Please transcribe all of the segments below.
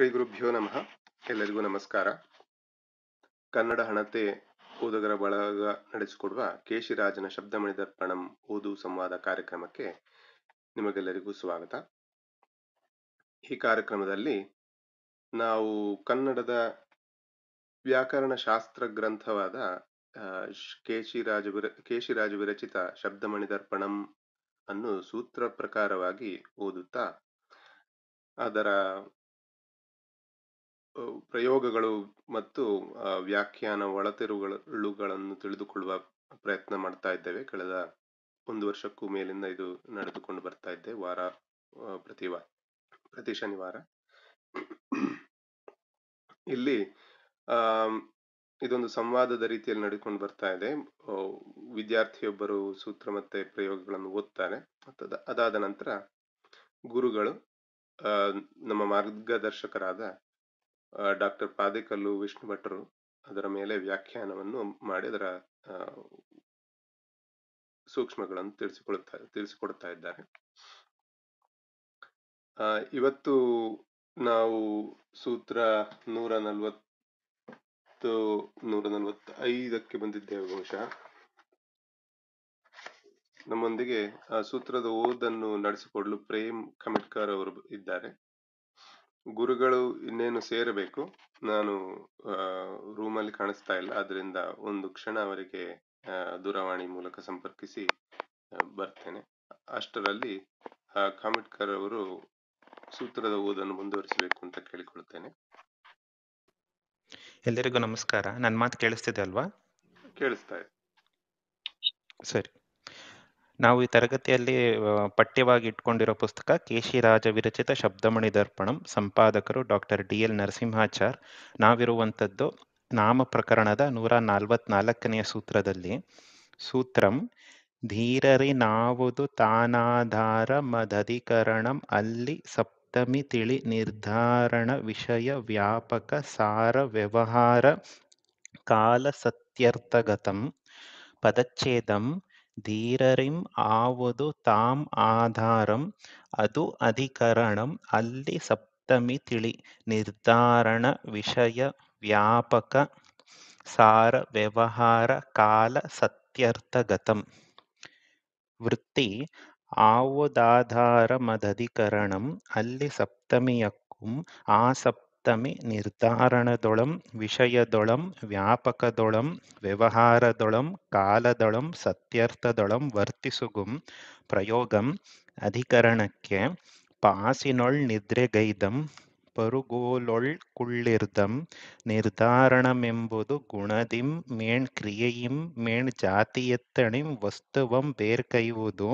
ಶ್ರೀ ಗುರುಭ್ಯೋ ನಮಃ ಎಲ್ಲರಿಗೂ ನಮಸ್ಕಾರ ಕನ್ನಡ ಹಣತೆ ಓದುಗರ ಬಳಗ ನಡೆಸಿಕೊಡುವ ಕೇಶಿರಾಜನ ದರ್ಪಣಂ ಓದು ಸಂವಾದ ಕಾರ್ಯಕ್ರಮಕ್ಕೆ ನಿಮಗೆಲ್ಲರಿಗೂ ಸ್ವಾಗತ ಈ ಕಾರ್ಯಕ್ರಮದಲ್ಲಿ ನಾವು ಕನ್ನಡದ ವ್ಯಾಕರಣ ಶಾಸ್ತ್ರ ಗ್ರಂಥವಾದ ಕೇಶಿರಾಜ ಕೇಶಿರಾಜ ವಿರಚಿತ ದರ್ಪಣಂ ಅನ್ನು ಸೂತ್ರ ಪ್ರಕಾರವಾಗಿ ಓದುತ್ತಾ ಅದರ ಪ್ರಯೋಗಗಳು ಮತ್ತು ವ್ಯಾಖ್ಯಾನ ಒಳತಿರುಳುಗಳನ್ನು ತಿಳಿದುಕೊಳ್ಳುವ ಪ್ರಯತ್ನ ಮಾಡ್ತಾ ಇದ್ದೇವೆ ಕಳೆದ ಒಂದು ವರ್ಷಕ್ಕೂ ಮೇಲಿಂದ ಇದು ನಡೆದುಕೊಂಡು ಬರ್ತಾ ಇದ್ದೆ ವಾರ ಪ್ರತಿ ವಾರ ಪ್ರತಿ ಶನಿವಾರ ಇಲ್ಲಿ ಆ ಇದೊಂದು ಸಂವಾದದ ರೀತಿಯಲ್ಲಿ ನಡೆದುಕೊಂಡು ಬರ್ತಾ ಇದೆ ವಿದ್ಯಾರ್ಥಿಯೊಬ್ಬರು ಸೂತ್ರ ಮತ್ತೆ ಪ್ರಯೋಗಗಳನ್ನು ಓದ್ತಾರೆ ಅದಾದ ನಂತರ ಗುರುಗಳು ನಮ್ಮ ಮಾರ್ಗದರ್ಶಕರಾದ ಡಾಕ್ಟರ್ ಪಾದಿಕಲ್ಲು ವಿಷ್ಣು ಭಟ್ರು ಅದರ ಮೇಲೆ ವ್ಯಾಖ್ಯಾನವನ್ನು ಮಾಡಿ ಅದರ ಸೂಕ್ಷ್ಮಗಳನ್ನು ತಿಳಿಸಿಕೊಳ್ತಾ ತಿಳಿಸಿಕೊಡ್ತಾ ಇದ್ದಾರೆ ಇವತ್ತು ನಾವು ಸೂತ್ರ ನೂರ ನಲ್ವತ್ತು ನೂರ ನಲ್ವತ್ತೈದಕ್ಕೆ ಬಂದಿದ್ದೇವೆ ಬಹುಶಃ ನಮ್ಮೊಂದಿಗೆ ಆ ಸೂತ್ರದ ಓದನ್ನು ನಡೆಸಿಕೊಡಲು ಪ್ರೇಮ್ ಕಮಿಟ್ಕರ್ ಅವರು ಇದ್ದಾರೆ ಗುರುಗಳು ಇನ್ನೇನು ಸೇರಬೇಕು ನಾನು ರೂಮಲ್ಲಿ ಕಾಣಿಸ್ತಾ ಇಲ್ಲ ಅದರಿಂದ ಒಂದು ಕ್ಷಣ ಅವರಿಗೆ ದೂರವಾಣಿ ಮೂಲಕ ಸಂಪರ್ಕಿಸಿ ಬರ್ತೇನೆ ಅಷ್ಟರಲ್ಲಿ ಕಾಮಟ್ಕರ್ ಅವರು ಸೂತ್ರದ ಓದನ್ನು ಮುಂದುವರಿಸಬೇಕು ಅಂತ ಕೇಳಿಕೊಳ್ತೇನೆ ಎಲ್ಲರಿಗೂ ನಮಸ್ಕಾರ ನನ್ನ ಮಾತು ಕೇಳಿಸ್ತಿದೆ ಅಲ್ವಾ ಕೇಳಿಸ್ತಾ ಇದೆ ಸರಿ ನಾವು ಈ ತರಗತಿಯಲ್ಲಿ ಪಠ್ಯವಾಗಿ ಇಟ್ಕೊಂಡಿರೋ ಪುಸ್ತಕ ರಾಜ ವಿರಚಿತ ಶಬ್ದಮಣಿ ದರ್ಪಣಂ ಸಂಪಾದಕರು ಡಾಕ್ಟರ್ ಡಿ ಎಲ್ ನರಸಿಂಹಾಚಾರ್ ನಾವಿರುವಂಥದ್ದು ನಾಮ ಪ್ರಕರಣದ ನೂರ ನಾಲ್ವತ್ನಾಲ್ಕನೆಯ ಸೂತ್ರದಲ್ಲಿ ಸೂತ್ರಂ ಧೀರರಿ ನಾವುದು ತಾನಾಧಾರ ಮದಧಿಕರಣಂ ಅಲ್ಲಿ ಸಪ್ತಮಿ ತಿಳಿ ನಿರ್ಧಾರಣ ವಿಷಯ ವ್ಯಾಪಕ ಸಾರ ವ್ಯವಹಾರ ಕಾಲ ಸತ್ಯರ್ಥಗತಂ ಪದಚ್ಛೇದಂ ಧೀರರಿಂ ಆವದು ತಾಂ ಆಧಾರಂ ಅದು ಅಧಿಕರಣಂ ಅಲ್ಲಿ ಸಪ್ತಮಿ ತಿಳಿ ನಿರ್ಧಾರಣ ವಿಷಯ ವ್ಯಾಪಕ ಸಾರ ವ್ಯವಹಾರ ಕಾಲ ಸತ್ಯರ್ಥಗತಂ ವೃತ್ತಿ ఆవుదాధారమదధికరణం అల్లి సప్తమియక్కుం ఆ సప్త തമി ನಿರ್ಧಾರಣದೊಳಂ ವಿಷಯದೊಳಂ ವ್ಯಾಪಕದೊಳಂ ವ್ಯವಹಾರದೊಳಂ ಕಾಲದೊಳಂ ಸತ್ಯರ್ಥದೊಳಂ ವರ್ತಿಸುಗುಂ ಪ್ರಯೋಗಂ ಅಧಿಕರಣಕ್ಕೆ ಪಾಸಿನೊಳ್ ನಿದ್ರೆಗೈದಂ ಪರುಗೋಲೊಳ್ ಕುಳ್ಳಿರ್ದಂ ನಿರ್ಧಾರಣಮೆಂಬುದು ಗುಣದಿಂ ಮೇಣ್ ಕ್ರಿಯೆಯಿಂ ಮೇಣ್ ಜಾತಿಯೆತ್ತಣಿಂ ವಸ್ತುವಂ ಬೇರ್ಕೈವುದು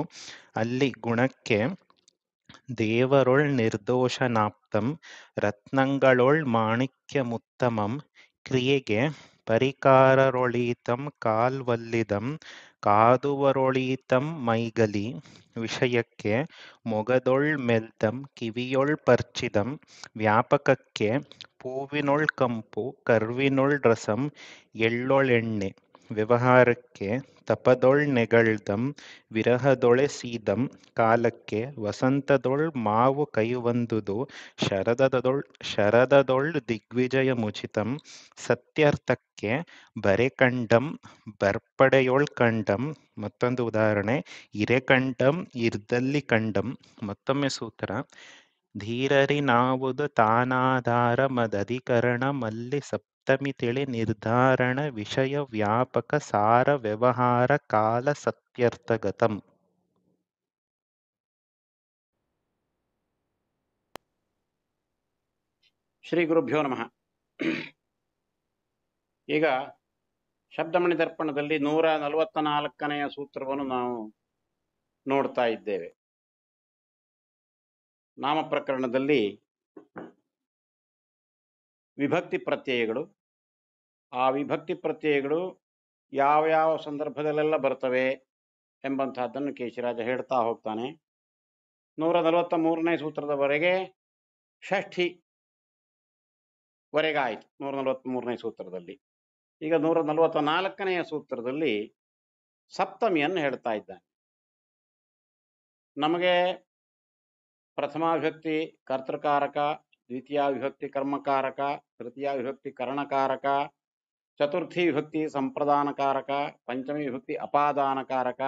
ಅಲ್ಲಿ ಗುಣಕ್ಕೆ ದೇವರುಳ್ ನಿರ್ದೋಷನಾಪ್ತಂ ರತ್ನಗಳೊಳ್ ಮಾಣಿಕ್ಯಮುತ್ತಮಂ ಕ್ರಿಯೆಗೆ ಪರಿಕಾರರೊಳೀತಂ ಕಾಲ್ವಲ್ಲಿದಂ ಕಾದುವರೊಳೀತಂ ಮೈಗಲಿ ವಿಷಯಕ್ಕೆ ಮೊಗದೊಳ್ ಮೆಲ್ತಂ ಕಿವಿಯೊಳ್ ಪರ್ಚಿದಂ ವ್ಯಾಪಕಕ್ಕೆ ಪೂವಿನೊಳ್ ಕಂಪು ಕರ್ವಿನೊಳ್ ರಸಂ ಎಳ್ಳೊಳೆಣ್ಣೆ ವ್ಯವಹಾರಕ್ಕೆ ನೆಗಳ್ದಂ ವಿರಹದೊಳೆ ಸೀದಂ ಕಾಲಕ್ಕೆ ವಸಂತದೊಳ್ ಮಾವು ಕೈವಂದುದು ಶರದದೊಳ್ ಶರದದೊಳ್ ದಿಗ್ವಿಜಯ ಮುಚಿತಂ ಸತ್ಯರ್ಥಕ್ಕೆ ಬರೆಕಂಡಂ ಬರ್ಪಡೆಯೊಳ್ ಕಂಡಂ ಮತ್ತೊಂದು ಉದಾಹರಣೆ ಇರೆಕಂಡಂ ಇರ್ದಲ್ಲಿ ಕಂಡಂ ಮತ್ತೊಮ್ಮೆ ಸೂತ್ರ ಧೀರರಿ ನಾವುದು ತಾನಾಧಾರ ಮದಧಿಕರಣ ಮಲ್ಲಿ ಸಪ್ ತಿಳಿ ನಿರ್ಧಾರಣ ವಿಷಯ ವ್ಯಾಪಕ ಸಾರ ವ್ಯವಹಾರ ಕಾಲ ಸತ್ಯರ್ಥಗತಂ ಶ್ರೀ ಗುರುಭ್ಯೋ ನಮಃ ಈಗ ಶಬ್ದಮಣಿ ದರ್ಪಣದಲ್ಲಿ ನೂರ ನಲವತ್ತ ನಾಲ್ಕನೆಯ ಸೂತ್ರವನ್ನು ನಾವು ನೋಡ್ತಾ ಇದ್ದೇವೆ ನಾಮ ಪ್ರಕರಣದಲ್ಲಿ ವಿಭಕ್ತಿ ಪ್ರತ್ಯಯಗಳು ಆ ವಿಭಕ್ತಿ ಪ್ರತ್ಯಯಗಳು ಯಾವ ಯಾವ ಸಂದರ್ಭದಲ್ಲೆಲ್ಲ ಬರ್ತವೆ ಎಂಬಂತಹದ್ದನ್ನು ಕೇಶಿರಾಜ ಹೇಳ್ತಾ ಹೋಗ್ತಾನೆ ನೂರ ನಲವತ್ತ ಮೂರನೇ ಸೂತ್ರದವರೆಗೆ ಷಷ್ಠಿ ವರೆಗಾಯಿತು ನೂರ ನಲವತ್ತ್ ಮೂರನೇ ಸೂತ್ರದಲ್ಲಿ ಈಗ ನೂರ ನಲವತ್ತ ನಾಲ್ಕನೆಯ ಸೂತ್ರದಲ್ಲಿ ಸಪ್ತಮಿಯನ್ನು ಹೇಳ್ತಾ ಇದ್ದಾನೆ ನಮಗೆ ಪ್ರಥಮಾಭಿವ್ಯಕ್ತಿ ಕರ್ತೃಕಾರಕ ದ್ವಿತೀಯ ವಿಭಕ್ತಿ ಕರ್ಮಕಾರಕ ತೃತೀಯ ವಿಭಕ್ತಿ ಕರ್ಣಕಾರಕ ಚತುರ್ಥಿ ವಿಭಕ್ತಿ ಸಂಪ್ರದಾನಕಾರಕ ಪಂಚಮಿ ವಿಭಕ್ತಿ ಅಪಾದಾನಕಾರಕ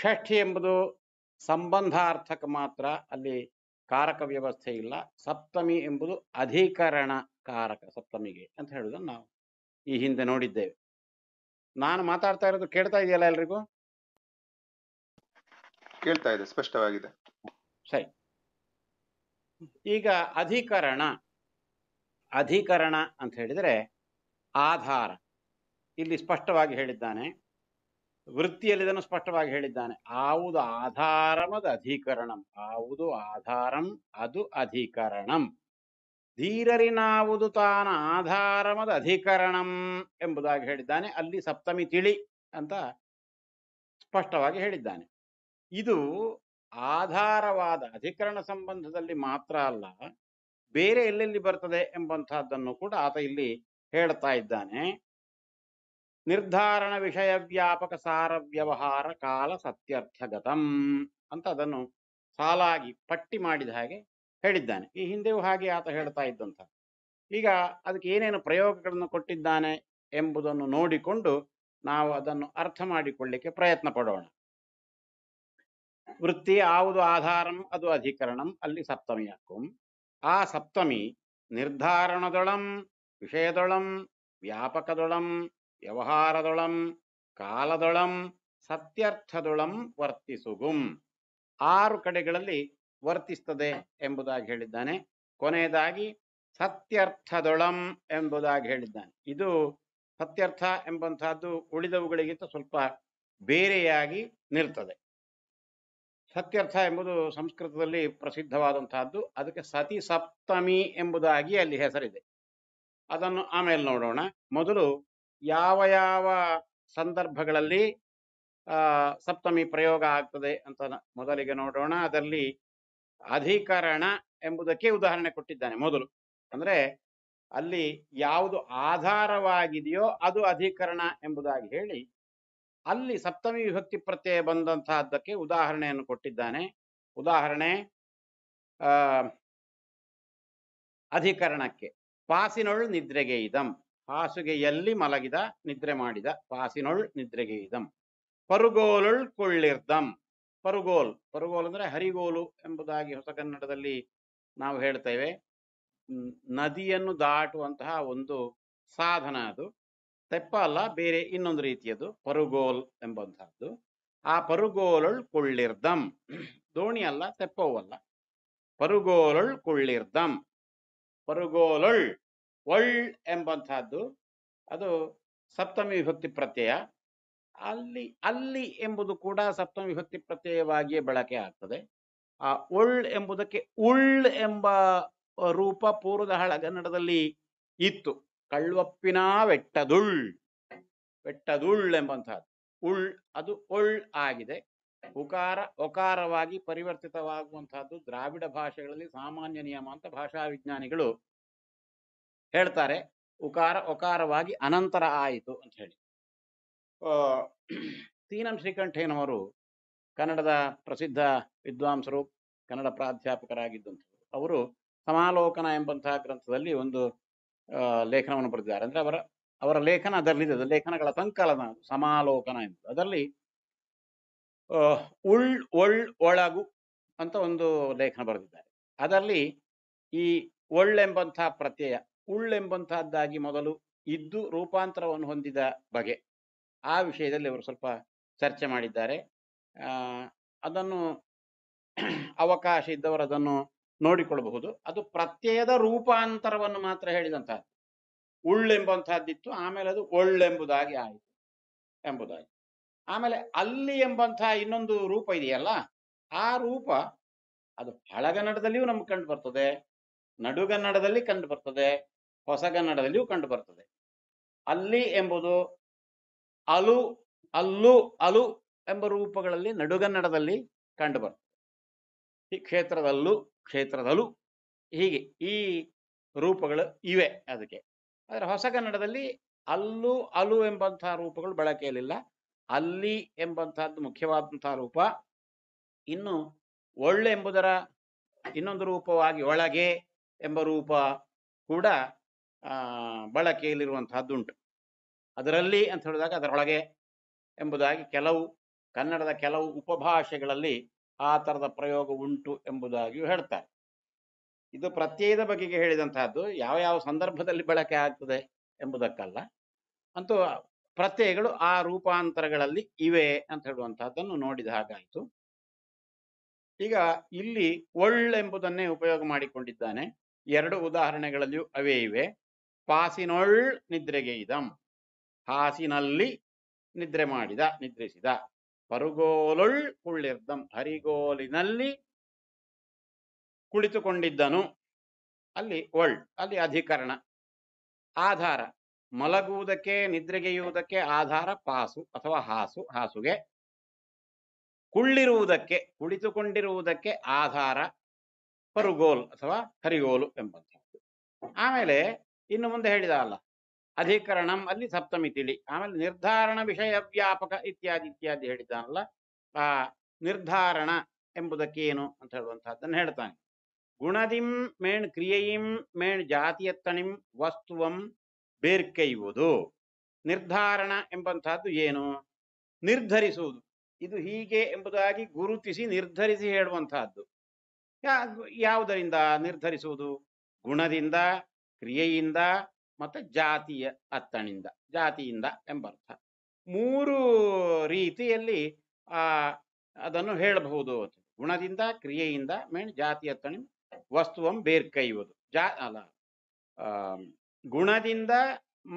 ಷಷ್ಠಿ ಎಂಬುದು ಸಂಬಂಧಾರ್ಥಕ ಮಾತ್ರ ಅಲ್ಲಿ ಕಾರಕ ವ್ಯವಸ್ಥೆ ಇಲ್ಲ ಸಪ್ತಮಿ ಎಂಬುದು ಅಧಿಕರಣ ಕಾರಕ ಸಪ್ತಮಿಗೆ ಅಂತ ಹೇಳುವುದನ್ನು ನಾವು ಈ ಹಿಂದೆ ನೋಡಿದ್ದೇವೆ ನಾನು ಮಾತಾಡ್ತಾ ಇರೋದು ಕೇಳ್ತಾ ಇದೆಯಲ್ಲ ಎಲ್ರಿಗೂ ಕೇಳ್ತಾ ಇದೆ ಸ್ಪಷ್ಟವಾಗಿದೆ ಸರಿ ಈಗ ಅಧಿಕರಣ ಅಧಿಕರಣ ಅಂತ ಹೇಳಿದರೆ ಆಧಾರ ಇಲ್ಲಿ ಸ್ಪಷ್ಟವಾಗಿ ಹೇಳಿದ್ದಾನೆ ವೃತ್ತಿಯಲ್ಲಿ ಇದನ್ನು ಸ್ಪಷ್ಟವಾಗಿ ಹೇಳಿದ್ದಾನೆ ಆವುದು ಆಧಾರಮದ ಅಧಿಕರಣಂ ಆವುದು ಆಧಾರಂ ಅದು ಅಧಿಕರಣಂ ಧೀರರಿನಾವುದು ತಾನ ಆಧಾರಮದ ಅಧಿಕರಣಂ ಎಂಬುದಾಗಿ ಹೇಳಿದ್ದಾನೆ ಅಲ್ಲಿ ಸಪ್ತಮಿ ತಿಳಿ ಅಂತ ಸ್ಪಷ್ಟವಾಗಿ ಹೇಳಿದ್ದಾನೆ ಇದು ಆಧಾರವಾದ ಅಧಿಕರಣ ಸಂಬಂಧದಲ್ಲಿ ಮಾತ್ರ ಅಲ್ಲ ಬೇರೆ ಎಲ್ಲೆಲ್ಲಿ ಬರ್ತದೆ ಎಂಬಂತಹದ್ದನ್ನು ಕೂಡ ಆತ ಇಲ್ಲಿ ಹೇಳ್ತಾ ಇದ್ದಾನೆ ನಿರ್ಧಾರಣ ವಿಷಯ ವ್ಯಾಪಕ ಸಾರ ವ್ಯವಹಾರ ಕಾಲ ಸತ್ಯರ್ಥಗತಂ ಅಂತ ಅದನ್ನು ಸಾಲಾಗಿ ಪಟ್ಟಿ ಮಾಡಿದ ಹಾಗೆ ಹೇಳಿದ್ದಾನೆ ಈ ಹಿಂದೆಯೂ ಹಾಗೆ ಆತ ಹೇಳ್ತಾ ಇದ್ದಂತ ಈಗ ಅದಕ್ಕೆ ಏನೇನು ಪ್ರಯೋಗಗಳನ್ನು ಕೊಟ್ಟಿದ್ದಾನೆ ಎಂಬುದನ್ನು ನೋಡಿಕೊಂಡು ನಾವು ಅದನ್ನು ಅರ್ಥ ಮಾಡಿಕೊಳ್ಳಿಕ್ಕೆ ಪ್ರಯತ್ನ ಪಡೋಣ ವೃತ್ತಿ ಯಾವುದು ಆಧಾರಂ ಅದು ಅಧಿಕರಣಂ ಅಲ್ಲಿ ಹಾಕು ಆ ಸಪ್ತಮಿ ನಿರ್ಧಾರಣದೊಳಂ ವಿಷಯದೊಳಂ ವ್ಯಾಪಕದೊಳಂ ವ್ಯವಹಾರದೊಳಂ ಕಾಲದೊಳಂ ಸತ್ಯರ್ಥದೊಳಂ ವರ್ತಿಸುಗುಂ ಆರು ಕಡೆಗಳಲ್ಲಿ ವರ್ತಿಸ್ತದೆ ಎಂಬುದಾಗಿ ಹೇಳಿದ್ದಾನೆ ಕೊನೆಯದಾಗಿ ಸತ್ಯರ್ಥದೊಳಂ ಎಂಬುದಾಗಿ ಹೇಳಿದ್ದಾನೆ ಇದು ಸತ್ಯರ್ಥ ಎಂಬಂತಹದ್ದು ಉಳಿದವುಗಳಿಗಿಂತ ಸ್ವಲ್ಪ ಬೇರೆಯಾಗಿ ನಿಲ್ತದೆ ಸತ್ಯರ್ಥ ಎಂಬುದು ಸಂಸ್ಕೃತದಲ್ಲಿ ಪ್ರಸಿದ್ಧವಾದಂತಹದ್ದು ಅದಕ್ಕೆ ಸತಿ ಸಪ್ತಮಿ ಎಂಬುದಾಗಿ ಅಲ್ಲಿ ಹೆಸರಿದೆ ಅದನ್ನು ಆಮೇಲೆ ನೋಡೋಣ ಮೊದಲು ಯಾವ ಯಾವ ಸಂದರ್ಭಗಳಲ್ಲಿ ಸಪ್ತಮಿ ಪ್ರಯೋಗ ಆಗ್ತದೆ ಅಂತ ಮೊದಲಿಗೆ ನೋಡೋಣ ಅದರಲ್ಲಿ ಅಧಿಕರಣ ಎಂಬುದಕ್ಕೆ ಉದಾಹರಣೆ ಕೊಟ್ಟಿದ್ದಾನೆ ಮೊದಲು ಅಂದ್ರೆ ಅಲ್ಲಿ ಯಾವುದು ಆಧಾರವಾಗಿದೆಯೋ ಅದು ಅಧಿಕರಣ ಎಂಬುದಾಗಿ ಹೇಳಿ ಅಲ್ಲಿ ಸಪ್ತಮಿ ವಿಭಕ್ತಿ ಪ್ರತ್ಯಯ ಬಂದಂತಹದ್ದಕ್ಕೆ ಉದಾಹರಣೆಯನ್ನು ಕೊಟ್ಟಿದ್ದಾನೆ ಉದಾಹರಣೆ ಅಧಿಕರಣಕ್ಕೆ ಪಾಸಿನೊಳ್ ನಿದ್ರೆಗೆ ಇದಂ ಹಾಸುಗೆಯಲ್ಲಿ ಮಲಗಿದ ನಿದ್ರೆ ಮಾಡಿದ ಪಾಸಿನೊಳ್ ನಿದ್ರೆಗೆ ಇದಂ ಪರುಗೋಲುಳ್ ಕೊಳ್ಳಿರ್ದಂ ಪರುಗೋಲ್ ಪರುಗೋಲ್ ಅಂದ್ರೆ ಹರಿಗೋಲು ಎಂಬುದಾಗಿ ಹೊಸ ಕನ್ನಡದಲ್ಲಿ ನಾವು ಹೇಳ್ತೇವೆ ನದಿಯನ್ನು ದಾಟುವಂತಹ ಒಂದು ಸಾಧನ ಅದು ತೆಪ್ಪ ಅಲ್ಲ ಬೇರೆ ಇನ್ನೊಂದು ರೀತಿಯದು ಪರುಗೋಲ್ ಎಂಬಂತಹದ್ದು ಆ ಪರುಗೋಲುಳ್ ಕೊಳ್ಳಿರ್ದಂ ದೋಣಿ ಅಲ್ಲ ತೆಪ್ಪವೂ ಅಲ್ಲ ಪರುಗೋಲುಳ್ ಕೊಳ್ಳಿರ್ದಂ ಪರುಗೋಲೊಳ್ ಒಳ್ ಎಂಬಂತಹದ್ದು ಅದು ಸಪ್ತಮಿ ವಿಭಕ್ತಿ ಪ್ರತ್ಯಯ ಅಲ್ಲಿ ಅಲ್ಲಿ ಎಂಬುದು ಕೂಡ ಸಪ್ತಮಿ ವಿಭಕ್ತಿ ಪ್ರತ್ಯಯವಾಗಿಯೇ ಬಳಕೆ ಆಗ್ತದೆ ಆ ಒಳ್ ಎಂಬುದಕ್ಕೆ ಉಳ್ ಎಂಬ ರೂಪ ಪೂರ್ವದ ಹಳಗನ್ನಡದಲ್ಲಿ ಇತ್ತು ಕಳ್ವಪ್ಪಿನ ವೆಟ್ಟದುಳ್ ವೆಟ್ಟದುಳ್ ಎಂಬಂತಹದ್ದು ಉಳ್ ಅದು ಒಳ್ ಆಗಿದೆ ಉಕಾರ ಒಕಾರವಾಗಿ ಪರಿವರ್ತಿತವಾಗುವಂತಹದ್ದು ದ್ರಾವಿಡ ಭಾಷೆಗಳಲ್ಲಿ ಸಾಮಾನ್ಯ ನಿಯಮ ಅಂತ ಭಾಷಾ ವಿಜ್ಞಾನಿಗಳು ಹೇಳ್ತಾರೆ ಉಕಾರ ಒಕಾರವಾಗಿ ಅನಂತರ ಆಯಿತು ಅಂತ ಹೇಳಿ ತೀನಂ ಶ್ರೀಕಂಠೇನವರು ಕನ್ನಡದ ಪ್ರಸಿದ್ಧ ವಿದ್ವಾಂಸರು ಕನ್ನಡ ಪ್ರಾಧ್ಯಾಪಕರಾಗಿದ್ದಂಥವರು ಅವರು ಸಮಾಲೋಕನ ಎಂಬಂತಹ ಗ್ರಂಥದಲ್ಲಿ ಒಂದು ಲೇಖನವನ್ನು ಬರೆದಿದ್ದಾರೆ ಅಂದ್ರೆ ಅವರ ಅವರ ಲೇಖನ ಅದರಲ್ಲಿದೆ ಲೇಖನಗಳ ಸಂಕಲನ ಸಮಾಲೋಕನ ಎಂಬುದು ಅದರಲ್ಲಿ ಉಳ್ ಒಳ್ ಒಳಗು ಅಂತ ಒಂದು ಲೇಖನ ಬರೆದಿದ್ದಾರೆ ಅದರಲ್ಲಿ ಈ ಒಳ್ಳೆಂಬಂತಹ ಪ್ರತ್ಯಯ ಉಳ್ಳೆಂಬಂತಹದ್ದಾಗಿ ಮೊದಲು ಇದ್ದು ರೂಪಾಂತರವನ್ನು ಹೊಂದಿದ ಬಗೆ ಆ ವಿಷಯದಲ್ಲಿ ಅವರು ಸ್ವಲ್ಪ ಚರ್ಚೆ ಮಾಡಿದ್ದಾರೆ ಅದನ್ನು ಅವಕಾಶ ಇದ್ದವರು ಅದನ್ನು ನೋಡಿಕೊಳ್ಳಬಹುದು ಅದು ಪ್ರತ್ಯಯದ ರೂಪಾಂತರವನ್ನು ಮಾತ್ರ ಹೇಳಿದಂತಹ ಉಳ್ಳೆಂಬಂತಹದ್ದಿತ್ತು ಆಮೇಲೆ ಅದು ಒಳ್ಳೆಂಬುದಾಗಿ ಆಯಿತು ಎಂಬುದಾಗಿ ಆಮೇಲೆ ಅಲ್ಲಿ ಎಂಬಂತಹ ಇನ್ನೊಂದು ರೂಪ ಇದೆಯಲ್ಲ ಆ ರೂಪ ಅದು ಹಳಗನ್ನಡದಲ್ಲಿಯೂ ನಮ್ಗೆ ಕಂಡು ಬರ್ತದೆ ನಡುಗನ್ನಡದಲ್ಲಿ ಕಂಡು ಬರ್ತದೆ ಹೊಸಗನ್ನಡದಲ್ಲಿಯೂ ಕಂಡು ಬರ್ತದೆ ಅಲ್ಲಿ ಎಂಬುದು ಅಲು ಅಲ್ಲು ಅಲು ಎಂಬ ರೂಪಗಳಲ್ಲಿ ನಡುಗನ್ನಡದಲ್ಲಿ ಕಂಡು ಬರ್ತದೆ ಈ ಕ್ಷೇತ್ರದಲ್ಲೂ ಕ್ಷೇತ್ರದಲ್ಲೂ ಹೀಗೆ ಈ ರೂಪಗಳು ಇವೆ ಅದಕ್ಕೆ ಆದರೆ ಹೊಸಗನ್ನಡದಲ್ಲಿ ಅಲ್ಲು ಅಲು ಎಂಬಂತಹ ರೂಪಗಳು ಬಳಕೆಯಲ್ಲಿಲ್ಲ ಅಲ್ಲಿ ಎಂಬಂತಹದ್ದು ಮುಖ್ಯವಾದಂತಹ ರೂಪ ಇನ್ನು ಒಳ್ಳೆ ಎಂಬುದರ ಇನ್ನೊಂದು ರೂಪವಾಗಿ ಒಳಗೆ ಎಂಬ ರೂಪ ಕೂಡ ಬಳಕೆಯಲ್ಲಿರುವಂತಹದ್ದುಂಟು ಅದರಲ್ಲಿ ಅಂತ ಹೇಳಿದಾಗ ಅದರೊಳಗೆ ಎಂಬುದಾಗಿ ಕೆಲವು ಕನ್ನಡದ ಕೆಲವು ಉಪಭಾಷೆಗಳಲ್ಲಿ ಆ ಥರದ ಪ್ರಯೋಗ ಉಂಟು ಎಂಬುದಾಗಿಯೂ ಹೇಳ್ತಾರೆ ಇದು ಪ್ರತ್ಯಯದ ಬಗೆಗೆ ಹೇಳಿದಂತಹದ್ದು ಯಾವ ಯಾವ ಸಂದರ್ಭದಲ್ಲಿ ಬಳಕೆ ಆಗ್ತದೆ ಎಂಬುದಕ್ಕಲ್ಲ ಅಂತೂ ಪ್ರತ್ಯಯಗಳು ಆ ರೂಪಾಂತರಗಳಲ್ಲಿ ಇವೆ ಅಂತ ಹೇಳುವಂತಹದ್ದನ್ನು ನೋಡಿದ ಹಾಗಾಯಿತು ಈಗ ಇಲ್ಲಿ ಒಳ್ಳೆಂಬುದನ್ನೇ ಉಪಯೋಗ ಮಾಡಿಕೊಂಡಿದ್ದಾನೆ ಎರಡು ಉದಾಹರಣೆಗಳಲ್ಲಿಯೂ ಅವೇ ಇವೆ ಪಾಸಿನೊಳ್ ನಿದ್ರೆಗೆ ಹಾಸಿನಲ್ಲಿ ನಿದ್ರೆ ಮಾಡಿದ ನಿದ್ರಿಸಿದ ಪರುಗೋಲೊಳ್ ಕುಳ್ಳಿರ್ದಂ ಹರಿಗೋಲಿನಲ್ಲಿ ಕುಳಿತುಕೊಂಡಿದ್ದನು ಅಲ್ಲಿ ಒಳ್ ಅಲ್ಲಿ ಅಧಿಕರಣ ಆಧಾರ ಮಲಗುವುದಕ್ಕೆ ನಿದ್ರೆಗೆಯುವುದಕ್ಕೆ ಆಧಾರ ಪಾಸು ಅಥವಾ ಹಾಸು ಹಾಸುಗೆ ಕುಳ್ಳಿರುವುದಕ್ಕೆ ಕುಳಿತುಕೊಂಡಿರುವುದಕ್ಕೆ ಆಧಾರ ಪರುಗೋಲ್ ಅಥವಾ ಹರಿಗೋಲು ಎಂಬಂಥದ್ದು ಆಮೇಲೆ ಇನ್ನು ಮುಂದೆ ಹೇಳಿದ ಅಲ್ಲ ಅಧಿಕರಣಂ ಅಲ್ಲಿ ಸಪ್ತಮಿ ತಿಳಿ ಆಮೇಲೆ ನಿರ್ಧಾರಣ ವಿಷಯ ವ್ಯಾಪಕ ಇತ್ಯಾದಿ ಇತ್ಯಾದಿ ಅಲ್ಲ ಆ ನಿರ್ಧಾರಣ ಎಂಬುದಕ್ಕೆ ಏನು ಅಂತ ಹೇಳುವಂತಹದ್ದನ್ನು ಹೇಳ್ತಾನೆ ಗುಣದಿಂ ಮೇಣ್ ಕ್ರಿಯೆಯಿಂ ಮೇಣ್ ಜಾತಿಯತ್ತಣಿಂ ವಸ್ತುವಂ ಬೇರ್ಕೈಯುವುದು ನಿರ್ಧಾರಣ ಎಂಬಂತಹದ್ದು ಏನು ನಿರ್ಧರಿಸುವುದು ಇದು ಹೀಗೆ ಎಂಬುದಾಗಿ ಗುರುತಿಸಿ ನಿರ್ಧರಿಸಿ ಹೇಳುವಂತಹದ್ದು ಯಾವುದರಿಂದ ನಿರ್ಧರಿಸುವುದು ಗುಣದಿಂದ ಕ್ರಿಯೆಯಿಂದ ಮತ್ತು ಜಾತಿಯ ಅತ್ತಣಿಂದ ಜಾತಿಯಿಂದ ಎಂಬರ್ಥ ಮೂರು ರೀತಿಯಲ್ಲಿ ಆ ಅದನ್ನು ಹೇಳಬಹುದು ಗುಣದಿಂದ ಕ್ರಿಯೆಯಿಂದ ಮೇನ್ ಜಾತಿ ಅತ್ತಣಿ ವಸ್ತುವಂ ಬೇರ್ಕೈಯುವುದು ಜಾ ಅಲ್ಲ ಗುಣದಿಂದ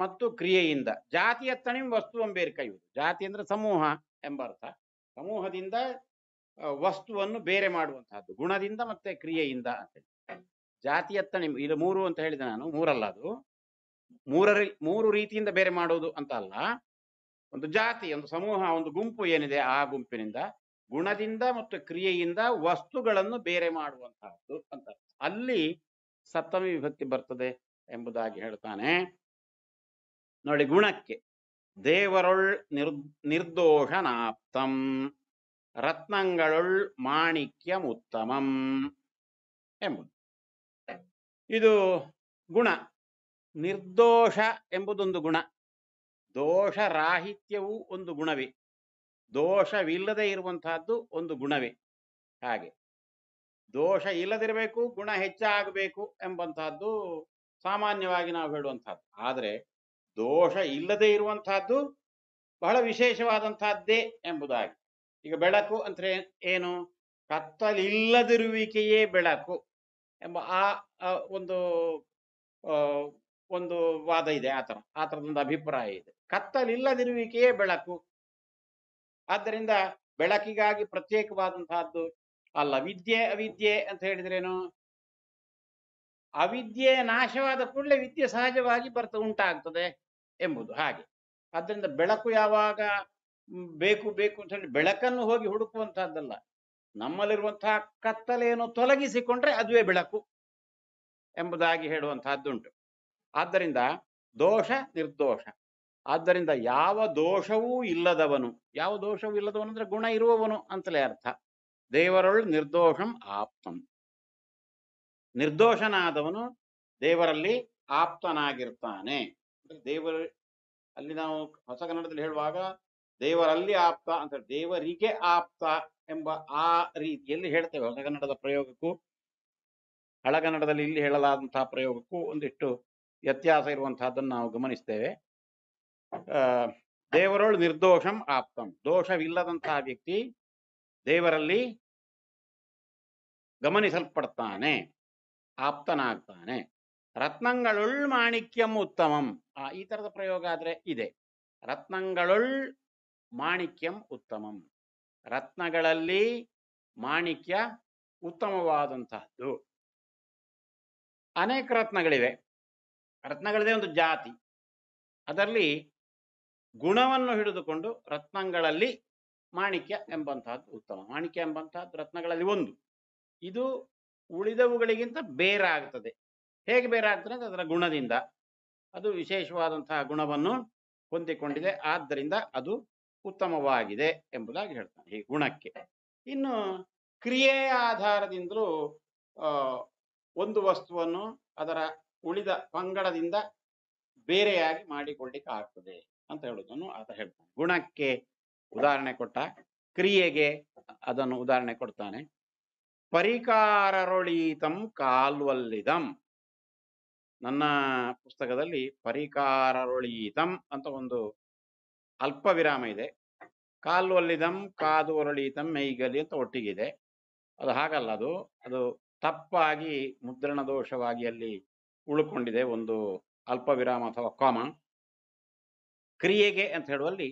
ಮತ್ತು ಕ್ರಿಯೆಯಿಂದ ಜಾತಿಯ ತಣಿಮ್ ವಸ್ತು ಬೇರೆ ಜಾತಿ ಅಂದ್ರೆ ಸಮೂಹ ಎಂಬ ಅರ್ಥ ಸಮೂಹದಿಂದ ವಸ್ತುವನ್ನು ಬೇರೆ ಮಾಡುವಂತಹದ್ದು ಗುಣದಿಂದ ಮತ್ತೆ ಕ್ರಿಯೆಯಿಂದ ಅಂತ ಹೇಳಿ ಜಾತಿ ಇದು ಮೂರು ಅಂತ ಹೇಳಿದೆ ನಾನು ಮೂರಲ್ಲ ಅದು ಮೂರರಿ ಮೂರು ರೀತಿಯಿಂದ ಬೇರೆ ಮಾಡುವುದು ಅಂತ ಅಲ್ಲ ಒಂದು ಜಾತಿ ಒಂದು ಸಮೂಹ ಒಂದು ಗುಂಪು ಏನಿದೆ ಆ ಗುಂಪಿನಿಂದ ಗುಣದಿಂದ ಮತ್ತು ಕ್ರಿಯೆಯಿಂದ ವಸ್ತುಗಳನ್ನು ಬೇರೆ ಮಾಡುವಂತಹದ್ದು ಅಂತ ಅಲ್ಲಿ ಸಪ್ತಮಿ ವಿಭಕ್ತಿ ಬರ್ತದೆ ಎಂಬುದಾಗಿ ಹೇಳ್ತಾನೆ ನೋಡಿ ಗುಣಕ್ಕೆ ದೇವರುಳ್ ನಿರ್ ನಿರ್ದೋಷನಾಪ್ತಂ ರತ್ನಗಳೊಳ್ ಉತ್ತಮಂ ಎಂಬುದು ಇದು ಗುಣ ನಿರ್ದೋಷ ಎಂಬುದೊಂದು ಗುಣ ದೋಷರಾಹಿತ್ಯವೂ ಒಂದು ಗುಣವೇ ದೋಷವಿಲ್ಲದೆ ಇರುವಂತಹದ್ದು ಒಂದು ಗುಣವೇ ಹಾಗೆ ದೋಷ ಇಲ್ಲದಿರಬೇಕು ಗುಣ ಹೆಚ್ಚಾಗಬೇಕು ಎಂಬಂತಹದ್ದು ಸಾಮಾನ್ಯವಾಗಿ ನಾವು ಹೇಳುವಂತಹದ್ದು ಆದರೆ ದೋಷ ಇಲ್ಲದೆ ಇರುವಂತಹದ್ದು ಬಹಳ ವಿಶೇಷವಾದಂತಹದ್ದೇ ಎಂಬುದಾಗಿ ಈಗ ಬೆಳಕು ಅಂದ್ರೆ ಏನು ಕತ್ತಲಿಲ್ಲದಿರುವಿಕೆಯೇ ಬೆಳಕು ಎಂಬ ಆ ಒಂದು ಒಂದು ವಾದ ಇದೆ ಆ ಆತರದೊಂದು ಅಭಿಪ್ರಾಯ ಇದೆ ಕತ್ತಲಿಲ್ಲದಿರುವಿಕೆಯೇ ಬೆಳಕು ಆದ್ದರಿಂದ ಬೆಳಕಿಗಾಗಿ ಪ್ರತ್ಯೇಕವಾದಂತಹದ್ದು ಅಲ್ಲ ವಿದ್ಯೆ ಅವಿದ್ಯೆ ಅಂತ ಹೇಳಿದ್ರೇನು ಅವಿದ್ಯೆ ನಾಶವಾದ ಕೂಡಲೇ ವಿದ್ಯೆ ಸಹಜವಾಗಿ ಬರ್ತ ಉಂಟಾಗ್ತದೆ ಎಂಬುದು ಹಾಗೆ ಆದ್ದರಿಂದ ಬೆಳಕು ಯಾವಾಗ ಬೇಕು ಬೇಕು ಅಂತ ಹೇಳಿ ಬೆಳಕನ್ನು ಹೋಗಿ ಹುಡುಕುವಂತಹದ್ದಲ್ಲ ನಮ್ಮಲ್ಲಿರುವಂತಹ ಕತ್ತಲೆಯನ್ನು ತೊಲಗಿಸಿಕೊಂಡ್ರೆ ಅದುವೇ ಬೆಳಕು ಎಂಬುದಾಗಿ ಹೇಳುವಂತಹದ್ದುಂಟು ಆದ್ದರಿಂದ ದೋಷ ನಿರ್ದೋಷ ಆದ್ದರಿಂದ ಯಾವ ದೋಷವೂ ಇಲ್ಲದವನು ಯಾವ ದೋಷವೂ ಇಲ್ಲದವನು ಅಂದ್ರೆ ಗುಣ ಇರುವವನು ಅಂತಲೇ ಅರ್ಥ ದೇವರೊಳ್ ನಿರ್ದೋಷಂ ಆಪ್ತಂ ನಿರ್ದೋಷನಾದವನು ದೇವರಲ್ಲಿ ಆಪ್ತನಾಗಿರ್ತಾನೆ ದೇವರ ಅಲ್ಲಿ ನಾವು ಹೊಸ ಕನ್ನಡದಲ್ಲಿ ಹೇಳುವಾಗ ದೇವರಲ್ಲಿ ಆಪ್ತ ಅಂತ ದೇವರಿಗೆ ಆಪ್ತ ಎಂಬ ಆ ರೀತಿಯಲ್ಲಿ ಹೇಳ್ತೇವೆ ಹೊಸ ಕನ್ನಡದ ಪ್ರಯೋಗಕ್ಕೂ ಹಳಗನ್ನಡದಲ್ಲಿ ಇಲ್ಲಿ ಹೇಳಲಾದಂತಹ ಪ್ರಯೋಗಕ್ಕೂ ಒಂದಿಷ್ಟು ವ್ಯತ್ಯಾಸ ಇರುವಂತಹದ್ದನ್ನು ನಾವು ಗಮನಿಸ್ತೇವೆ ದೇವರೊಳು ನಿರ್ದೋಷಂ ಆಪ್ತಂ ದೋಷವಿಲ್ಲದಂತಹ ವ್ಯಕ್ತಿ ದೇವರಲ್ಲಿ ಗಮನಿಸಲ್ಪಡ್ತಾನೆ ಆಪ್ತನಾಗ್ತಾನೆ ರತ್ನಂಗಳುಳ್ ಮಾಣಿಕ್ಯಂ ಉತ್ತಮಂ ಆ ಈ ತರದ ಪ್ರಯೋಗ ಆದ್ರೆ ಇದೆ ರತ್ನಂಗಳುಳ್ ಮಾಣಿಕ್ಯಂ ಉತ್ತಮಂ ರತ್ನಗಳಲ್ಲಿ ಮಾಣಿಕ್ಯ ಉತ್ತಮವಾದಂತಹದ್ದು ಅನೇಕ ರತ್ನಗಳಿವೆ ರತ್ನಗಳದೇ ಒಂದು ಜಾತಿ ಅದರಲ್ಲಿ ಗುಣವನ್ನು ಹಿಡಿದುಕೊಂಡು ರತ್ನಗಳಲ್ಲಿ ಮಾಣಿಕ್ಯ ಎಂಬಂತಹದ್ದು ಉತ್ತಮ ಮಾಣಿಕ್ಯ ಎಂಬಂತಹದ್ದು ರತ್ನಗಳಲ್ಲಿ ಒಂದು ಇದು ಉಳಿದವುಗಳಿಗಿಂತ ಬೇರಾಗ್ತದೆ ಹೇಗೆ ಬೇರೆ ಅಂದರೆ ಅದರ ಗುಣದಿಂದ ಅದು ವಿಶೇಷವಾದಂತಹ ಗುಣವನ್ನು ಹೊಂದಿಕೊಂಡಿದೆ ಆದ್ದರಿಂದ ಅದು ಉತ್ತಮವಾಗಿದೆ ಎಂಬುದಾಗಿ ಹೇಳ್ತಾನೆ ಈ ಗುಣಕ್ಕೆ ಇನ್ನು ಕ್ರಿಯೆಯ ಆಧಾರದಿಂದಲೂ ಒಂದು ವಸ್ತುವನ್ನು ಅದರ ಉಳಿದ ಪಂಗಡದಿಂದ ಬೇರೆಯಾಗಿ ಮಾಡಿಕೊಳ್ಳಿಕ್ಕೆ ಆಗ್ತದೆ ಅಂತ ಹೇಳೋದನ್ನು ಆತ ಹೇಳ್ತಾನೆ ಗುಣಕ್ಕೆ ಉದಾಹರಣೆ ಕೊಟ್ಟ ಕ್ರಿಯೆಗೆ ಅದನ್ನು ಉದಾಹರಣೆ ಕೊಡ್ತಾನೆ ಪರಿಕಾರರೊಳೀತಂ ಕಾಲ್ವಲ್ಲಿದಂ ನನ್ನ ಪುಸ್ತಕದಲ್ಲಿ ಪರಿಕಾರರೊಳೀತಂ ಅಂತ ಒಂದು ಅಲ್ಪ ವಿರಾಮ ಇದೆ ಕಾಲ್ವಲ್ಲಿದಂ ಕಾದು ಒರಳೀತಂ ಮೈಗಲಿ ಅಂತ ಒಟ್ಟಿಗಿದೆ ಅದು ಹಾಗಲ್ಲ ಅದು ಅದು ತಪ್ಪಾಗಿ ಮುದ್ರಣ ದೋಷವಾಗಿ ಅಲ್ಲಿ ಉಳ್ಕೊಂಡಿದೆ ಒಂದು ಅಲ್ಪ ವಿರಾಮ ಅಥವಾ ಕಾಮ ಕ್ರಿಯೆಗೆ ಅಂತ ಹೇಳುವಲ್ಲಿ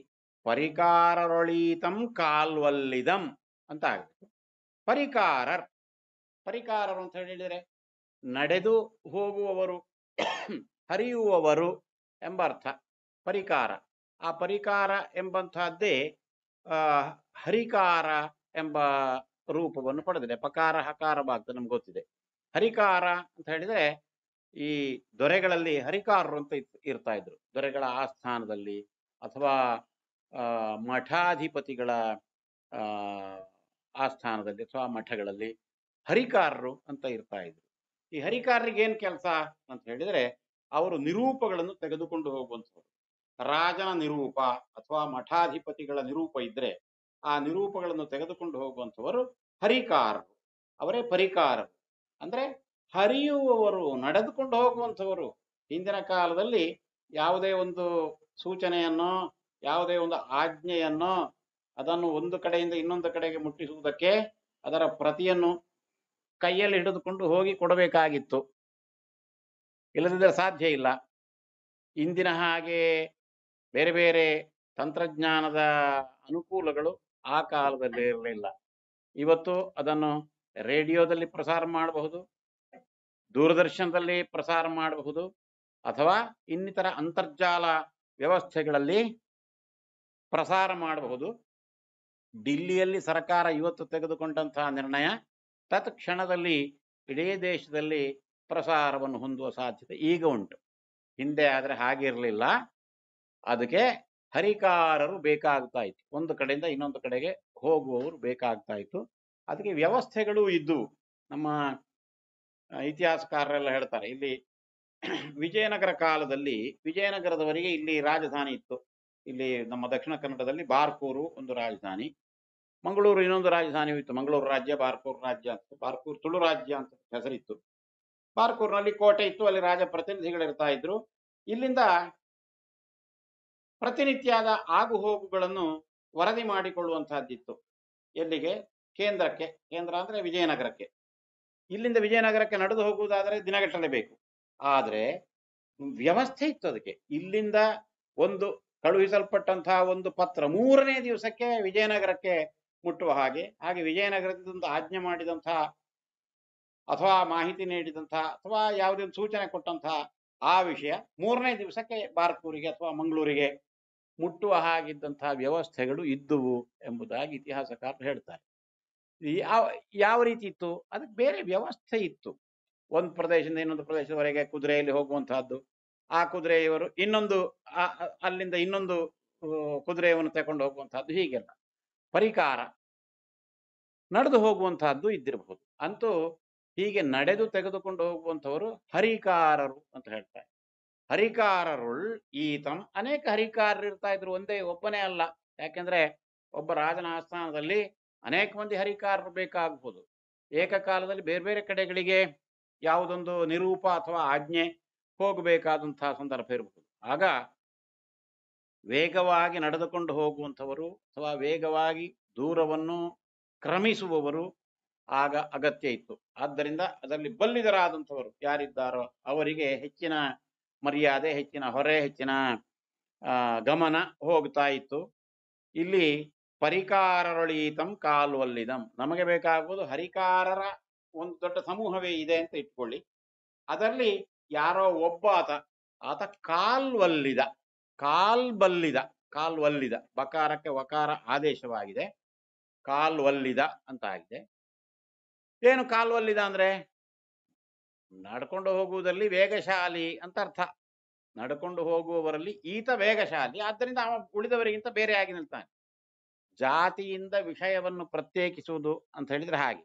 ಪರಿಕಾರರೊಳೀತಂ ಕಾಲ್ವಲ್ಲಿದಂ ಅಂತ ಆಗ್ತದೆ ಪರಿಕಾರರ್ ಪರಿಕಾರರು ಅಂತ ಹೇಳಿದರೆ ನಡೆದು ಹೋಗುವವರು ಹರಿಯುವವರು ಎಂಬ ಅರ್ಥ ಪರಿಕಾರ ಆ ಪರಿಕಾರ ಎಂಬಂತಹದ್ದೇ ಹರಿಕಾರ ಎಂಬ ರೂಪವನ್ನು ಪಡೆದಿದೆ ಪಕಾರ ಹಕಾರ ಹಕಾರವಾಗ್ತದೆ ನಮ್ಗೆ ಗೊತ್ತಿದೆ ಹರಿಕಾರ ಅಂತ ಹೇಳಿದ್ರೆ ಈ ದೊರೆಗಳಲ್ಲಿ ಹರಿಕಾರರು ಅಂತ ಇರ್ತಾ ಇದ್ರು ದೊರೆಗಳ ಆಸ್ಥಾನದಲ್ಲಿ ಅಥವಾ ಮಠಾಧಿಪತಿಗಳ ಆ ಸ್ಥಾನದಲ್ಲಿ ಅಥವಾ ಮಠಗಳಲ್ಲಿ ಹರಿಕಾರರು ಅಂತ ಇರ್ತಾ ಇದ್ರು ಈ ಹರಿಕಾರರಿಗೆ ಏನ್ ಕೆಲಸ ಅಂತ ಹೇಳಿದ್ರೆ ಅವರು ನಿರೂಪಗಳನ್ನು ತೆಗೆದುಕೊಂಡು ಹೋಗುವಂಥವ್ರು ರಾಜನ ನಿರೂಪ ಅಥವಾ ಮಠಾಧಿಪತಿಗಳ ನಿರೂಪ ಇದ್ರೆ ಆ ನಿರೂಪಗಳನ್ನು ತೆಗೆದುಕೊಂಡು ಹೋಗುವಂಥವರು ಹರಿಕಾರರು ಅವರೇ ಪರಿಕಾರರು ಅಂದ್ರೆ ಹರಿಯುವವರು ನಡೆದುಕೊಂಡು ಹೋಗುವಂಥವರು ಹಿಂದಿನ ಕಾಲದಲ್ಲಿ ಯಾವುದೇ ಒಂದು ಸೂಚನೆಯನ್ನೋ ಯಾವುದೇ ಒಂದು ಆಜ್ಞೆಯನ್ನೋ ಅದನ್ನು ಒಂದು ಕಡೆಯಿಂದ ಇನ್ನೊಂದು ಕಡೆಗೆ ಮುಟ್ಟಿಸುವುದಕ್ಕೆ ಅದರ ಪ್ರತಿಯನ್ನು ಕೈಯಲ್ಲಿ ಹಿಡಿದುಕೊಂಡು ಹೋಗಿ ಕೊಡಬೇಕಾಗಿತ್ತು ಇಲ್ಲದಿದ್ದರೆ ಸಾಧ್ಯ ಇಲ್ಲ ಇಂದಿನ ಹಾಗೆ ಬೇರೆ ಬೇರೆ ತಂತ್ರಜ್ಞಾನದ ಅನುಕೂಲಗಳು ಆ ಕಾಲದಲ್ಲಿ ಇರಲಿಲ್ಲ ಇವತ್ತು ಅದನ್ನು ರೇಡಿಯೋದಲ್ಲಿ ಪ್ರಸಾರ ಮಾಡಬಹುದು ದೂರದರ್ಶನದಲ್ಲಿ ಪ್ರಸಾರ ಮಾಡಬಹುದು ಅಥವಾ ಇನ್ನಿತರ ಅಂತರ್ಜಾಲ ವ್ಯವಸ್ಥೆಗಳಲ್ಲಿ ಪ್ರಸಾರ ಮಾಡಬಹುದು ಡಿಲ್ಲಿಯಲ್ಲಿ ಸರ್ಕಾರ ಇವತ್ತು ತೆಗೆದುಕೊಂಡಂತಹ ನಿರ್ಣಯ ತತ್ ಕ್ಷಣದಲ್ಲಿ ಇಡೀ ದೇಶದಲ್ಲಿ ಪ್ರಸಾರವನ್ನು ಹೊಂದುವ ಸಾಧ್ಯತೆ ಈಗ ಉಂಟು ಹಿಂದೆ ಆದರೆ ಹಾಗಿರಲಿಲ್ಲ ಅದಕ್ಕೆ ಹರಿಕಾರರು ಬೇಕಾಗ್ತಾ ಇತ್ತು ಒಂದು ಕಡೆಯಿಂದ ಇನ್ನೊಂದು ಕಡೆಗೆ ಹೋಗುವವರು ಬೇಕಾಗ್ತಾ ಇತ್ತು ಅದಕ್ಕೆ ವ್ಯವಸ್ಥೆಗಳು ಇದ್ದು ನಮ್ಮ ಇತಿಹಾಸಕಾರರೆಲ್ಲ ಹೇಳ್ತಾರೆ ಇಲ್ಲಿ ವಿಜಯನಗರ ಕಾಲದಲ್ಲಿ ವಿಜಯನಗರದವರಿಗೆ ಇಲ್ಲಿ ರಾಜಧಾನಿ ಇತ್ತು ಇಲ್ಲಿ ನಮ್ಮ ದಕ್ಷಿಣ ಕನ್ನಡದಲ್ಲಿ ಬಾರ್ಕೂರು ಒಂದು ರಾಜಧಾನಿ ಮಂಗಳೂರು ಇನ್ನೊಂದು ರಾಜಧಾನಿಯೂ ಇತ್ತು ಮಂಗಳೂರು ರಾಜ್ಯ ಬಾರ್ಕೂರು ರಾಜ್ಯ ಅಂತ ಬಾರ್ಕೂರು ತುಳು ರಾಜ್ಯ ಅಂತ ಹೆಸರಿತ್ತು ಬಾರ್ಕೂರ್ನಲ್ಲಿ ಕೋಟೆ ಇತ್ತು ಅಲ್ಲಿ ರಾಜ ಪ್ರತಿನಿಧಿಗಳಿರ್ತಾ ಇದ್ರು ಇಲ್ಲಿಂದ ಪ್ರತಿನಿತ್ಯದ ಆಗು ಹೋಗುಗಳನ್ನು ವರದಿ ಮಾಡಿಕೊಳ್ಳುವಂತಹದ್ದಿತ್ತು ಎಲ್ಲಿಗೆ ಕೇಂದ್ರಕ್ಕೆ ಕೇಂದ್ರ ಅಂದ್ರೆ ವಿಜಯನಗರಕ್ಕೆ ಇಲ್ಲಿಂದ ವಿಜಯನಗರಕ್ಕೆ ನಡೆದು ಹೋಗುವುದಾದರೆ ದಿನಗಟ್ಟಲೆ ಬೇಕು ಆದ್ರೆ ವ್ಯವಸ್ಥೆ ಇತ್ತು ಅದಕ್ಕೆ ಇಲ್ಲಿಂದ ಒಂದು ಕಳುಹಿಸಲ್ಪಟ್ಟಂತಹ ಒಂದು ಪತ್ರ ಮೂರನೇ ದಿವಸಕ್ಕೆ ವಿಜಯನಗರಕ್ಕೆ ಮುಟ್ಟುವ ಹಾಗೆ ಹಾಗೆ ವಿಜಯನಗರದಿಂದ ಆಜ್ಞೆ ಮಾಡಿದಂತಹ ಅಥವಾ ಮಾಹಿತಿ ನೀಡಿದಂತಹ ಅಥವಾ ಯಾವುದೇ ಒಂದು ಸೂಚನೆ ಕೊಟ್ಟಂತಹ ಆ ವಿಷಯ ಮೂರನೇ ದಿವಸಕ್ಕೆ ಭಾರತೂರಿಗೆ ಅಥವಾ ಮಂಗಳೂರಿಗೆ ಮುಟ್ಟುವ ಹಾಗಿದ್ದಂತಹ ವ್ಯವಸ್ಥೆಗಳು ಇದ್ದುವು ಎಂಬುದಾಗಿ ಇತಿಹಾಸಕಾರರು ಹೇಳ್ತಾರೆ ಯಾವ ಯಾವ ರೀತಿ ಇತ್ತು ಅದಕ್ಕೆ ಬೇರೆ ವ್ಯವಸ್ಥೆ ಇತ್ತು ಒಂದು ಪ್ರದೇಶದಿಂದ ಇನ್ನೊಂದು ಪ್ರದೇಶದವರೆಗೆ ಕುದುರೆಯಲ್ಲಿ ಹೋಗುವಂತಹದ್ದು ಆ ಕುದುರೆಯವರು ಇನ್ನೊಂದು ಅಲ್ಲಿಂದ ಇನ್ನೊಂದು ಕುದುರೆಯನ್ನು ತಗೊಂಡು ಹೋಗುವಂತಹದ್ದು ಹೀಗೆಲ್ಲ ಪರಿಕಾರ ನಡೆದು ಹೋಗುವಂತಹದ್ದು ಇದ್ದಿರಬಹುದು ಅಂತೂ ಹೀಗೆ ನಡೆದು ತೆಗೆದುಕೊಂಡು ಹೋಗುವಂಥವರು ಹರಿಕಾರರು ಅಂತ ಹೇಳ್ತಾರೆ ಹರಿಕಾರರುಳ್ ಈತಂ ಅನೇಕ ಹರಿಕಾರರು ಇರ್ತಾ ಇದ್ರು ಒಂದೇ ಒಬ್ಬನೇ ಅಲ್ಲ ಯಾಕೆಂದ್ರೆ ಒಬ್ಬ ರಾಜನ ಆಸ್ಥಾನದಲ್ಲಿ ಅನೇಕ ಮಂದಿ ಹರಿಕಾರರು ಬೇಕಾಗಬಹುದು ಏಕಕಾಲದಲ್ಲಿ ಬೇರೆ ಬೇರೆ ಕಡೆಗಳಿಗೆ ಯಾವುದೊಂದು ನಿರೂಪ ಅಥವಾ ಆಜ್ಞೆ ಹೋಗಬೇಕಾದಂತಹ ಸಂದರ್ಭ ಇರಬಹುದು ಆಗ ವೇಗವಾಗಿ ನಡೆದುಕೊಂಡು ಹೋಗುವಂಥವರು ಅಥವಾ ವೇಗವಾಗಿ ದೂರವನ್ನು ಕ್ರಮಿಸುವವರು ಆಗ ಅಗತ್ಯ ಇತ್ತು ಆದ್ದರಿಂದ ಅದರಲ್ಲಿ ಬಲ್ಲಿದರಾದಂಥವರು ಯಾರಿದ್ದಾರೋ ಅವರಿಗೆ ಹೆಚ್ಚಿನ ಮರ್ಯಾದೆ ಹೆಚ್ಚಿನ ಹೊರೆ ಹೆಚ್ಚಿನ ಗಮನ ಹೋಗ್ತಾ ಇತ್ತು ಇಲ್ಲಿ ಪರಿಕಾರರೊಳೀತಂ ಕಾಲ್ವಲ್ಲಿದಂ ನಮಗೆ ಬೇಕಾಗುವುದು ಹರಿಕಾರರ ಒಂದು ದೊಡ್ಡ ಸಮೂಹವೇ ಇದೆ ಅಂತ ಇಟ್ಕೊಳ್ಳಿ ಅದರಲ್ಲಿ ಯಾರೋ ಒಬ್ಬ ಆತ ಆತ ಕಾಲ್ವಲ್ಲಿದ ಕಾಲ್ ಕಾಲ್ಬಲ್ಲಿದ ಕಾಲ್ವಲ್ಲಿದ ಬಕಾರಕ್ಕೆ ವಕಾರ ಆದೇಶವಾಗಿದೆ ಕಾಲ್ವಲ್ಲಿದ ಅಂತ ಆಗಿದೆ ಏನು ಕಾಲ್ವಲ್ಲಿದ ಅಂದ್ರೆ ನಡ್ಕೊಂಡು ಹೋಗುವುದರಲ್ಲಿ ವೇಗಶಾಲಿ ಅಂತ ಅರ್ಥ ನಡ್ಕೊಂಡು ಹೋಗುವವರಲ್ಲಿ ಈತ ವೇಗಶಾಲಿ ಆದ್ದರಿಂದ ಅವ ಉಳಿದವರಿಗಿಂತ ಬೇರೆ ಆಗಿ ನಿಲ್ತಾನೆ ಜಾತಿಯಿಂದ ವಿಷಯವನ್ನು ಪ್ರತ್ಯೇಕಿಸುವುದು ಅಂತ ಹೇಳಿದ್ರೆ ಹಾಗೆ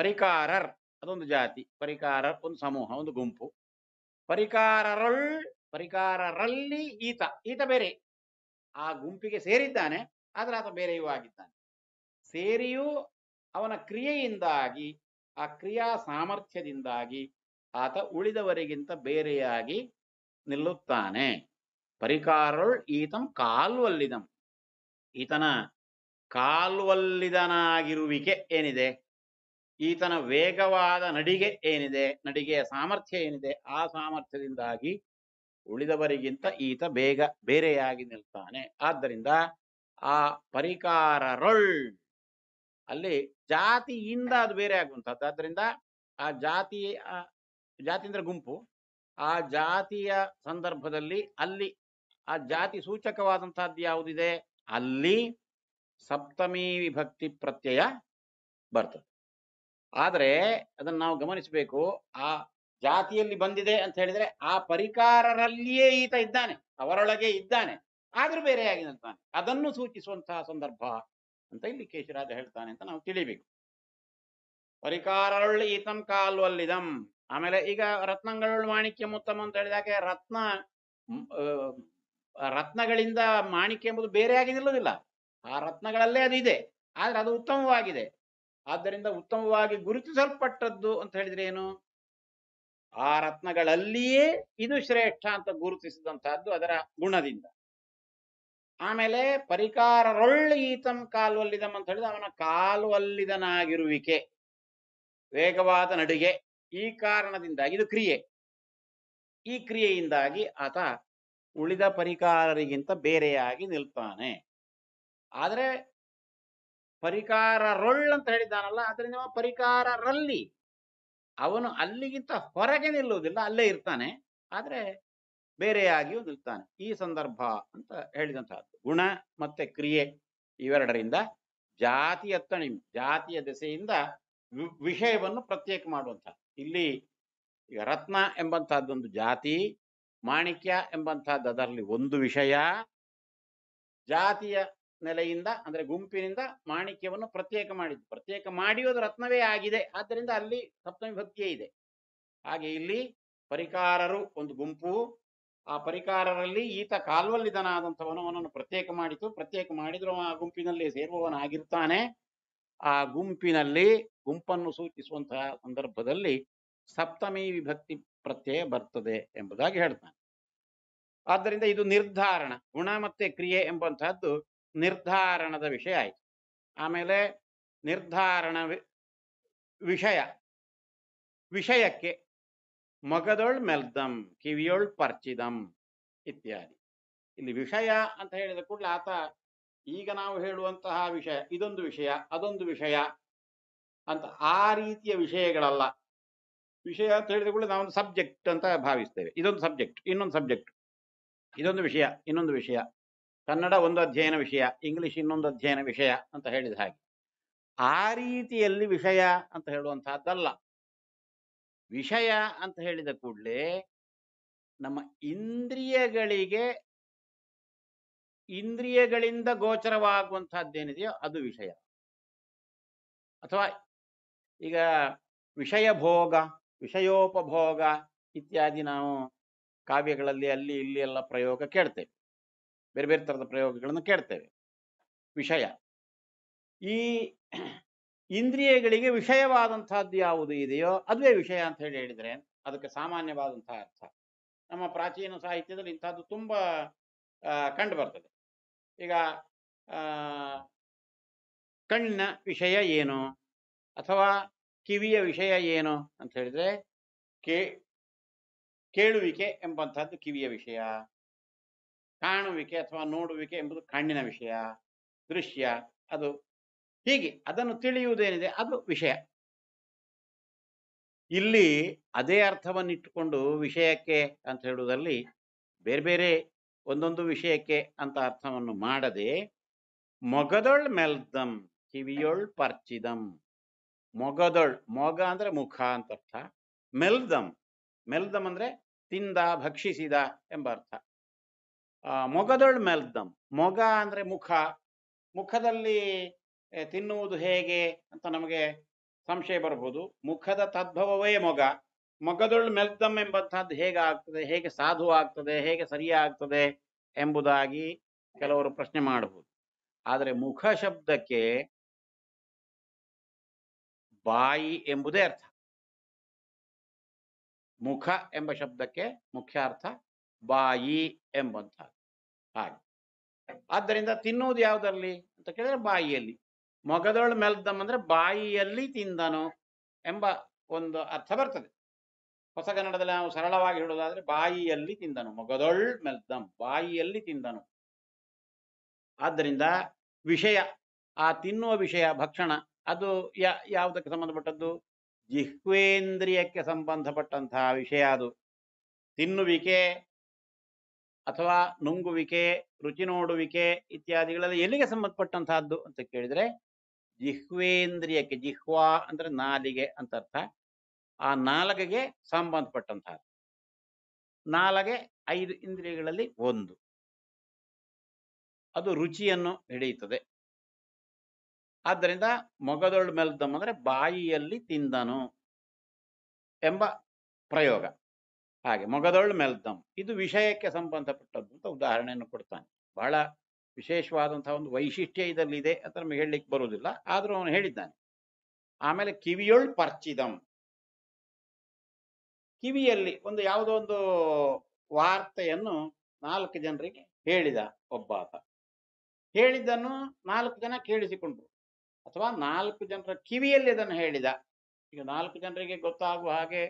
ಪರಿಕಾರರ್ ಅದೊಂದು ಜಾತಿ ಪರಿಕಾರರ್ ಒಂದು ಸಮೂಹ ಒಂದು ಗುಂಪು ಪರಿಕಾರರೊಳ್ ಪರಿಕಾರರಲ್ಲಿ ಈತ ಈತ ಬೇರೆ ಆ ಗುಂಪಿಗೆ ಸೇರಿದ್ದಾನೆ ಆದರೆ ಆತ ಬೇರೆಯೂ ಆಗಿದ್ದಾನೆ ಸೇರಿಯೂ ಅವನ ಕ್ರಿಯೆಯಿಂದಾಗಿ ಆ ಕ್ರಿಯಾ ಸಾಮರ್ಥ್ಯದಿಂದಾಗಿ ಆತ ಉಳಿದವರಿಗಿಂತ ಬೇರೆಯಾಗಿ ನಿಲ್ಲುತ್ತಾನೆ ಪರಿಕಾರರು ಈತಂ ಕಾಲ್ವಲ್ಲಿದಂ ಈತನ ಕಾಲ್ವಲ್ಲಿದನಾಗಿರುವಿಕೆ ಏನಿದೆ ಈತನ ವೇಗವಾದ ನಡಿಗೆ ಏನಿದೆ ನಡಿಗೆಯ ಸಾಮರ್ಥ್ಯ ಏನಿದೆ ಆ ಸಾಮರ್ಥ್ಯದಿಂದಾಗಿ ಉಳಿದವರಿಗಿಂತ ಈತ ಬೇಗ ಬೇರೆಯಾಗಿ ನಿಲ್ತಾನೆ ಆದ್ದರಿಂದ ಆ ಪರಿಕಾರರೊಳ್ ಅಲ್ಲಿ ಜಾತಿಯಿಂದ ಅದು ಬೇರೆ ಆಗುವಂಥದ್ದು ಆದ್ದರಿಂದ ಆ ಜಾತಿ ಜಾತಿ ಅಂದ್ರೆ ಗುಂಪು ಆ ಜಾತಿಯ ಸಂದರ್ಭದಲ್ಲಿ ಅಲ್ಲಿ ಆ ಜಾತಿ ಸೂಚಕವಾದಂತಹದ್ದು ಯಾವುದಿದೆ ಅಲ್ಲಿ ಸಪ್ತಮಿ ವಿಭಕ್ತಿ ಪ್ರತ್ಯಯ ಬರ್ತದೆ ಆದರೆ ಅದನ್ನು ನಾವು ಗಮನಿಸಬೇಕು ಆ ಜಾತಿಯಲ್ಲಿ ಬಂದಿದೆ ಅಂತ ಹೇಳಿದ್ರೆ ಆ ಪರಿಕಾರರಲ್ಲಿಯೇ ಈತ ಇದ್ದಾನೆ ಅವರೊಳಗೆ ಇದ್ದಾನೆ ಆದ್ರೂ ಬೇರೆಯಾಗಿದ್ದಾನೆ ಅದನ್ನು ಸೂಚಿಸುವಂತಹ ಸಂದರ್ಭ ಅಂತ ಇಲ್ಲಿ ಕೇಶರಾಜ ಹೇಳ್ತಾನೆ ಅಂತ ನಾವು ತಿಳಿಬೇಕು ಪರಿಕಾರರುಳ್ಳಿ ಈತಂ ಅಲ್ಲಿದಂ ಆಮೇಲೆ ಈಗ ರತ್ನಗಳು ಮಾಣಿಕ್ಯ ಉತ್ತಮ ಅಂತ ಹೇಳಿದಾಗೆ ರತ್ನ ರತ್ನಗಳಿಂದ ಮಾಣಿಕ್ಯ ಎಂಬುದು ಬೇರೆಯಾಗಿ ನಿಲ್ಲುವುದಿಲ್ಲ ಆ ರತ್ನಗಳಲ್ಲೇ ಅದು ಇದೆ ಆದ್ರೆ ಅದು ಉತ್ತಮವಾಗಿದೆ ಆದ್ದರಿಂದ ಉತ್ತಮವಾಗಿ ಗುರುತಿಸಲ್ಪಟ್ಟದ್ದು ಅಂತ ಹೇಳಿದ್ರೆ ಏನು ಆ ರತ್ನಗಳಲ್ಲಿಯೇ ಇದು ಶ್ರೇಷ್ಠ ಅಂತ ಗುರುತಿಸಿದಂತಹದ್ದು ಅದರ ಗುಣದಿಂದ ಆಮೇಲೆ ಪರಿಕಾರರೊಳ್ಳಿ ಈತಂ ಕಾಲುವಲ್ಲಿದಂ ಅಂತ ಹೇಳಿದ ಅವನ ಕಾಲುವಲ್ಲಿದನಾಗಿರುವಿಕೆ ವೇಗವಾದ ನಡುಗೆ ಈ ಕಾರಣದಿಂದಾಗಿ ಇದು ಕ್ರಿಯೆ ಈ ಕ್ರಿಯೆಯಿಂದಾಗಿ ಆತ ಉಳಿದ ಪರಿಕಾರರಿಗಿಂತ ಬೇರೆಯಾಗಿ ನಿಲ್ತಾನೆ ಆದರೆ ಪರಿಕಾರರೊಳ್ ಅಂತ ಹೇಳಿದ್ದಾನಲ್ಲ ಅದರಿಂದ ಪರಿಕಾರರಲ್ಲಿ ಅವನು ಅಲ್ಲಿಗಿಂತ ಹೊರಗೆ ನಿಲ್ಲುವುದಿಲ್ಲ ಅಲ್ಲೇ ಇರ್ತಾನೆ ಆದರೆ ಬೇರೆಯಾಗಿಯೂ ನಿಲ್ತಾನೆ ಈ ಸಂದರ್ಭ ಅಂತ ಹೇಳಿದಂತಹದ್ದು ಗುಣ ಮತ್ತೆ ಕ್ರಿಯೆ ಇವೆರಡರಿಂದ ಜಾತಿ ತಣಿಮೆ ಜಾತಿಯ ದೆಸೆಯಿಂದ ವಿಷಯವನ್ನು ಪ್ರತ್ಯೇಕ ಮಾಡುವಂತಹ ಇಲ್ಲಿ ರತ್ನ ಎಂಬಂತಹದ್ದೊಂದು ಜಾತಿ ಮಾಣಿಕ್ಯ ಎಂಬಂತಹದ್ದು ಅದರಲ್ಲಿ ಒಂದು ವಿಷಯ ಜಾತಿಯ ನೆಲೆಯಿಂದ ಅಂದ್ರೆ ಗುಂಪಿನಿಂದ ಮಾಣಿಕ್ಯವನ್ನು ಪ್ರತ್ಯೇಕ ಮಾಡಿದ್ದು ಪ್ರತ್ಯೇಕ ಮಾಡಿಯೋದು ರತ್ನವೇ ಆಗಿದೆ ಆದ್ದರಿಂದ ಅಲ್ಲಿ ಸಪ್ತಮಿ ಭಕ್ತಿಯೇ ಇದೆ ಹಾಗೆ ಇಲ್ಲಿ ಪರಿಕಾರರು ಒಂದು ಗುಂಪು ಆ ಪರಿಕಾರರಲ್ಲಿ ಈತ ಕಾಲ್ವಲ್ಲಿದನಾದಂಥವನು ಅವನನ್ನು ಪ್ರತ್ಯೇಕ ಮಾಡಿತು ಪ್ರತ್ಯೇಕ ಮಾಡಿದ್ರು ಆ ಗುಂಪಿನಲ್ಲಿ ಸೇರುವವನಾಗಿರ್ತಾನೆ ಆ ಗುಂಪಿನಲ್ಲಿ ಗುಂಪನ್ನು ಸೂಚಿಸುವಂತಹ ಸಂದರ್ಭದಲ್ಲಿ ಸಪ್ತಮಿ ವಿಭಕ್ತಿ ಪ್ರತ್ಯಯ ಬರ್ತದೆ ಎಂಬುದಾಗಿ ಹೇಳ್ತಾನೆ ಆದ್ದರಿಂದ ಇದು ನಿರ್ಧಾರಣ ಗುಣ ಮತ್ತೆ ಕ್ರಿಯೆ ಎಂಬಂತಹದ್ದು ನಿರ್ಧಾರಣದ ವಿಷಯ ಆಯಿತು ಆಮೇಲೆ ನಿರ್ಧಾರಣ ವಿಷಯ ವಿಷಯಕ್ಕೆ ಮಗದೊಳ್ ಮೆಲ್ದಂ ಕಿವಿಯೊಳ್ ಪರ್ಚಿದಂ ಇತ್ಯಾದಿ ಇಲ್ಲಿ ವಿಷಯ ಅಂತ ಹೇಳಿದ ಕೂಡಲೇ ಆತ ಈಗ ನಾವು ಹೇಳುವಂತಹ ವಿಷಯ ಇದೊಂದು ವಿಷಯ ಅದೊಂದು ವಿಷಯ ಅಂತ ಆ ರೀತಿಯ ವಿಷಯಗಳಲ್ಲ ವಿಷಯ ಅಂತ ಹೇಳಿದ ಕೂಡಲೇ ನಾವೊಂದು ಸಬ್ಜೆಕ್ಟ್ ಅಂತ ಭಾವಿಸ್ತೇವೆ ಇದೊಂದು ಸಬ್ಜೆಕ್ಟ್ ಇನ್ನೊಂದು ಸಬ್ಜೆಕ್ಟ್ ಇದೊಂದು ವಿಷಯ ಇನ್ನೊಂದು ವಿಷಯ ಕನ್ನಡ ಒಂದು ಅಧ್ಯಯನ ವಿಷಯ ಇಂಗ್ಲಿಷ್ ಇನ್ನೊಂದು ಅಧ್ಯಯನ ವಿಷಯ ಅಂತ ಹೇಳಿದ ಹಾಗೆ ಆ ರೀತಿಯಲ್ಲಿ ವಿಷಯ ಅಂತ ಹೇಳುವಂತಹದ್ದಲ್ಲ ವಿಷಯ ಅಂತ ಹೇಳಿದ ಕೂಡಲೇ ನಮ್ಮ ಇಂದ್ರಿಯಗಳಿಗೆ ಇಂದ್ರಿಯಗಳಿಂದ ಗೋಚರವಾಗುವಂತಹದ್ದೇನಿದೆಯೋ ಅದು ವಿಷಯ ಅಥವಾ ಈಗ ವಿಷಯ ಭೋಗ ವಿಷಯೋಪಭೋಗ ಇತ್ಯಾದಿ ನಾವು ಕಾವ್ಯಗಳಲ್ಲಿ ಅಲ್ಲಿ ಇಲ್ಲಿ ಎಲ್ಲ ಪ್ರಯೋಗ ಕೇಳ್ತೇವೆ ಬೇರೆ ಬೇರೆ ಥರದ ಪ್ರಯೋಗಗಳನ್ನು ಕೇಳ್ತೇವೆ ವಿಷಯ ಈ ಇಂದ್ರಿಯಗಳಿಗೆ ವಿಷಯವಾದಂಥದ್ದು ಯಾವುದು ಇದೆಯೋ ಅದುವೇ ವಿಷಯ ಅಂತ ಹೇಳಿ ಹೇಳಿದರೆ ಅದಕ್ಕೆ ಸಾಮಾನ್ಯವಾದಂತಹ ಅರ್ಥ ನಮ್ಮ ಪ್ರಾಚೀನ ಸಾಹಿತ್ಯದಲ್ಲಿ ಇಂಥದ್ದು ತುಂಬ ಕಂಡು ಬರ್ತದೆ ಈಗ ಕಣ್ಣಿನ ವಿಷಯ ಏನು ಅಥವಾ ಕಿವಿಯ ವಿಷಯ ಏನು ಅಂತ ಹೇಳಿದರೆ ಕೇ ಕೇಳುವಿಕೆ ಎಂಬಂಥದ್ದು ಕಿವಿಯ ವಿಷಯ ಕಾಣುವಿಕೆ ಅಥವಾ ನೋಡುವಿಕೆ ಎಂಬುದು ಕಣ್ಣಿನ ವಿಷಯ ದೃಶ್ಯ ಅದು ಹೀಗೆ ಅದನ್ನು ತಿಳಿಯುವುದೇನಿದೆ ಅದು ವಿಷಯ ಇಲ್ಲಿ ಅದೇ ಅರ್ಥವನ್ನು ಇಟ್ಟುಕೊಂಡು ವಿಷಯಕ್ಕೆ ಅಂತ ಹೇಳುವುದರಲ್ಲಿ ಬೇರೆ ಬೇರೆ ಒಂದೊಂದು ವಿಷಯಕ್ಕೆ ಅಂತ ಅರ್ಥವನ್ನು ಮಾಡದೆ ಮೊಗದೊಳ್ ಮೆಲ್ದಂ ಕಿವಿಯೊಳ್ ಪರ್ಚಿದಂ ಮೊಗದೊಳ್ ಮೊಗ ಅಂದ್ರೆ ಮುಖ ಅಂತ ಅರ್ಥ ಮೆಲ್ದಂ ಮೆಲ್ದಂ ಅಂದ್ರೆ ತಿಂದ ಭಕ್ಷಿಸಿದ ಎಂಬ ಅರ್ಥ ಮೊಗದೊಳ್ ಮೆಲ್ದಮ್ ಮೊಗ ಅಂದ್ರೆ ಮುಖ ಮುಖದಲ್ಲಿ ತಿನ್ನುವುದು ಹೇಗೆ ಅಂತ ನಮಗೆ ಸಂಶಯ ಬರ್ಬೋದು ಮುಖದ ತದ್ಭವವೇ ಮೊಗ ಮೊಗದೊಳ್ ಮೆಲ್ದಂ ಎಂಬಂತಹದ್ದು ಹೇಗೆ ಆಗ್ತದೆ ಹೇಗೆ ಸಾಧು ಆಗ್ತದೆ ಹೇಗೆ ಸರಿಯಾಗ್ತದೆ ಎಂಬುದಾಗಿ ಕೆಲವರು ಪ್ರಶ್ನೆ ಮಾಡಬಹುದು ಆದರೆ ಮುಖ ಶಬ್ದಕ್ಕೆ ಬಾಯಿ ಎಂಬುದೇ ಅರ್ಥ ಮುಖ ಎಂಬ ಶಬ್ದಕ್ಕೆ ಮುಖ್ಯ ಅರ್ಥ ಬಾಯಿ ಎಂಬಂತಹ ಹಾಗೆ ಆದ್ದರಿಂದ ತಿನ್ನುವುದು ಯಾವುದರಲ್ಲಿ ಅಂತ ಕೇಳಿದ್ರೆ ಬಾಯಿಯಲ್ಲಿ ಮೊಗದೊಳ್ ಮೆಲ್ದಮ್ ಅಂದ್ರೆ ಬಾಯಿಯಲ್ಲಿ ತಿಂದನು ಎಂಬ ಒಂದು ಅರ್ಥ ಬರ್ತದೆ ಹೊಸ ಕನ್ನಡದಲ್ಲಿ ನಾವು ಸರಳವಾಗಿ ಹೇಳುವುದಾದ್ರೆ ಬಾಯಿಯಲ್ಲಿ ತಿಂದನು ಮೊಗದೊಳ್ ಮೆಲ್ದಮ್ ಬಾಯಿಯಲ್ಲಿ ತಿಂದನು ಆದ್ದರಿಂದ ವಿಷಯ ಆ ತಿನ್ನುವ ವಿಷಯ ಭಕ್ಷಣ ಅದು ಯಾ ಯಾವುದಕ್ಕೆ ಸಂಬಂಧಪಟ್ಟದ್ದು ಜಿಹ್ವೇಂದ್ರಿಯಕ್ಕೆ ಸಂಬಂಧಪಟ್ಟಂತಹ ವಿಷಯ ಅದು ತಿನ್ನುವಿಕೆ ಅಥವಾ ನುಂಗುವಿಕೆ ರುಚಿ ನೋಡುವಿಕೆ ಇತ್ಯಾದಿಗಳಲ್ಲಿ ಎಲ್ಲಿಗೆ ಸಂಬಂಧಪಟ್ಟಂತಹದ್ದು ಅಂತ ಕೇಳಿದ್ರೆ ಜಿಹ್ವೇಂದ್ರಿಯಕ್ಕೆ ಜಿಹ್ವಾ ಅಂದ್ರೆ ನಾಲಿಗೆ ಅಂತ ಅರ್ಥ ಆ ನಾಲಗೆಗೆ ಸಂಬಂಧಪಟ್ಟಂತಹದ್ದು ನಾಲಗೆ ಐದು ಇಂದ್ರಿಯಗಳಲ್ಲಿ ಒಂದು ಅದು ರುಚಿಯನ್ನು ಹಿಡಿಯುತ್ತದೆ ಆದ್ದರಿಂದ ಮೊಗದೊಳ್ ಮೆಲ್ದಮ್ ಅಂದ್ರೆ ಬಾಯಿಯಲ್ಲಿ ತಿಂದನು ಎಂಬ ಪ್ರಯೋಗ ಹಾಗೆ ಮೊಗದೊಳ್ ಮೆಲ್ದಂ ಇದು ವಿಷಯಕ್ಕೆ ಸಂಬಂಧಪಟ್ಟದ್ದು ಅಂತ ಉದಾಹರಣೆಯನ್ನು ಕೊಡ್ತಾನೆ ಬಹಳ ವಿಶೇಷವಾದಂತಹ ಒಂದು ವೈಶಿಷ್ಟ್ಯ ಇದರಲ್ಲಿದೆ ಅಂತ ನಮಗೆ ಹೇಳಲಿಕ್ಕೆ ಬರುವುದಿಲ್ಲ ಆದರೂ ಅವನು ಹೇಳಿದ್ದಾನೆ ಆಮೇಲೆ ಕಿವಿಯೊಳ್ ಪರ್ಚಿದಂ ಕಿವಿಯಲ್ಲಿ ಒಂದು ಯಾವುದೋ ಒಂದು ವಾರ್ತೆಯನ್ನು ನಾಲ್ಕು ಜನರಿಗೆ ಹೇಳಿದ ಒಬ್ಬಾತ ಹೇಳಿದ್ದನ್ನು ನಾಲ್ಕು ಜನ ಕೇಳಿಸಿಕೊಂಡ್ರು ಅಥವಾ ನಾಲ್ಕು ಜನರ ಕಿವಿಯಲ್ಲಿ ಅದನ್ನು ಹೇಳಿದ ಈಗ ನಾಲ್ಕು ಜನರಿಗೆ ಗೊತ್ತಾಗುವ ಹಾಗೆ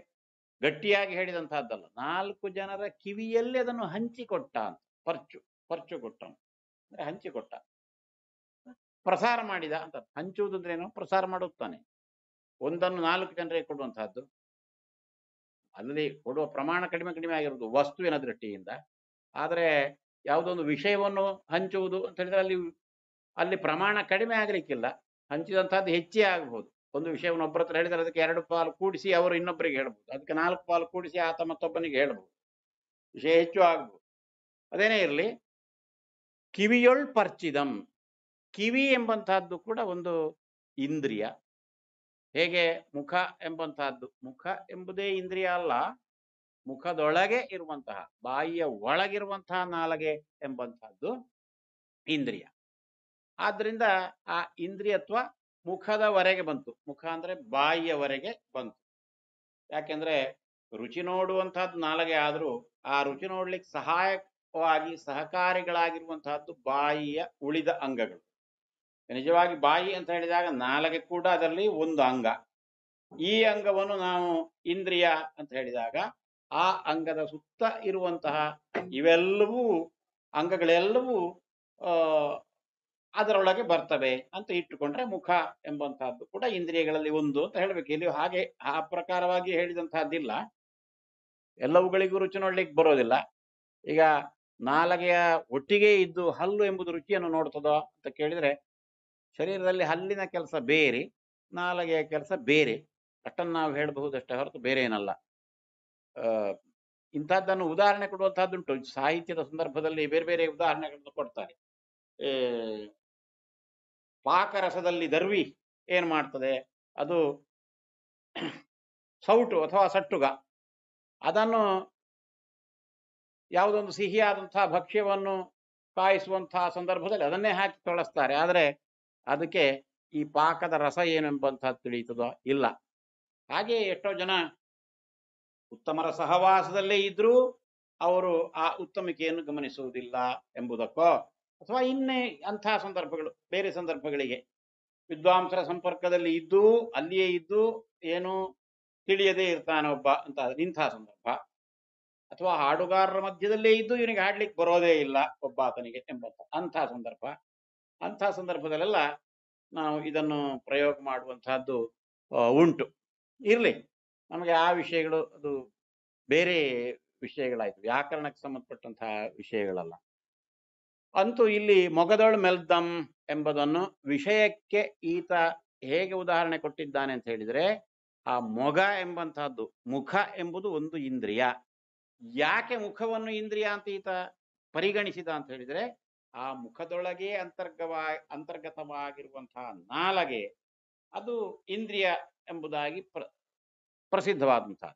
ಗಟ್ಟಿಯಾಗಿ ಹೇಳಿದಂತಹದ್ದಲ್ಲ ನಾಲ್ಕು ಜನರ ಕಿವಿಯಲ್ಲಿ ಅದನ್ನು ಹಂಚಿಕೊಟ್ಟ ಅಂತ ಪರ್ಚು ಪರ್ಚು ಕೊಟ್ಟ ಅಂದ್ರೆ ಹಂಚಿಕೊಟ್ಟ ಪ್ರಸಾರ ಮಾಡಿದ ಅಂತ ಹಂಚುವುದಂದ್ರೇನು ಪ್ರಸಾರ ಮಾಡುತ್ತಾನೆ ಒಂದನ್ನು ನಾಲ್ಕು ಜನರಿಗೆ ಕೊಡುವಂತಹದ್ದು ಅಲ್ಲಿ ಕೊಡುವ ಪ್ರಮಾಣ ಕಡಿಮೆ ಕಡಿಮೆ ಆಗಿರುವುದು ವಸ್ತುವಿನ ದೃಷ್ಟಿಯಿಂದ ಆದರೆ ಯಾವುದೊಂದು ವಿಷಯವನ್ನು ಹಂಚುವುದು ಅಂತ ಹೇಳಿದ್ರೆ ಅಲ್ಲಿ ಅಲ್ಲಿ ಪ್ರಮಾಣ ಕಡಿಮೆ ಆಗಲಿಕ್ಕಿಲ್ಲ ಹಂಚಿದಂತಹದ್ದು ಹೆಚ್ಚೇ ಆಗಬಹುದು ಒಂದು ವಿಷಯವನ್ನು ಒಬ್ಬರ ಹತ್ರ ಹೇಳಿದರೆ ಅದಕ್ಕೆ ಎರಡು ಪಾಲು ಕೂಡಿಸಿ ಅವರು ಇನ್ನೊಬ್ಬರಿಗೆ ಹೇಳ್ಬೋದು ಅದಕ್ಕೆ ನಾಲ್ಕು ಪಾಲು ಕೂಡಿಸಿ ಆತ ಮತ್ತೊಬ್ಬನಿಗೆ ಹೇಳ್ಬೋದು ವಿಷಯ ಹೆಚ್ಚು ಆಗ್ಬೋದು ಅದೇನೇ ಇರಲಿ ಕಿವಿಯೊಳ್ ಪರ್ಚಿದಂ ಕಿವಿ ಎಂಬಂತಹದ್ದು ಕೂಡ ಒಂದು ಇಂದ್ರಿಯ ಹೇಗೆ ಮುಖ ಎಂಬಂತಹದ್ದು ಮುಖ ಎಂಬುದೇ ಇಂದ್ರಿಯ ಅಲ್ಲ ಮುಖದೊಳಗೆ ಇರುವಂತಹ ಬಾಯಿಯ ಒಳಗಿರುವಂತಹ ನಾಲಗೆ ಎಂಬಂತಹದ್ದು ಇಂದ್ರಿಯ ಆದ್ರಿಂದ ಆ ಇಂದ್ರಿಯತ್ವ ಮುಖದವರೆಗೆ ಬಂತು ಮುಖ ಅಂದರೆ ಬಾಯಿಯವರೆಗೆ ಬಂತು ಯಾಕೆಂದರೆ ರುಚಿ ನೋಡುವಂತಹದ್ದು ನಾಲಗೆ ಆದರೂ ಆ ರುಚಿ ನೋಡ್ಲಿಕ್ಕೆ ಸಹಾಯಕವಾಗಿ ಸಹಕಾರಿಗಳಾಗಿರುವಂತಹದ್ದು ಬಾಯಿಯ ಉಳಿದ ಅಂಗಗಳು ನಿಜವಾಗಿ ಬಾಯಿ ಅಂತ ಹೇಳಿದಾಗ ನಾಲಗೆ ಕೂಡ ಅದರಲ್ಲಿ ಒಂದು ಅಂಗ ಈ ಅಂಗವನ್ನು ನಾವು ಇಂದ್ರಿಯ ಅಂತ ಹೇಳಿದಾಗ ಆ ಅಂಗದ ಸುತ್ತ ಇರುವಂತಹ ಇವೆಲ್ಲವೂ ಅಂಗಗಳೆಲ್ಲವೂ ಅದರೊಳಗೆ ಬರ್ತವೆ ಅಂತ ಇಟ್ಟುಕೊಂಡ್ರೆ ಮುಖ ಎಂಬಂತಹದ್ದು ಕೂಡ ಇಂದ್ರಿಯಗಳಲ್ಲಿ ಒಂದು ಅಂತ ಹೇಳ್ಬೇಕು ಇಲ್ಲಿ ಹಾಗೆ ಆ ಪ್ರಕಾರವಾಗಿ ಹೇಳಿದಂತಹದ್ದಿಲ್ಲ ಎಲ್ಲವುಗಳಿಗೂ ರುಚಿ ನೋಡ್ಲಿಕ್ಕೆ ಬರೋದಿಲ್ಲ ಈಗ ನಾಲಗೆಯ ಒಟ್ಟಿಗೆ ಇದ್ದು ಹಲ್ಲು ಎಂಬುದು ರುಚಿಯನ್ನು ನೋಡ್ತದೋ ಅಂತ ಕೇಳಿದ್ರೆ ಶರೀರದಲ್ಲಿ ಹಲ್ಲಿನ ಕೆಲಸ ಬೇರೆ ನಾಲಗೆಯ ಕೆಲಸ ಬೇರೆ ಅಷ್ಟನ್ನು ನಾವು ಹೇಳಬಹುದಷ್ಟೇ ಹೊರತು ಬೇರೆ ಏನಲ್ಲ ಇಂಥದ್ದನ್ನು ಉದಾಹರಣೆ ಕೊಡುವಂತಹದ್ದುಂಟು ಸಾಹಿತ್ಯದ ಸಂದರ್ಭದಲ್ಲಿ ಬೇರೆ ಬೇರೆ ಉದಾಹರಣೆಗಳನ್ನು ಕೊಡ್ತಾರೆ ಪಾಕರಸದಲ್ಲಿ ದರ್ವಿ ಏನು ಮಾಡ್ತದೆ ಅದು ಸೌಟು ಅಥವಾ ಸಟ್ಟುಗ ಅದನ್ನು ಯಾವುದೊಂದು ಸಿಹಿಯಾದಂಥ ಭಕ್ಷ್ಯವನ್ನು ಕಾಯಿಸುವಂತಹ ಸಂದರ್ಭದಲ್ಲಿ ಅದನ್ನೇ ಹಾಕಿ ತೊಳಸ್ತಾರೆ ಆದರೆ ಅದಕ್ಕೆ ಈ ಪಾಕದ ರಸ ಏನೆಂಬಂತಹ ತಿಳಿಯುತ್ತದೋ ಇಲ್ಲ ಹಾಗೆಯೇ ಎಷ್ಟೋ ಜನ ಉತ್ತಮರ ಸಹವಾಸದಲ್ಲೇ ಇದ್ರೂ ಅವರು ಆ ಉತ್ತಮಿಕೆಯನ್ನು ಗಮನಿಸುವುದಿಲ್ಲ ಎಂಬುದಕ್ಕೋ ಅಥವಾ ಇನ್ನೇ ಅಂಥ ಸಂದರ್ಭಗಳು ಬೇರೆ ಸಂದರ್ಭಗಳಿಗೆ ವಿದ್ವಾಂಸರ ಸಂಪರ್ಕದಲ್ಲಿ ಇದ್ದು ಅಲ್ಲಿಯೇ ಇದ್ದು ಏನು ತಿಳಿಯದೇ ಒಬ್ಬ ಅಂತ ಇಂಥ ಸಂದರ್ಭ ಅಥವಾ ಹಾಡುಗಾರರ ಮಧ್ಯದಲ್ಲೇ ಇದ್ದು ಇವನಿಗೆ ಹಾಡ್ಲಿಕ್ಕೆ ಬರೋದೇ ಇಲ್ಲ ಒಬ್ಬ ಆತನಿಗೆ ಎಂಬಂತ ಅಂಥ ಸಂದರ್ಭ ಅಂಥ ಸಂದರ್ಭದಲ್ಲೆಲ್ಲ ನಾವು ಇದನ್ನು ಪ್ರಯೋಗ ಮಾಡುವಂತಹದ್ದು ಉಂಟು ಇರಲಿ ನಮಗೆ ಆ ವಿಷಯಗಳು ಅದು ಬೇರೆ ವಿಷಯಗಳಾಯಿತು ವ್ಯಾಕರಣಕ್ಕೆ ಸಂಬಂಧಪಟ್ಟಂತಹ ವಿಷಯಗಳಲ್ಲ ಅಂತೂ ಇಲ್ಲಿ ಮೊಗದೊಳ್ ಮೆಲ್ದಂ ಎಂಬುದನ್ನು ವಿಷಯಕ್ಕೆ ಈತ ಹೇಗೆ ಉದಾಹರಣೆ ಕೊಟ್ಟಿದ್ದಾನೆ ಅಂತ ಹೇಳಿದ್ರೆ ಆ ಮೊಗ ಎಂಬಂತಹದ್ದು ಮುಖ ಎಂಬುದು ಒಂದು ಇಂದ್ರಿಯ ಯಾಕೆ ಮುಖವನ್ನು ಇಂದ್ರಿಯ ಅಂತ ಈತ ಪರಿಗಣಿಸಿದ ಅಂತ ಹೇಳಿದರೆ ಆ ಮುಖದೊಳಗೆ ಅಂತರ್ಗವಾ ಅಂತರ್ಗತವಾಗಿರುವಂತಹ ನಾಲಗೆ ಅದು ಇಂದ್ರಿಯ ಎಂಬುದಾಗಿ ಪ್ರ ಪ್ರಸಿದ್ಧವಾದಂತಹ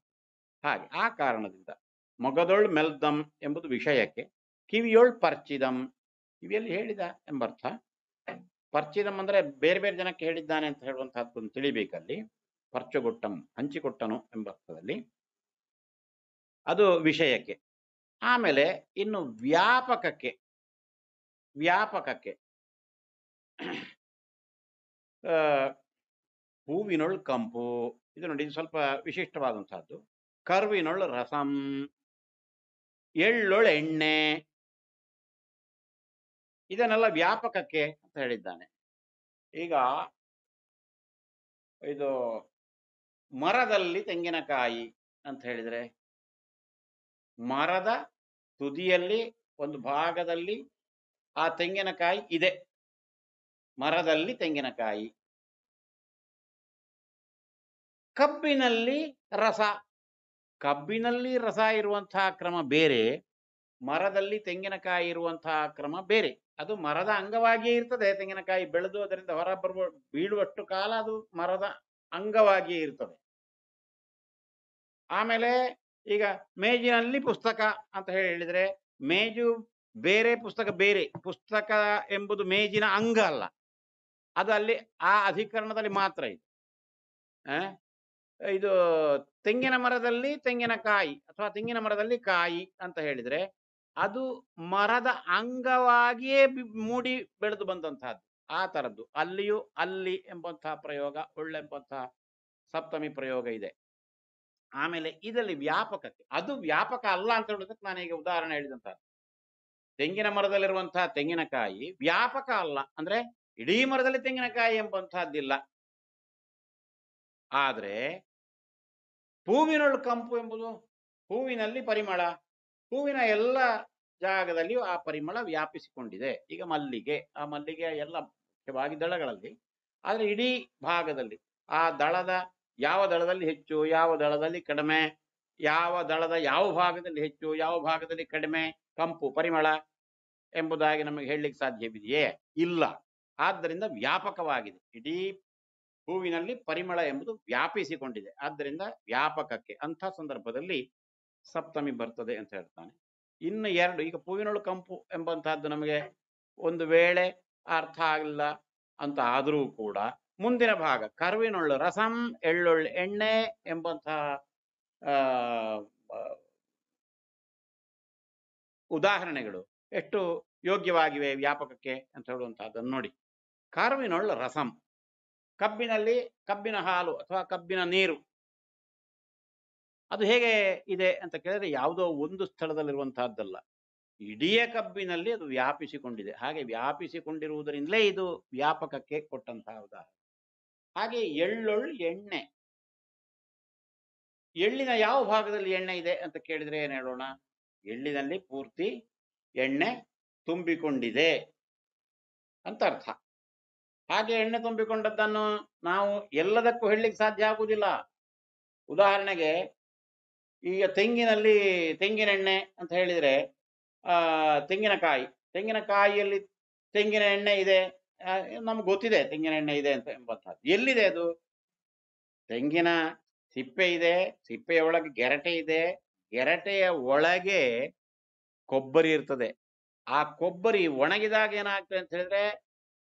ಹಾಗೆ ಆ ಕಾರಣದಿಂದ ಮೊಗದೊಳ್ ಮೆಲ್ದಂ ಎಂಬುದು ವಿಷಯಕ್ಕೆ ಕಿವಿಯೊಳ್ ಪರ್ಚಿದಂ ಇವೆಲ್ಲಿ ಹೇಳಿದ ಎಂಬರ್ಥ ಪರ್ಚಿದಂ ಅಂದ್ರೆ ಬೇರೆ ಬೇರೆ ಜನಕ್ಕೆ ಹೇಳಿದ್ದಾನೆ ಅಂತ ಹೇಳುವಂತಹದ್ದು ತಿಳಿಬೇಕಲ್ಲಿ ಪರ್ಚುಗುಟ್ಟಂ ಹಂಚಿಕೊಟ್ಟನು ಅರ್ಥದಲ್ಲಿ ಅದು ವಿಷಯಕ್ಕೆ ಆಮೇಲೆ ಇನ್ನು ವ್ಯಾಪಕಕ್ಕೆ ವ್ಯಾಪಕಕ್ಕೆ ಹೂವಿನೊಳ್ ಕಂಪು ಇದು ನೋಡಿ ಇದು ಸ್ವಲ್ಪ ವಿಶಿಷ್ಟವಾದಂತಹದ್ದು ಕರ್ವಿನೊಳ್ ರಸಂ ಎಳ್ಳೊಳ್ ಎಣ್ಣೆ ಇದನ್ನೆಲ್ಲ ವ್ಯಾಪಕಕ್ಕೆ ಅಂತ ಹೇಳಿದ್ದಾನೆ ಈಗ ಇದು ಮರದಲ್ಲಿ ತೆಂಗಿನಕಾಯಿ ಅಂತ ಹೇಳಿದರೆ ಮರದ ತುದಿಯಲ್ಲಿ ಒಂದು ಭಾಗದಲ್ಲಿ ಆ ತೆಂಗಿನಕಾಯಿ ಇದೆ ಮರದಲ್ಲಿ ತೆಂಗಿನಕಾಯಿ ಕಬ್ಬಿನಲ್ಲಿ ರಸ ಕಬ್ಬಿನಲ್ಲಿ ರಸ ಇರುವಂತಹ ಕ್ರಮ ಬೇರೆ ಮರದಲ್ಲಿ ತೆಂಗಿನಕಾಯಿ ಇರುವಂತಹ ಕ್ರಮ ಬೇರೆ ಅದು ಮರದ ಅಂಗವಾಗಿಯೇ ಇರ್ತದೆ ತೆಂಗಿನಕಾಯಿ ಬೆಳೆದು ಅದರಿಂದ ಹೊರ ಬರುವ ಬೀಳುವಷ್ಟು ಕಾಲ ಅದು ಮರದ ಅಂಗವಾಗಿಯೇ ಇರ್ತದೆ ಆಮೇಲೆ ಈಗ ಮೇಜಿನಲ್ಲಿ ಪುಸ್ತಕ ಅಂತ ಹೇಳಿ ಹೇಳಿದ್ರೆ ಮೇಜು ಬೇರೆ ಪುಸ್ತಕ ಬೇರೆ ಪುಸ್ತಕ ಎಂಬುದು ಮೇಜಿನ ಅಂಗ ಅಲ್ಲ ಅದು ಅಲ್ಲಿ ಆ ಅಧಿಕರಣದಲ್ಲಿ ಮಾತ್ರ ಇದೆ ಇದು ತೆಂಗಿನ ಮರದಲ್ಲಿ ತೆಂಗಿನಕಾಯಿ ಅಥವಾ ತೆಂಗಿನ ಮರದಲ್ಲಿ ಕಾಯಿ ಅಂತ ಹೇಳಿದ್ರೆ ಅದು ಮರದ ಅಂಗವಾಗಿಯೇ ಮೂಡಿ ಬೆಳೆದು ಬಂದಂತಹದ್ದು ಆ ತರದ್ದು ಅಲ್ಲಿಯೂ ಅಲ್ಲಿ ಎಂಬಂತಹ ಪ್ರಯೋಗ ಒಳ್ಳೆಂಬಂತಹ ಸಪ್ತಮಿ ಪ್ರಯೋಗ ಇದೆ ಆಮೇಲೆ ಇದರಲ್ಲಿ ವ್ಯಾಪಕತೆ ಅದು ವ್ಯಾಪಕ ಅಲ್ಲ ಅಂತ ಹೇಳೋದಕ್ಕೆ ನಾನು ಈಗ ಉದಾಹರಣೆ ಹೇಳಿದಂತಹ ತೆಂಗಿನ ಮರದಲ್ಲಿರುವಂತಹ ತೆಂಗಿನಕಾಯಿ ವ್ಯಾಪಕ ಅಲ್ಲ ಅಂದ್ರೆ ಇಡೀ ಮರದಲ್ಲಿ ತೆಂಗಿನಕಾಯಿ ಎಂಬಂತಹದ್ದಿಲ್ಲ ಆದ್ರೆ ಹೂವಿನೊಳು ಕಂಪು ಎಂಬುದು ಹೂವಿನಲ್ಲಿ ಪರಿಮಳ ಹೂವಿನ ಎಲ್ಲ ಜಾಗದಲ್ಲಿಯೂ ಆ ಪರಿಮಳ ವ್ಯಾಪಿಸಿಕೊಂಡಿದೆ ಈಗ ಮಲ್ಲಿಗೆ ಆ ಮಲ್ಲಿಗೆ ಎಲ್ಲ ಮುಖ್ಯವಾಗಿ ದಳಗಳಲ್ಲಿ ಆದರೆ ಇಡೀ ಭಾಗದಲ್ಲಿ ಆ ದಳದ ಯಾವ ದಳದಲ್ಲಿ ಹೆಚ್ಚು ಯಾವ ದಳದಲ್ಲಿ ಕಡಿಮೆ ಯಾವ ದಳದ ಯಾವ ಭಾಗದಲ್ಲಿ ಹೆಚ್ಚು ಯಾವ ಭಾಗದಲ್ಲಿ ಕಡಿಮೆ ಕಂಪು ಪರಿಮಳ ಎಂಬುದಾಗಿ ನಮಗೆ ಹೇಳಲಿಕ್ಕೆ ಸಾಧ್ಯವಿದೆಯೇ ಇಲ್ಲ ಆದ್ದರಿಂದ ವ್ಯಾಪಕವಾಗಿದೆ ಇಡೀ ಹೂವಿನಲ್ಲಿ ಪರಿಮಳ ಎಂಬುದು ವ್ಯಾಪಿಸಿಕೊಂಡಿದೆ ಆದ್ದರಿಂದ ವ್ಯಾಪಕಕ್ಕೆ ಅಂಥ ಸಂದರ್ಭದಲ್ಲಿ ಸಪ್ತಮಿ ಬರ್ತದೆ ಅಂತ ಹೇಳ್ತಾನೆ ಇನ್ನು ಎರಡು ಈಗ ಪೂವಿನೊಳು ಕಂಪು ಎಂಬಂತಹದ್ದು ನಮಗೆ ಒಂದು ವೇಳೆ ಅರ್ಥ ಆಗಲಿಲ್ಲ ಅಂತ ಆದರೂ ಕೂಡ ಮುಂದಿನ ಭಾಗ ಕರುವಿನೊಳ್ಳು ರಸಂ ಎಳ್ಳುಳ್ಳು ಎಣ್ಣೆ ಎಂಬಂತಹ ಉದಾಹರಣೆಗಳು ಎಷ್ಟು ಯೋಗ್ಯವಾಗಿವೆ ವ್ಯಾಪಕಕ್ಕೆ ಅಂತ ಹೇಳುವಂತಹದ್ದನ್ನು ನೋಡಿ ಕರುವಿನೊಳ್ಳು ರಸಂ ಕಬ್ಬಿನಲ್ಲಿ ಕಬ್ಬಿನ ಹಾಲು ಅಥವಾ ಕಬ್ಬಿನ ನೀರು ಅದು ಹೇಗೆ ಇದೆ ಅಂತ ಕೇಳಿದ್ರೆ ಯಾವುದೋ ಒಂದು ಸ್ಥಳದಲ್ಲಿರುವಂತಹದ್ದಲ್ಲ ಇಡೀ ಕಬ್ಬಿನಲ್ಲಿ ಅದು ವ್ಯಾಪಿಸಿಕೊಂಡಿದೆ ಹಾಗೆ ವ್ಯಾಪಿಸಿಕೊಂಡಿರುವುದರಿಂದಲೇ ಇದು ವ್ಯಾಪಕಕ್ಕೆ ಕೊಟ್ಟಂತಹ ಉದಾಹರಣೆ ಹಾಗೆ ಎಳ್ಳೊಳ್ಳು ಎಣ್ಣೆ ಎಳ್ಳಿನ ಯಾವ ಭಾಗದಲ್ಲಿ ಎಣ್ಣೆ ಇದೆ ಅಂತ ಕೇಳಿದ್ರೆ ಏನ್ ಹೇಳೋಣ ಎಳ್ಳಿನಲ್ಲಿ ಪೂರ್ತಿ ಎಣ್ಣೆ ತುಂಬಿಕೊಂಡಿದೆ ಅಂತ ಅರ್ಥ ಹಾಗೆ ಎಣ್ಣೆ ತುಂಬಿಕೊಂಡದ್ದನ್ನು ನಾವು ಎಲ್ಲದಕ್ಕೂ ಹೇಳಲಿಕ್ಕೆ ಸಾಧ್ಯ ಆಗುವುದಿಲ್ಲ ಉದಾಹರಣೆಗೆ ಈಗ ತೆಂಗಿನಲ್ಲಿ ತೆಂಗಿನೆಣ್ಣೆ ಅಂತ ಹೇಳಿದ್ರೆ ಆ ತೆಂಗಿನಕಾಯಿ ತೆಂಗಿನಕಾಯಿಯಲ್ಲಿ ತೆಂಗಿನ ಎಣ್ಣೆ ಇದೆ ನಮ್ಗೆ ಗೊತ್ತಿದೆ ತೆಂಗಿನ ಎಣ್ಣೆ ಇದೆ ಅಂತ ಎಂಬಂಥದ್ದು ಎಲ್ಲಿದೆ ಅದು ತೆಂಗಿನ ಸಿಪ್ಪೆ ಇದೆ ಸಿಪ್ಪೆಯ ಒಳಗೆ ಗೆರಟೆ ಇದೆ ಗೆರಟೆಯ ಒಳಗೆ ಕೊಬ್ಬರಿ ಇರ್ತದೆ ಆ ಕೊಬ್ಬರಿ ಒಣಗಿದಾಗ ಏನಾಗ್ತದೆ ಅಂತ ಹೇಳಿದ್ರೆ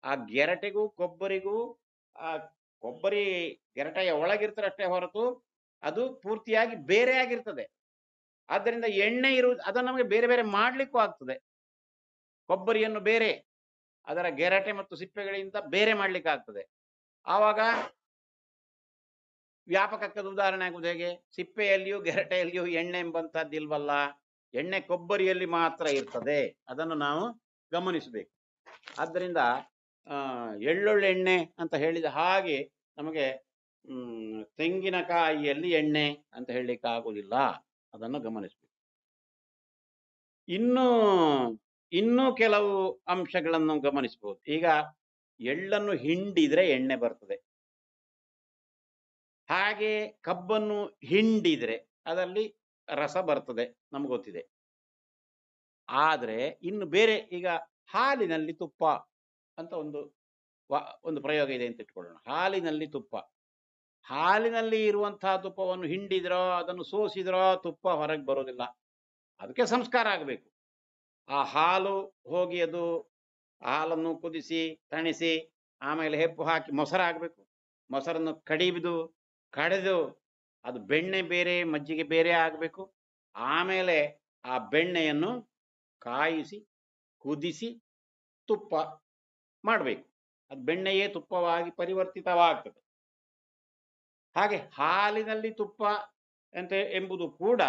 ಆ ಗೆರಟೆಗೂ ಕೊಬ್ಬರಿಗೂ ಆ ಕೊಬ್ಬರಿ ಗೆರಟೆಯ ಒಳಗಿರ್ತಾರೆ ಅಷ್ಟೇ ಹೊರತು ಅದು ಪೂರ್ತಿಯಾಗಿ ಬೇರೆ ಆಗಿರ್ತದೆ ಆದ್ದರಿಂದ ಎಣ್ಣೆ ಇರುವುದು ಅದನ್ನು ನಮಗೆ ಬೇರೆ ಬೇರೆ ಮಾಡಲಿಕ್ಕೂ ಆಗ್ತದೆ ಕೊಬ್ಬರಿಯನ್ನು ಬೇರೆ ಅದರ ಗೆರಟೆ ಮತ್ತು ಸಿಪ್ಪೆಗಳಿಂದ ಬೇರೆ ಮಾಡ್ಲಿಕ್ಕೆ ಆಗ್ತದೆ ಆವಾಗ ವ್ಯಾಪಕಕ್ಕೆ ಉದಾಹರಣೆ ಆಗುವುದು ಹೇಗೆ ಸಿಪ್ಪೆಯಲ್ಲಿಯೂ ಗೆರಟೆಯಲ್ಲಿಯೂ ಎಣ್ಣೆ ಇಲ್ವಲ್ಲ ಎಣ್ಣೆ ಕೊಬ್ಬರಿಯಲ್ಲಿ ಮಾತ್ರ ಇರ್ತದೆ ಅದನ್ನು ನಾವು ಗಮನಿಸಬೇಕು ಆದ್ದರಿಂದ ಎಣ್ಣೆ ಅಂತ ಹೇಳಿದ ಹಾಗೆ ನಮಗೆ ಹ್ಮ್ ತೆಂಗಿನಕಾಯಿಯಲ್ಲಿ ಎಣ್ಣೆ ಅಂತ ಹೇಳಲಿಕ್ಕೆ ಆಗುದಿಲ್ಲ ಅದನ್ನು ಗಮನಿಸಬೇಕು ಇನ್ನು ಇನ್ನೂ ಕೆಲವು ಅಂಶಗಳನ್ನು ಗಮನಿಸಬಹುದು ಈಗ ಎಳ್ಳನ್ನು ಹಿಂಡಿದ್ರೆ ಎಣ್ಣೆ ಬರ್ತದೆ ಹಾಗೆ ಕಬ್ಬನ್ನು ಹಿಂಡಿದ್ರೆ ಅದರಲ್ಲಿ ರಸ ಬರ್ತದೆ ನಮ್ಗೆ ಗೊತ್ತಿದೆ ಆದರೆ ಇನ್ನು ಬೇರೆ ಈಗ ಹಾಲಿನಲ್ಲಿ ತುಪ್ಪ ಅಂತ ಒಂದು ಒಂದು ಪ್ರಯೋಗ ಇದೆ ಅಂತ ಇಟ್ಕೊಳ್ಳೋಣ ಹಾಲಿನಲ್ಲಿ ತುಪ್ಪ ಹಾಲಿನಲ್ಲಿ ಇರುವಂತಹ ತುಪ್ಪವನ್ನು ಹಿಂಡಿದ್ರೋ ಅದನ್ನು ಸೋಸಿದ್ರೋ ತುಪ್ಪ ಹೊರಗೆ ಬರೋದಿಲ್ಲ ಅದಕ್ಕೆ ಸಂಸ್ಕಾರ ಆಗಬೇಕು ಆ ಹಾಲು ಹೋಗಿ ಅದು ಹಾಲನ್ನು ಕುದಿಸಿ ತಣಿಸಿ ಆಮೇಲೆ ಹೆಪ್ಪು ಹಾಕಿ ಮೊಸರಾಗಬೇಕು ಮೊಸರನ್ನು ಕಡಿದು ಕಡೆದು ಅದು ಬೆಣ್ಣೆ ಬೇರೆ ಮಜ್ಜಿಗೆ ಬೇರೆ ಆಗಬೇಕು ಆಮೇಲೆ ಆ ಬೆಣ್ಣೆಯನ್ನು ಕಾಯಿಸಿ ಕುದಿಸಿ ತುಪ್ಪ ಮಾಡಬೇಕು ಅದು ಬೆಣ್ಣೆಯೇ ತುಪ್ಪವಾಗಿ ಪರಿವರ್ತಿತವಾಗ್ತದೆ ಹಾಗೆ ಹಾಲಿನಲ್ಲಿ ತುಪ್ಪ ಅಂತ ಎಂಬುದು ಕೂಡ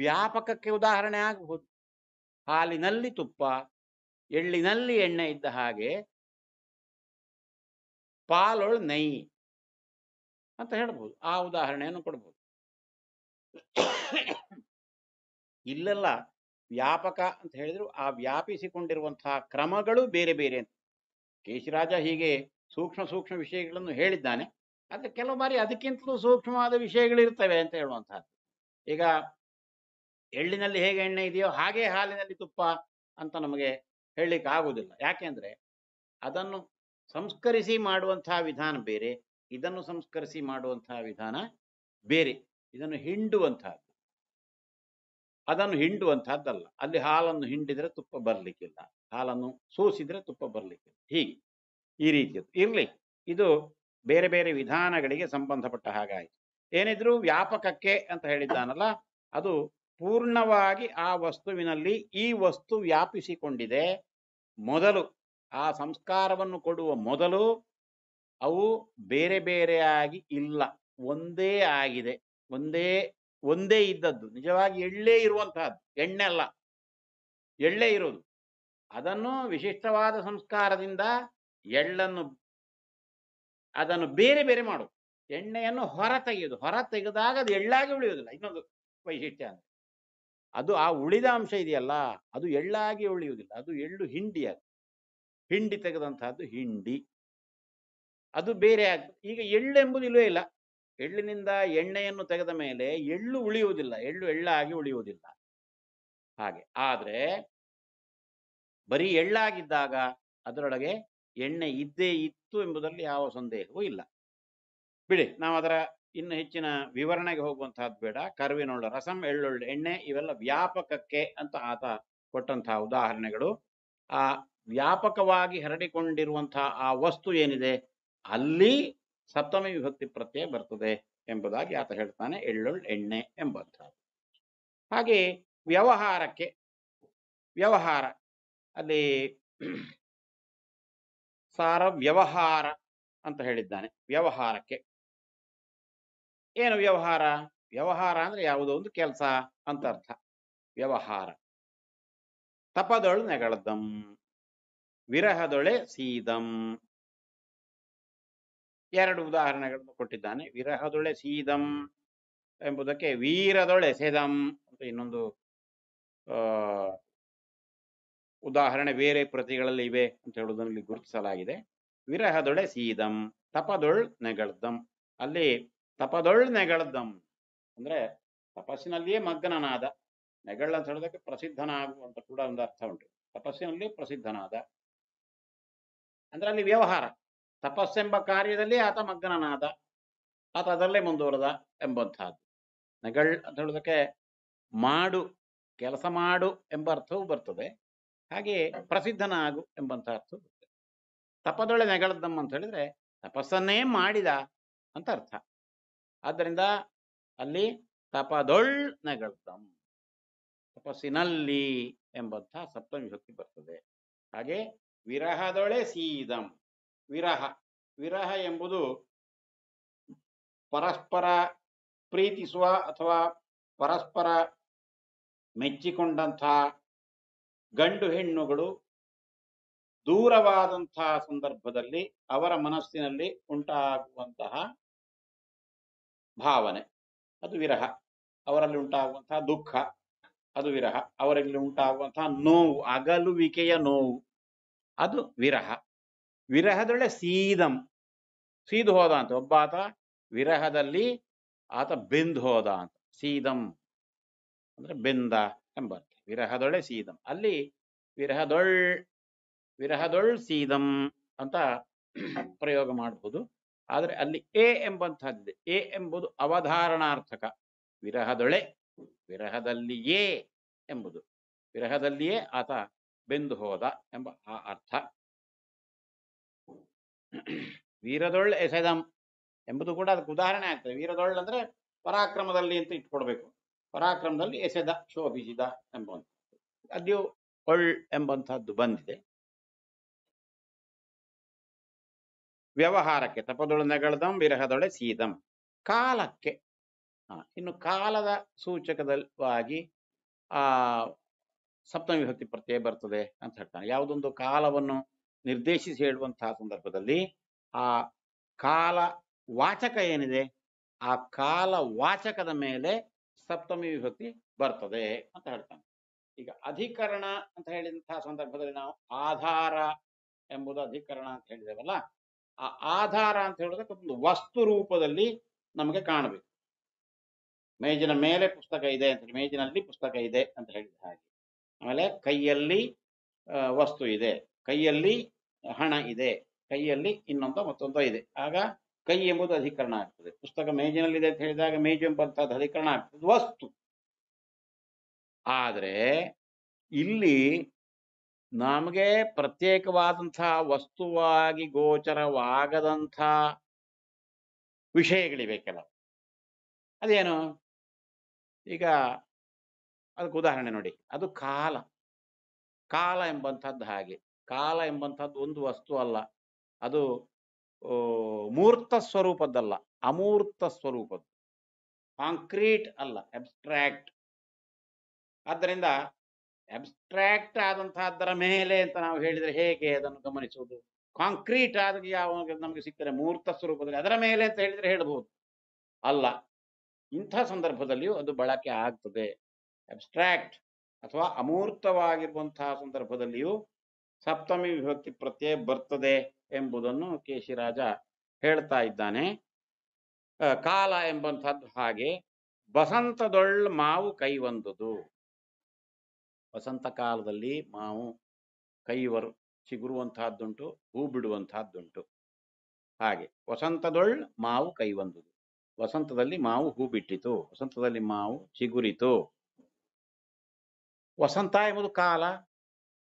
ವ್ಯಾಪಕಕ್ಕೆ ಉದಾಹರಣೆ ಆಗಬಹುದು ಹಾಲಿನಲ್ಲಿ ತುಪ್ಪ ಎಳ್ಳಿನಲ್ಲಿ ಎಣ್ಣೆ ಇದ್ದ ಹಾಗೆ ಪಾಲೊಳ್ ನೈ ಅಂತ ಹೇಳ್ಬೋದು ಆ ಉದಾಹರಣೆಯನ್ನು ಕೊಡ್ಬೋದು ಇಲ್ಲೆಲ್ಲ ವ್ಯಾಪಕ ಅಂತ ಹೇಳಿದ್ರು ಆ ವ್ಯಾಪಿಸಿಕೊಂಡಿರುವಂತಹ ಕ್ರಮಗಳು ಬೇರೆ ಬೇರೆ ಅಂತ ಕೇಶರಾಜ ಹೀಗೆ ಸೂಕ್ಷ್ಮ ಸೂಕ್ಷ್ಮ ವಿಷಯಗಳನ್ನು ಹೇಳಿದ್ದಾನೆ ಆದರೆ ಕೆಲವು ಬಾರಿ ಅದಕ್ಕಿಂತಲೂ ಸೂಕ್ಷ್ಮವಾದ ವಿಷಯಗಳಿರ್ತವೆ ಅಂತ ಹೇಳುವಂತಹದ್ದು ಈಗ ಎಳ್ಳಿನಲ್ಲಿ ಹೇಗೆ ಎಣ್ಣೆ ಇದೆಯೋ ಹಾಗೆ ಹಾಲಿನಲ್ಲಿ ತುಪ್ಪ ಅಂತ ನಮಗೆ ಹೇಳಲಿಕ್ಕೆ ಆಗುವುದಿಲ್ಲ ಯಾಕೆಂದ್ರೆ ಅದನ್ನು ಸಂಸ್ಕರಿಸಿ ಮಾಡುವಂತಹ ವಿಧಾನ ಬೇರೆ ಇದನ್ನು ಸಂಸ್ಕರಿಸಿ ಮಾಡುವಂತಹ ವಿಧಾನ ಬೇರೆ ಇದನ್ನು ಹಿಂಡುವಂತಹದ್ದು ಅದನ್ನು ಹಿಂಡುವಂತಹದ್ದಲ್ಲ ಅಲ್ಲಿ ಹಾಲನ್ನು ಹಿಂಡಿದ್ರೆ ತುಪ್ಪ ಬರಲಿಕ್ಕಿಲ್ಲ ಹಾಲನ್ನು ಸೋಸಿದ್ರೆ ತುಪ್ಪ ಬರಲಿಕ್ಕಿಲ್ಲ ಹೀಗೆ ಈ ರೀತಿಯದ್ದು ಇರಲಿ ಇದು ಬೇರೆ ಬೇರೆ ವಿಧಾನಗಳಿಗೆ ಸಂಬಂಧಪಟ್ಟ ಹಾಗಾಯಿತು ಏನಿದ್ರು ವ್ಯಾಪಕಕ್ಕೆ ಅಂತ ಹೇಳಿದ್ದಾನಲ್ಲ ಅದು ಪೂರ್ಣವಾಗಿ ಆ ವಸ್ತುವಿನಲ್ಲಿ ಈ ವಸ್ತು ವ್ಯಾಪಿಸಿಕೊಂಡಿದೆ ಮೊದಲು ಆ ಸಂಸ್ಕಾರವನ್ನು ಕೊಡುವ ಮೊದಲು ಅವು ಬೇರೆ ಬೇರೆಯಾಗಿ ಇಲ್ಲ ಒಂದೇ ಆಗಿದೆ ಒಂದೇ ಒಂದೇ ಇದ್ದದ್ದು ನಿಜವಾಗಿ ಎಳ್ಳೇ ಇರುವಂತಹದ್ದು ಎಣ್ಣೆ ಅಲ್ಲ ಎಳ್ಳೇ ಇರುವುದು ಅದನ್ನು ವಿಶಿಷ್ಟವಾದ ಸಂಸ್ಕಾರದಿಂದ ಎಳ್ಳನ್ನು ಅದನ್ನು ಬೇರೆ ಬೇರೆ ಮಾಡು ಎಣ್ಣೆಯನ್ನು ಹೊರ ತೆಗೆಯೋದು ಹೊರ ತೆಗೆದಾಗ ಅದು ಎಳ್ಳಾಗಿ ಉಳಿಯುವುದಿಲ್ಲ ಇನ್ನೊಂದು ವೈಶಿಷ್ಟ್ಯ ಅಂತ ಅದು ಆ ಉಳಿದ ಅಂಶ ಇದೆಯಲ್ಲ ಅದು ಎಳ್ಳಾಗಿ ಉಳಿಯುವುದಿಲ್ಲ ಅದು ಎಳ್ಳು ಹಿಂಡಿ ಹಿಂಡಿ ತೆಗೆದಂತಹದ್ದು ಹಿಂಡಿ ಅದು ಬೇರೆ ಆಗ್ತದೆ ಈಗ ಎಳ್ಳು ಇಲ್ಲವೇ ಇಲ್ಲ ಎಳ್ಳಿನಿಂದ ಎಣ್ಣೆಯನ್ನು ತೆಗೆದ ಮೇಲೆ ಎಳ್ಳು ಉಳಿಯುವುದಿಲ್ಲ ಎಳ್ಳು ಎಳ್ಳಾಗಿ ಉಳಿಯುವುದಿಲ್ಲ ಹಾಗೆ ಆದರೆ ಬರೀ ಎಳ್ಳಾಗಿದ್ದಾಗ ಅದರೊಳಗೆ ಎಣ್ಣೆ ಇದ್ದೇ ಇತ್ತು ಎಂಬುದರಲ್ಲಿ ಯಾವ ಸಂದೇಹವೂ ಇಲ್ಲ ಬಿಡಿ ನಾವು ಅದರ ಇನ್ನು ಹೆಚ್ಚಿನ ವಿವರಣೆಗೆ ಹೋಗುವಂತಹದ್ದು ಬೇಡ ಕರ್ವಿನೊಳ್ಳ ರಸಂ ಎಳ್ಳೊಳ್ಳೆ ಎಣ್ಣೆ ಇವೆಲ್ಲ ವ್ಯಾಪಕಕ್ಕೆ ಅಂತ ಆತ ಕೊಟ್ಟಂತಹ ಉದಾಹರಣೆಗಳು ಆ ವ್ಯಾಪಕವಾಗಿ ಹರಡಿಕೊಂಡಿರುವಂತಹ ಆ ವಸ್ತು ಏನಿದೆ ಅಲ್ಲಿ ಸಪ್ತಮಿ ವಿಭಕ್ತಿ ಪ್ರತ್ಯಯ ಬರ್ತದೆ ಎಂಬುದಾಗಿ ಆತ ಹೇಳ್ತಾನೆ ಎಳ್ಳೊಳ್ಳೆ ಎಣ್ಣೆ ಎಂಬಂತಹ ಹಾಗೆ ವ್ಯವಹಾರಕ್ಕೆ ವ್ಯವಹಾರ ಅಲ್ಲಿ ಸಾರ ವ್ಯವಹಾರ ಅಂತ ಹೇಳಿದ್ದಾನೆ ವ್ಯವಹಾರಕ್ಕೆ ಏನು ವ್ಯವಹಾರ ವ್ಯವಹಾರ ಅಂದ್ರೆ ಯಾವುದೋ ಒಂದು ಕೆಲಸ ಅಂತ ಅರ್ಥ ವ್ಯವಹಾರ ತಪದೊಳು ನೆಗಳದಂ ವಿರಹದೊಳೆ ಸೀದಂ ಎರಡು ಉದಾಹರಣೆಗಳನ್ನು ಕೊಟ್ಟಿದ್ದಾನೆ ವಿರಹದೊಳೆ ಸೀದಂ ಎಂಬುದಕ್ಕೆ ವೀರದೊಳೆ ಸೇದಂ ಅಂತ ಇನ್ನೊಂದು ಉದಾಹರಣೆ ಬೇರೆ ಪ್ರತಿಗಳಲ್ಲಿ ಇವೆ ಅಂತ ಹೇಳುವುದನ್ನು ಇಲ್ಲಿ ಗುರುತಿಸಲಾಗಿದೆ ವಿರಹದೊಡೆ ಸೀದಂ ತಪದೊಳ್ ನೆಗಳ್ದಂ ಅಲ್ಲಿ ತಪದೊಳ್ ನೆಗಳ್ದಂ ಅಂದ್ರೆ ತಪಸ್ಸಿನಲ್ಲಿಯೇ ಮಗ್ನನಾದ ನೆಗಳ್ ಅಂತ ಹೇಳೋದಕ್ಕೆ ಪ್ರಸಿದ್ಧನಾಗುವಂತ ಕೂಡ ಒಂದು ಅರ್ಥ ಉಂಟು ತಪಸ್ಸಿನಲ್ಲಿ ಪ್ರಸಿದ್ಧನಾದ ಅಂದ್ರೆ ಅಲ್ಲಿ ವ್ಯವಹಾರ ತಪಸ್ಸೆಂಬ ಕಾರ್ಯದಲ್ಲಿ ಆತ ಮಗ್ನನಾದ ಆತ ಅದರಲ್ಲೇ ಮುಂದುವರೆದ ಎಂಬಂತಹದ್ದು ನೆಗಳ್ ಅಂತ ಹೇಳೋದಕ್ಕೆ ಮಾಡು ಕೆಲಸ ಮಾಡು ಎಂಬ ಅರ್ಥವೂ ಬರ್ತದೆ ಹಾಗೆ ಪ್ರಸಿದ್ಧನ ಆಗು ಎಂಬಂಥ ಅರ್ಥ ತಪದೊಳೆ ನೆಗಳದ್ದಮ್ಮ ಅಂತ ಹೇಳಿದ್ರೆ ತಪಸ್ಸನ್ನೇ ಮಾಡಿದ ಅಂತ ಅರ್ಥ ಆದ್ದರಿಂದ ಅಲ್ಲಿ ತಪದೊಳ್ ನೆಗಳದ್ದಂ ತಪಸ್ಸಿನಲ್ಲಿ ಎಂಬಂತಹ ಸಪ್ತಮಿ ಶಕ್ತಿ ಬರ್ತದೆ ಹಾಗೆ ವಿರಹದೊಳೆ ಸೀದಂ ವಿರಹ ವಿರಹ ಎಂಬುದು ಪರಸ್ಪರ ಪ್ರೀತಿಸುವ ಅಥವಾ ಪರಸ್ಪರ ಮೆಚ್ಚಿಕೊಂಡಂಥ ಗಂಡು ಹೆಣ್ಣುಗಳು ದೂರವಾದಂತಹ ಸಂದರ್ಭದಲ್ಲಿ ಅವರ ಮನಸ್ಸಿನಲ್ಲಿ ಉಂಟಾಗುವಂತಹ ಭಾವನೆ ಅದು ವಿರಹ ಅವರಲ್ಲಿ ಉಂಟಾಗುವಂತಹ ದುಃಖ ಅದು ವಿರಹ ಅವರಲ್ಲಿ ಉಂಟಾಗುವಂತಹ ನೋವು ಅಗಲುವಿಕೆಯ ನೋವು ಅದು ವಿರಹ ವಿರಹದೊಳೆ ಸೀದಂ ಸೀದು ಹೋದ ಅಂತ ಒಬ್ಬ ಆತ ವಿರಹದಲ್ಲಿ ಆತ ಬೆಂದು ಹೋದ ಅಂತ ಸೀದಂ ಅಂದ್ರೆ ಬೆಂದ ಎಂಬರ್ಥ ವಿರಹದೊಳೆ ಸೀದಂ ಅಲ್ಲಿ ವಿರಹದೊಳ್ ವಿರಹದೊಳ್ ಸೀದಂ ಅಂತ ಪ್ರಯೋಗ ಮಾಡಬಹುದು ಆದರೆ ಅಲ್ಲಿ ಎ ಎಂಬಂತಹದ್ದಿದೆ ಎ ಎಂಬುದು ಅವಧಾರಣಾರ್ಥಕ ವಿರಹದೊಳೆ ವಿರಹದಲ್ಲಿಯೇ ಎಂಬುದು ವಿರಹದಲ್ಲಿಯೇ ಆತ ಬೆಂದು ಹೋದ ಎಂಬ ಆ ಅರ್ಥ ವೀರದೊಳ್ ಎಸೆದಂ ಎಂಬುದು ಕೂಡ ಅದಕ್ಕೆ ಉದಾಹರಣೆ ಆಗ್ತದೆ ವೀರದೊಳ್ ಅಂದ್ರೆ ಪರಾಕ್ರಮದಲ್ಲಿ ಅಂತ ಇಟ್ಕೊಡ್ಬೇಕು ಪರಾಕ್ರಮದಲ್ಲಿ ಎಸೆದ ಶೋಭಿಸಿದ ಎಂಬಂತ ಅದು ಒಳ್ ಎಂಬಂತಹದ್ದು ಬಂದಿದೆ ವ್ಯವಹಾರಕ್ಕೆ ತಪದೊಳು ನೆಗಳದಂ ವಿರಹದೊಳೆ ಸೀದಂ ಕಾಲಕ್ಕೆ ಇನ್ನು ಕಾಲದ ಸೂಚಕದವಾಗಿ ಆ ಸಪ್ತಮ ವಿಭಕ್ತಿ ಪ್ರತ್ಯಯ ಬರ್ತದೆ ಅಂತ ಹೇಳ್ತಾನೆ ಯಾವುದೊಂದು ಕಾಲವನ್ನು ನಿರ್ದೇಶಿಸಿ ಹೇಳುವಂತಹ ಸಂದರ್ಭದಲ್ಲಿ ಆ ಕಾಲ ವಾಚಕ ಏನಿದೆ ಆ ಕಾಲ ವಾಚಕದ ಮೇಲೆ ಸಪ್ತಮಿ ವಿಭಕ್ತಿ ಬರ್ತದೆ ಅಂತ ಹೇಳ್ತಾನೆ ಈಗ ಅಧಿಕರಣ ಅಂತ ಹೇಳಿದಂತಹ ಸಂದರ್ಭದಲ್ಲಿ ನಾವು ಆಧಾರ ಎಂಬುದು ಅಧಿಕರಣ ಅಂತ ಹೇಳಿದೇವಲ್ಲ ಆ ಆಧಾರ ಅಂತ ಹೇಳಿದ್ರೆ ಒಂದು ವಸ್ತು ರೂಪದಲ್ಲಿ ನಮಗೆ ಕಾಣಬೇಕು ಮೇಜಿನ ಮೇಲೆ ಪುಸ್ತಕ ಇದೆ ಅಂತ ಹೇಳಿ ಮೇಜಿನಲ್ಲಿ ಪುಸ್ತಕ ಇದೆ ಅಂತ ಹೇಳಿದ ಹಾಗೆ ಆಮೇಲೆ ಕೈಯಲ್ಲಿ ವಸ್ತು ಇದೆ ಕೈಯಲ್ಲಿ ಹಣ ಇದೆ ಕೈಯಲ್ಲಿ ಇನ್ನೊಂದು ಮತ್ತೊಂದು ಇದೆ ಆಗ ಕೈ ಎಂಬುದು ಅಧಿಕರಣ ಆಗ್ತದೆ ಪುಸ್ತಕ ಮೇಜಿನಲ್ಲಿದೆ ಅಂತ ಹೇಳಿದಾಗ ಮೇಜು ಎಂಬಂತಹದ್ದು ಅಧಿಕರಣ ಆಗ್ತದೆ ವಸ್ತು ಆದರೆ ಇಲ್ಲಿ ನಮಗೆ ಪ್ರತ್ಯೇಕವಾದಂತಹ ವಸ್ತುವಾಗಿ ಗೋಚರವಾಗದಂಥ ವಿಷಯಗಳಿವೆ ಕೆಲವು ಅದೇನು ಈಗ ಅದಕ್ಕೆ ಉದಾಹರಣೆ ನೋಡಿ ಅದು ಕಾಲ ಕಾಲ ಎಂಬಂಥದ್ದು ಹಾಗೆ ಕಾಲ ಎಂಬಂಥದ್ದು ಒಂದು ವಸ್ತು ಅಲ್ಲ ಅದು ಮೂರ್ತ ಸ್ವರೂಪದ್ದಲ್ಲ ಅಮೂರ್ತ ಸ್ವರೂಪದ್ದು ಕಾಂಕ್ರೀಟ್ ಅಲ್ಲ ಅಬ್ಸ್ಟ್ರಾಕ್ಟ್ ಆದ್ದರಿಂದ ಅಬ್ಸ್ಟ್ರಾಕ್ಟ್ ಅದರ ಮೇಲೆ ಅಂತ ನಾವು ಹೇಳಿದರೆ ಹೇಗೆ ಅದನ್ನು ಗಮನಿಸುವುದು ಕಾಂಕ್ರೀಟ್ ಆದ ಯಾವ ನಮಗೆ ಸಿಗ್ತಾರೆ ಮೂರ್ತ ಸ್ವರೂಪದಲ್ಲಿ ಅದರ ಮೇಲೆ ಅಂತ ಹೇಳಿದರೆ ಹೇಳಬಹುದು ಅಲ್ಲ ಇಂಥ ಸಂದರ್ಭದಲ್ಲಿಯೂ ಅದು ಬಳಕೆ ಆಗ್ತದೆ ಅಬ್ಸ್ಟ್ರಾಕ್ಟ್ ಅಥವಾ ಅಮೂರ್ತವಾಗಿರುವಂತಹ ಸಂದರ್ಭದಲ್ಲಿಯೂ ಸಪ್ತಮಿ ವಿಭಕ್ತಿ ಪ್ರತ್ಯಯ ಬರ್ತದೆ ಎಂಬುದನ್ನು ಕೇಶಿರಾಜ ಹೇಳ್ತಾ ಇದ್ದಾನೆ ಕಾಲ ಎಂಬಂಥದ್ದು ಹಾಗೆ ವಸಂತದೊಳ್ ಮಾವು ಕೈವಂದುದು ವಸಂತ ಕಾಲದಲ್ಲಿ ಮಾವು ಕೈವರು ಚಿಗುರುವಂತಹದ್ದುಂಟು ಹೂ ಬಿಡುವಂತಹದ್ದುಂಟು ಹಾಗೆ ವಸಂತದೊಳ್ ಮಾವು ಕೈವಂದುದು ವಸಂತದಲ್ಲಿ ಮಾವು ಹೂ ಬಿಟ್ಟಿತು ವಸಂತದಲ್ಲಿ ಮಾವು ಚಿಗುರಿತು ವಸಂತ ಎಂಬುದು ಕಾಲ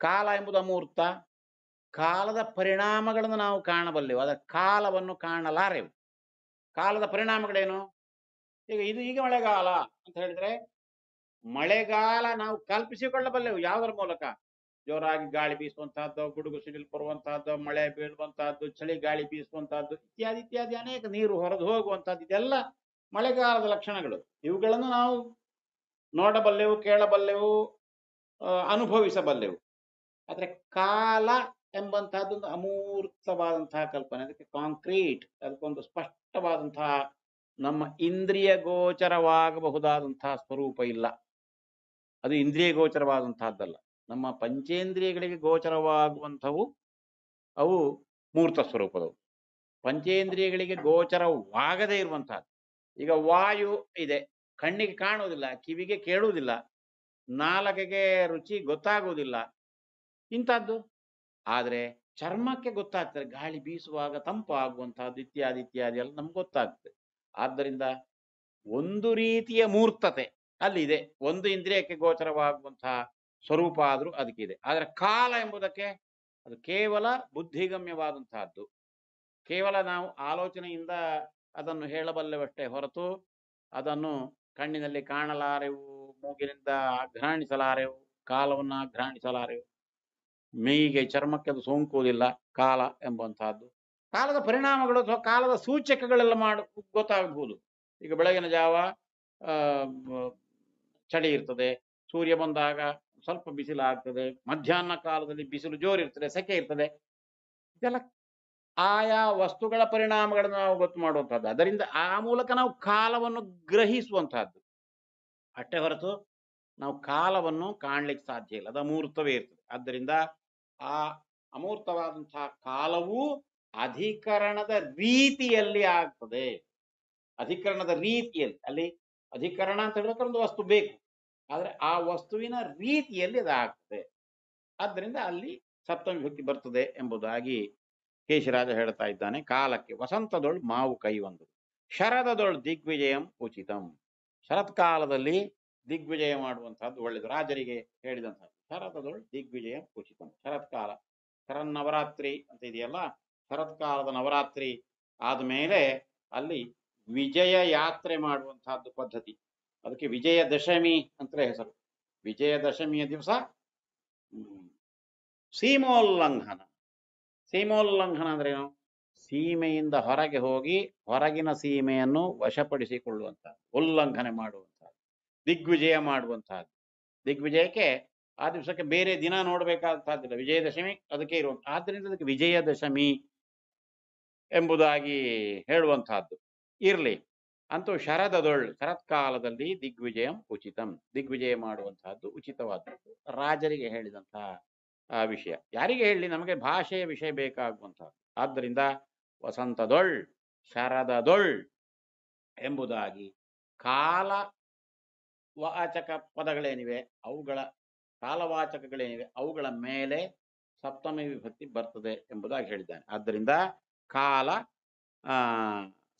ಕಾಲ ಎಂಬುದು ಅಮೂರ್ತ ಕಾಲದ ಪರಿಣಾಮಗಳನ್ನು ನಾವು ಕಾಣಬಲ್ಲೆವು ಅದರ ಕಾಲವನ್ನು ಕಾಣಲಾರೆವು ಕಾಲದ ಪರಿಣಾಮಗಳೇನು ಈಗ ಇದು ಈಗ ಮಳೆಗಾಲ ಅಂತ ಹೇಳಿದ್ರೆ ಮಳೆಗಾಲ ನಾವು ಕಲ್ಪಿಸಿಕೊಳ್ಳಬಲ್ಲೆವು ಯಾವುದರ ಮೂಲಕ ಜೋರಾಗಿ ಗಾಳಿ ಬೀಸುವಂತಹದ್ದು ಗುಡುಗು ಸಿಡಿಲು ಬರುವಂತಹದ್ದು ಮಳೆ ಬೀಳುವಂತಹದ್ದು ಚಳಿ ಗಾಳಿ ಬೀಸುವಂತಹದ್ದು ಇತ್ಯಾದಿ ಇತ್ಯಾದಿ ಅನೇಕ ನೀರು ಹೊರದು ಹೋಗುವಂತಹದ್ದು ಇದೆಲ್ಲ ಮಳೆಗಾಲದ ಲಕ್ಷಣಗಳು ಇವುಗಳನ್ನು ನಾವು ನೋಡಬಲ್ಲೆವು ಕೇಳಬಲ್ಲೆವು ಅನುಭವಿಸಬಲ್ಲೆವು ಆದರೆ ಕಾಲ ಎಂಬಂತಹದ್ದೊಂದು ಅಮೂರ್ತವಾದಂತಹ ಕಲ್ಪನೆ ಅದಕ್ಕೆ ಕಾಂಕ್ರೀಟ್ ಅದಕ್ಕೊಂದು ಸ್ಪಷ್ಟವಾದಂತಹ ನಮ್ಮ ಇಂದ್ರಿಯ ಗೋಚರವಾಗಬಹುದಾದಂತಹ ಸ್ವರೂಪ ಇಲ್ಲ ಅದು ಇಂದ್ರಿಯ ಗೋಚರವಾದಂತಹದ್ದಲ್ಲ ನಮ್ಮ ಪಂಚೇಂದ್ರಿಯಗಳಿಗೆ ಗೋಚರವಾಗುವಂಥವು ಅವು ಮೂರ್ತ ಸ್ವರೂಪದವು ಪಂಚೇಂದ್ರಿಯಗಳಿಗೆ ಗೋಚರವಾಗದೇ ಇರುವಂತಹದ್ದು ಈಗ ವಾಯು ಇದೆ ಕಣ್ಣಿಗೆ ಕಾಣುವುದಿಲ್ಲ ಕಿವಿಗೆ ಕೇಳುವುದಿಲ್ಲ ನಾಲಗೆಗೆ ರುಚಿ ಗೊತ್ತಾಗುವುದಿಲ್ಲ ಇಂಥದ್ದು ಆದರೆ ಚರ್ಮಕ್ಕೆ ಗೊತ್ತಾಗ್ತದೆ ಗಾಳಿ ಬೀಸುವಾಗ ತಂಪಾಗುವಂತಹ ಇತ್ಯಾದಿ ಇತ್ಯಾದಿ ಎಲ್ಲ ನಮ್ಗೆ ಗೊತ್ತಾಗ್ತದೆ ಆದ್ದರಿಂದ ಒಂದು ರೀತಿಯ ಮೂರ್ತತೆ ಅಲ್ಲಿದೆ ಒಂದು ಇಂದ್ರಿಯಕ್ಕೆ ಗೋಚರವಾಗುವಂತಹ ಸ್ವರೂಪ ಆದರೂ ಅದಕ್ಕಿದೆ ಆದರೆ ಕಾಲ ಎಂಬುದಕ್ಕೆ ಅದು ಕೇವಲ ಬುದ್ಧಿಗಮ್ಯವಾದಂತಹದ್ದು ಕೇವಲ ನಾವು ಆಲೋಚನೆಯಿಂದ ಅದನ್ನು ಹೇಳಬಲ್ಲವಷ್ಟೇ ಹೊರತು ಅದನ್ನು ಕಣ್ಣಿನಲ್ಲಿ ಕಾಣಲಾರೆವು ಮೂಗಿನಿಂದ ಘ್ರಾಣಿಸಲಾರೆವು ಕಾಲವನ್ನು ಘ್ರಾಣಿಸಲಾರೆವು ಮೈಗೆ ಚರ್ಮಕ್ಕೆ ಅದು ಸೋಂಕುವುದಿಲ್ಲ ಕಾಲ ಎಂಬಂತಹದ್ದು ಕಾಲದ ಪರಿಣಾಮಗಳು ಅಥವಾ ಕಾಲದ ಸೂಚಕಗಳೆಲ್ಲ ಮಾಡ ಗೊತ್ತಾಗಬಹುದು ಈಗ ಬೆಳಗಿನ ಜಾವ ಚಳಿ ಇರ್ತದೆ ಸೂರ್ಯ ಬಂದಾಗ ಸ್ವಲ್ಪ ಬಿಸಿಲು ಆಗ್ತದೆ ಮಧ್ಯಾಹ್ನ ಕಾಲದಲ್ಲಿ ಬಿಸಿಲು ಜೋರಿರ್ತದೆ ಸೆಕೆ ಇರ್ತದೆ ಇದೆಲ್ಲ ಆಯಾ ವಸ್ತುಗಳ ಪರಿಣಾಮಗಳನ್ನು ನಾವು ಗೊತ್ತು ಮಾಡುವಂತಹದ್ದು ಅದರಿಂದ ಆ ಮೂಲಕ ನಾವು ಕಾಲವನ್ನು ಗ್ರಹಿಸುವಂತಹದ್ದು ಅಟ್ಟೆ ಹೊರತು ನಾವು ಕಾಲವನ್ನು ಕಾಣ್ಲಿಕ್ಕೆ ಸಾಧ್ಯ ಇಲ್ಲ ಅದ ಮುಹೂರ್ತವೇ ಇರ್ತದೆ ಆದ್ದರಿಂದ ಆ ಅಮೂರ್ತವಾದಂತಹ ಕಾಲವು ಅಧಿಕರಣದ ರೀತಿಯಲ್ಲಿ ಆಗ್ತದೆ ಅಧಿಕರಣದ ರೀತಿಯಲ್ಲಿ ಅಲ್ಲಿ ಅಧಿಕರಣ ಅಂತ ಹೇಳ್ಬೇಕಾದ್ರೆ ಒಂದು ವಸ್ತು ಬೇಕು ಆದರೆ ಆ ವಸ್ತುವಿನ ರೀತಿಯಲ್ಲಿ ಅದಾಗ್ತದೆ ಆದ್ದರಿಂದ ಅಲ್ಲಿ ಸಪ್ತಮಿ ಭಕ್ತಿ ಬರ್ತದೆ ಎಂಬುದಾಗಿ ಕೇಶರಾಜ ಹೇಳ್ತಾ ಇದ್ದಾನೆ ಕಾಲಕ್ಕೆ ವಸಂತದೊಳ್ ಮಾವು ಕೈ ಒಂದು ಶರದದೊಳ್ ದಿಗ್ವಿಜಯಂ ಉಚಿತಂ ಶರತ್ಕಾಲದಲ್ಲಿ ದಿಗ್ವಿಜಯ ಮಾಡುವಂತಹದ್ದು ಒಳ್ಳೆಯದು ರಾಜರಿಗೆ ಹೇಳಿದಂತಹ ಶರತದೊಳು ದಿಗ್ವಿಜಯ ಪೂಜಿತನು ಶರತ್ಕಾಲ ನವರಾತ್ರಿ ಅಂತ ಇದೆಯಲ್ಲ ಶರತ್ಕಾಲದ ನವರಾತ್ರಿ ಆದಮೇಲೆ ಅಲ್ಲಿ ವಿಜಯ ಯಾತ್ರೆ ಮಾಡುವಂತಹದ್ದು ಪದ್ಧತಿ ಅದಕ್ಕೆ ವಿಜಯದಶಮಿ ಅಂತಲೇ ಹೆಸರು ವಿಜಯದಶಮಿಯ ದಿವಸ ಸೀಮೋಲ್ಲಂಘನ ಸೀಮೋಲ್ಲಂಘನ ಅಂದ್ರೆ ಏನು ಸೀಮೆಯಿಂದ ಹೊರಗೆ ಹೋಗಿ ಹೊರಗಿನ ಸೀಮೆಯನ್ನು ವಶಪಡಿಸಿಕೊಳ್ಳುವಂತಹ ಉಲ್ಲಂಘನೆ ಮಾಡುವಂತಹ ದಿಗ್ವಿಜಯ ಮಾಡುವಂತಹದ್ದು ದಿಗ್ವಿಜಯಕ್ಕೆ ಆ ದಿವಸಕ್ಕೆ ಬೇರೆ ದಿನ ನೋಡಬೇಕಾದ ವಿಜಯದಶಮಿ ಅದಕ್ಕೆ ಇರುವಂತ ಆದ್ದರಿಂದ ಅದಕ್ಕೆ ವಿಜಯದಶಮಿ ಎಂಬುದಾಗಿ ಹೇಳುವಂತಹದ್ದು ಇರಲಿ ಅಂತೂ ದೊಳ್ ಶರತ್ಕಾಲದಲ್ಲಿ ದಿಗ್ವಿಜಯಂ ಉಚಿತಂ ದಿಗ್ವಿಜಯ ಮಾಡುವಂತಹದ್ದು ಉಚಿತವಾದದ್ದು ರಾಜರಿಗೆ ಹೇಳಿದಂತಹ ವಿಷಯ ಯಾರಿಗೆ ಹೇಳಿ ನಮಗೆ ಭಾಷೆಯ ವಿಷಯ ಬೇಕಾಗುವಂತಹದ್ದು ಆದ್ದರಿಂದ ವಸಂತದೊಳ್ ಶರದದೊಳ್ ಎಂಬುದಾಗಿ ಕಾಲ ವಾಚಕ ಪದಗಳೇನಿವೆ ಅವುಗಳ ಕಾಲವಾಚಕಗಳೇನಿವೆ ಅವುಗಳ ಮೇಲೆ ಸಪ್ತಮಿ ವಿಭಕ್ತಿ ಬರ್ತದೆ ಎಂಬುದಾಗಿ ಹೇಳಿದ್ದಾನೆ ಆದ್ದರಿಂದ ಕಾಲ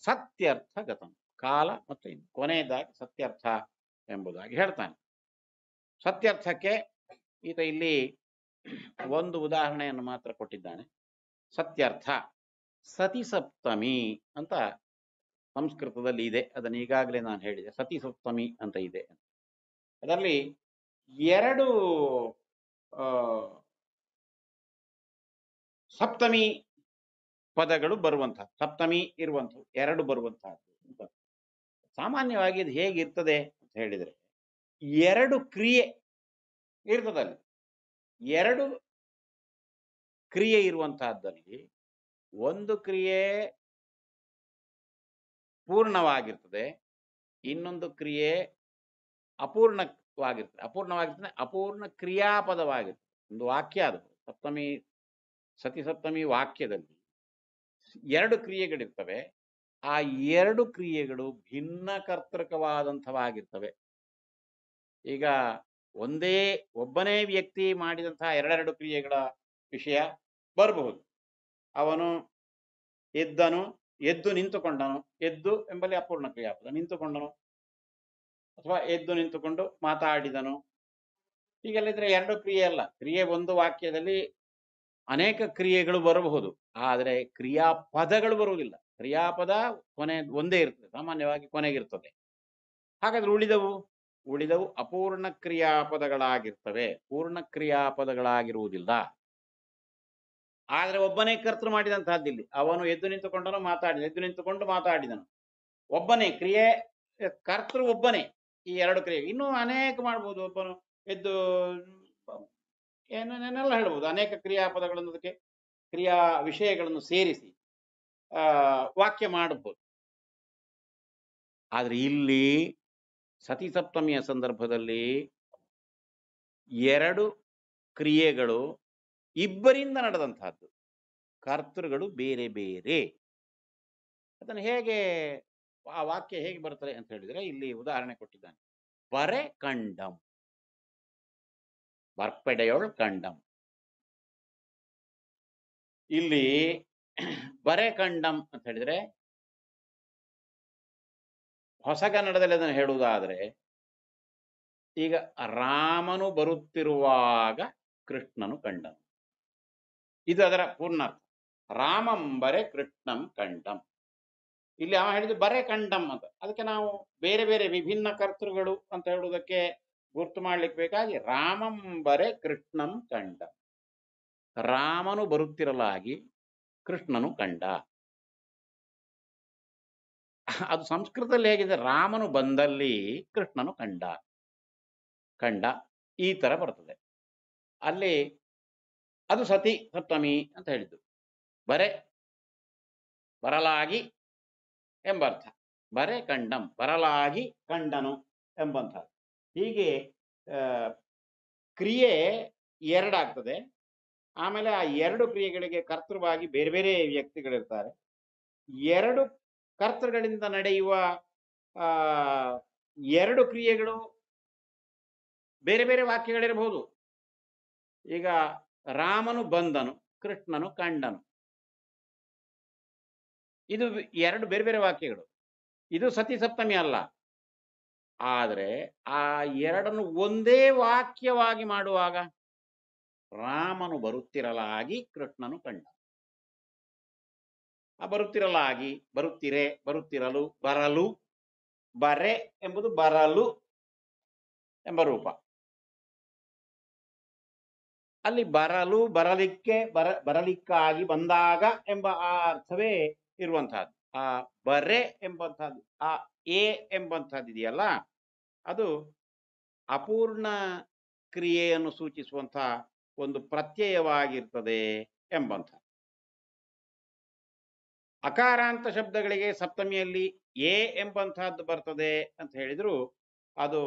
ಸತ್ಯರ್ಥ ಗತಂ ಕಾಲ ಮತ್ತು ಇನ್ನು ಕೊನೆಯದಾಗಿ ಸತ್ಯರ್ಥ ಎಂಬುದಾಗಿ ಹೇಳ್ತಾನೆ ಸತ್ಯರ್ಥಕ್ಕೆ ಈತ ಇಲ್ಲಿ ಒಂದು ಉದಾಹರಣೆಯನ್ನು ಮಾತ್ರ ಕೊಟ್ಟಿದ್ದಾನೆ ಸತ್ಯರ್ಥ ಸತಿಸಪ್ತಮಿ ಅಂತ ಸಂಸ್ಕೃತದಲ್ಲಿ ಇದೆ ಅದನ್ನು ಈಗಾಗಲೇ ನಾನು ಹೇಳಿದೆ ಸಪ್ತಮಿ ಅಂತ ಇದೆ ಅದರಲ್ಲಿ ಎರಡು ಸಪ್ತಮಿ ಪದಗಳು ಬರುವಂತಹ ಸಪ್ತಮಿ ಇರುವಂಥದ್ದು ಎರಡು ಬರುವಂತಹದ್ದು ಸಾಮಾನ್ಯವಾಗಿ ಇದು ಹೇಗಿರ್ತದೆ ಅಂತ ಹೇಳಿದ್ರೆ ಎರಡು ಕ್ರಿಯೆ ಇರ್ತದಲ್ಲಿ ಎರಡು ಕ್ರಿಯೆ ಇರುವಂತಹದ್ದಲ್ಲಿ ಒಂದು ಕ್ರಿಯೆ ಪೂರ್ಣವಾಗಿರ್ತದೆ ಇನ್ನೊಂದು ಕ್ರಿಯೆ ಅಪೂರ್ಣ ವಾಗಿರ್ತದೆ ಅಪೂರ್ಣವಾಗಿರ್ತದೆ ಅಪೂರ್ಣ ಕ್ರಿಯಾಪದವಾಗಿರ್ತದೆ ಒಂದು ವಾಕ್ಯ ಅದು ಸಪ್ತಮಿ ಸತಿ ಸಪ್ತಮಿ ವಾಕ್ಯದಲ್ಲಿ ಎರಡು ಕ್ರಿಯೆಗಳಿರ್ತವೆ ಆ ಎರಡು ಕ್ರಿಯೆಗಳು ಭಿನ್ನ ಕರ್ತೃಕವಾದಂಥವಾಗಿರ್ತವೆ ಈಗ ಒಂದೇ ಒಬ್ಬನೇ ವ್ಯಕ್ತಿ ಮಾಡಿದಂತಹ ಎರಡೆರಡು ಕ್ರಿಯೆಗಳ ವಿಷಯ ಬರಬಹುದು ಅವನು ಎದ್ದನು ಎದ್ದು ನಿಂತುಕೊಂಡನು ಎದ್ದು ಎಂಬಲ್ಲಿ ಅಪೂರ್ಣ ಕ್ರಿಯಾಪದ ನಿಂತುಕೊಂಡನು ಅಥವಾ ಎದ್ದು ನಿಂತುಕೊಂಡು ಮಾತಾಡಿದನು ಹೀಗೆಲ್ಲಿದ್ರೆ ಎರಡು ಕ್ರಿಯೆ ಅಲ್ಲ ಕ್ರಿಯೆ ಒಂದು ವಾಕ್ಯದಲ್ಲಿ ಅನೇಕ ಕ್ರಿಯೆಗಳು ಬರಬಹುದು ಆದರೆ ಕ್ರಿಯಾಪದಗಳು ಬರುವುದಿಲ್ಲ ಕ್ರಿಯಾಪದ ಕೊನೆ ಒಂದೇ ಇರ್ತದೆ ಸಾಮಾನ್ಯವಾಗಿ ಕೊನೆಗಿರ್ತದೆ ಹಾಗಾದ್ರೆ ಉಳಿದವು ಉಳಿದವು ಅಪೂರ್ಣ ಕ್ರಿಯಾಪದಗಳಾಗಿರ್ತವೆ ಪೂರ್ಣ ಕ್ರಿಯಾಪದಗಳಾಗಿರುವುದಿಲ್ಲ ಆದರೆ ಒಬ್ಬನೇ ಕರ್ತೃ ಮಾಡಿದಂತಹದ್ದಿಲ್ಲಿ ಅವನು ಎದ್ದು ನಿಂತುಕೊಂಡನು ಮಾತಾಡಿದ ಎದ್ದು ನಿಂತುಕೊಂಡು ಮಾತಾಡಿದನು ಒಬ್ಬನೇ ಕ್ರಿಯೆ ಕರ್ತೃ ಒಬ್ಬನೇ ಈ ಎರಡು ಕ್ರಿಯೆ ಇನ್ನೂ ಅನೇಕ ಮಾಡ್ಬೋದು ಎದ್ದು ಏನೇನೆಲ್ಲ ಹೇಳ್ಬೋದು ಅನೇಕ ಕ್ರಿಯಾಪದಗಳನ್ನು ಅದಕ್ಕೆ ಕ್ರಿಯಾ ವಿಷಯಗಳನ್ನು ಸೇರಿಸಿ ವಾಕ್ಯ ಮಾಡಬಹುದು ಆದರೆ ಇಲ್ಲಿ ಸತಿ ಸಪ್ತಮಿಯ ಸಂದರ್ಭದಲ್ಲಿ ಎರಡು ಕ್ರಿಯೆಗಳು ಇಬ್ಬರಿಂದ ನಡೆದಂತಹದ್ದು ಕರ್ತೃಗಳು ಬೇರೆ ಬೇರೆ ಅದನ್ನು ಹೇಗೆ ಆ ವಾಕ್ಯ ಹೇಗೆ ಬರುತ್ತದೆ ಅಂತ ಹೇಳಿದ್ರೆ ಇಲ್ಲಿ ಉದಾಹರಣೆ ಕೊಟ್ಟಿದ್ದಾನೆ ಬರೆ ಕಂಡಂ ಬರ್ಪೆಡೆಯೋಳ್ ಕಂಡಂ ಇಲ್ಲಿ ಬರೆ ಕಂಡಂ ಅಂತ ಹೇಳಿದ್ರೆ ಹೊಸ ಕನ್ನಡದಲ್ಲಿ ಅದನ್ನು ಹೇಳುವುದಾದ್ರೆ ಈಗ ರಾಮನು ಬರುತ್ತಿರುವಾಗ ಕೃಷ್ಣನು ಕಂಡಂ ಇದು ಅದರ ಪೂರ್ಣಾರ್ಥ ಬರೆ ಕೃಷ್ಣಂ ಕಂಡಂ ಇಲ್ಲಿ ಅವ ಹೇಳಿದ್ದು ಬರೇ ಕಂಡಮ್ ಅಂತ ಅದಕ್ಕೆ ನಾವು ಬೇರೆ ಬೇರೆ ವಿಭಿನ್ನ ಕರ್ತೃಗಳು ಅಂತ ಹೇಳುವುದಕ್ಕೆ ಗುರ್ತು ಮಾಡ್ಲಿಕ್ಕೆ ಬೇಕಾಗಿ ರಾಮಂ ಬರೆ ಕೃಷ್ಣಂ ಕಂಡ ರಾಮನು ಬರುತ್ತಿರಲಾಗಿ ಕೃಷ್ಣನು ಕಂಡ ಅದು ಸಂಸ್ಕೃತದಲ್ಲಿ ಹೇಗಿದೆ ರಾಮನು ಬಂದಲ್ಲಿ ಕೃಷ್ಣನು ಕಂಡ ಕಂಡ ಈ ತರ ಬರ್ತದೆ ಅಲ್ಲಿ ಅದು ಸತಿ ಸಪ್ತಮಿ ಅಂತ ಹೇಳಿದ್ದು ಬರೆ ಬರಲಾಗಿ ಎಂಬರ್ಥ ಬರೆ ಕಂಡಂ ಬರಲಾಗಿ ಕಂಡನು ಎಂಬಂಥ ಹೀಗೆ ಕ್ರಿಯೆ ಎರಡಾಗ್ತದೆ ಆಮೇಲೆ ಆ ಎರಡು ಕ್ರಿಯೆಗಳಿಗೆ ಕರ್ತೃವಾಗಿ ಬೇರೆ ಬೇರೆ ವ್ಯಕ್ತಿಗಳಿರ್ತಾರೆ ಎರಡು ಕರ್ತೃಗಳಿಂದ ನಡೆಯುವ ಎರಡು ಕ್ರಿಯೆಗಳು ಬೇರೆ ಬೇರೆ ವಾಕ್ಯಗಳಿರಬಹುದು ಈಗ ರಾಮನು ಬಂದನು ಕೃಷ್ಣನು ಕಂಡನು ಇದು ಎರಡು ಬೇರೆ ಬೇರೆ ವಾಕ್ಯಗಳು ಇದು ಸತಿ ಸಪ್ತಮಿ ಅಲ್ಲ ಆದರೆ ಆ ಎರಡನ್ನು ಒಂದೇ ವಾಕ್ಯವಾಗಿ ಮಾಡುವಾಗ ರಾಮನು ಬರುತ್ತಿರಲಾಗಿ ಕೃಷ್ಣನು ಕಂಡ ಆ ಬರುತ್ತಿರಲಾಗಿ ಬರುತ್ತಿರೆ ಬರುತ್ತಿರಲು ಬರಲು ಬರೆ ಎಂಬುದು ಬರಲು ಎಂಬ ರೂಪ ಅಲ್ಲಿ ಬರಲು ಬರಲಿಕ್ಕೆ ಬರ ಬರಲಿಕ್ಕಾಗಿ ಬಂದಾಗ ಎಂಬ ಆ ಅರ್ಥವೇ ಇರುವಂತಹದ್ದು ಆ ಬರೆ ಎಂಬಂತಹದ್ದು ಆ ಎ ಎಂಬಂತಹದ್ದು ಇದೆಯಲ್ಲ ಅದು ಅಪೂರ್ಣ ಕ್ರಿಯೆಯನ್ನು ಸೂಚಿಸುವಂತಹ ಒಂದು ಪ್ರತ್ಯಯವಾಗಿರ್ತದೆ ಎಂಬಂತ ಅಕಾರಾಂತ ಶಬ್ದಗಳಿಗೆ ಸಪ್ತಮಿಯಲ್ಲಿ ಎ ಎಂಬಂತಹದ್ದು ಬರ್ತದೆ ಅಂತ ಹೇಳಿದ್ರು ಅದು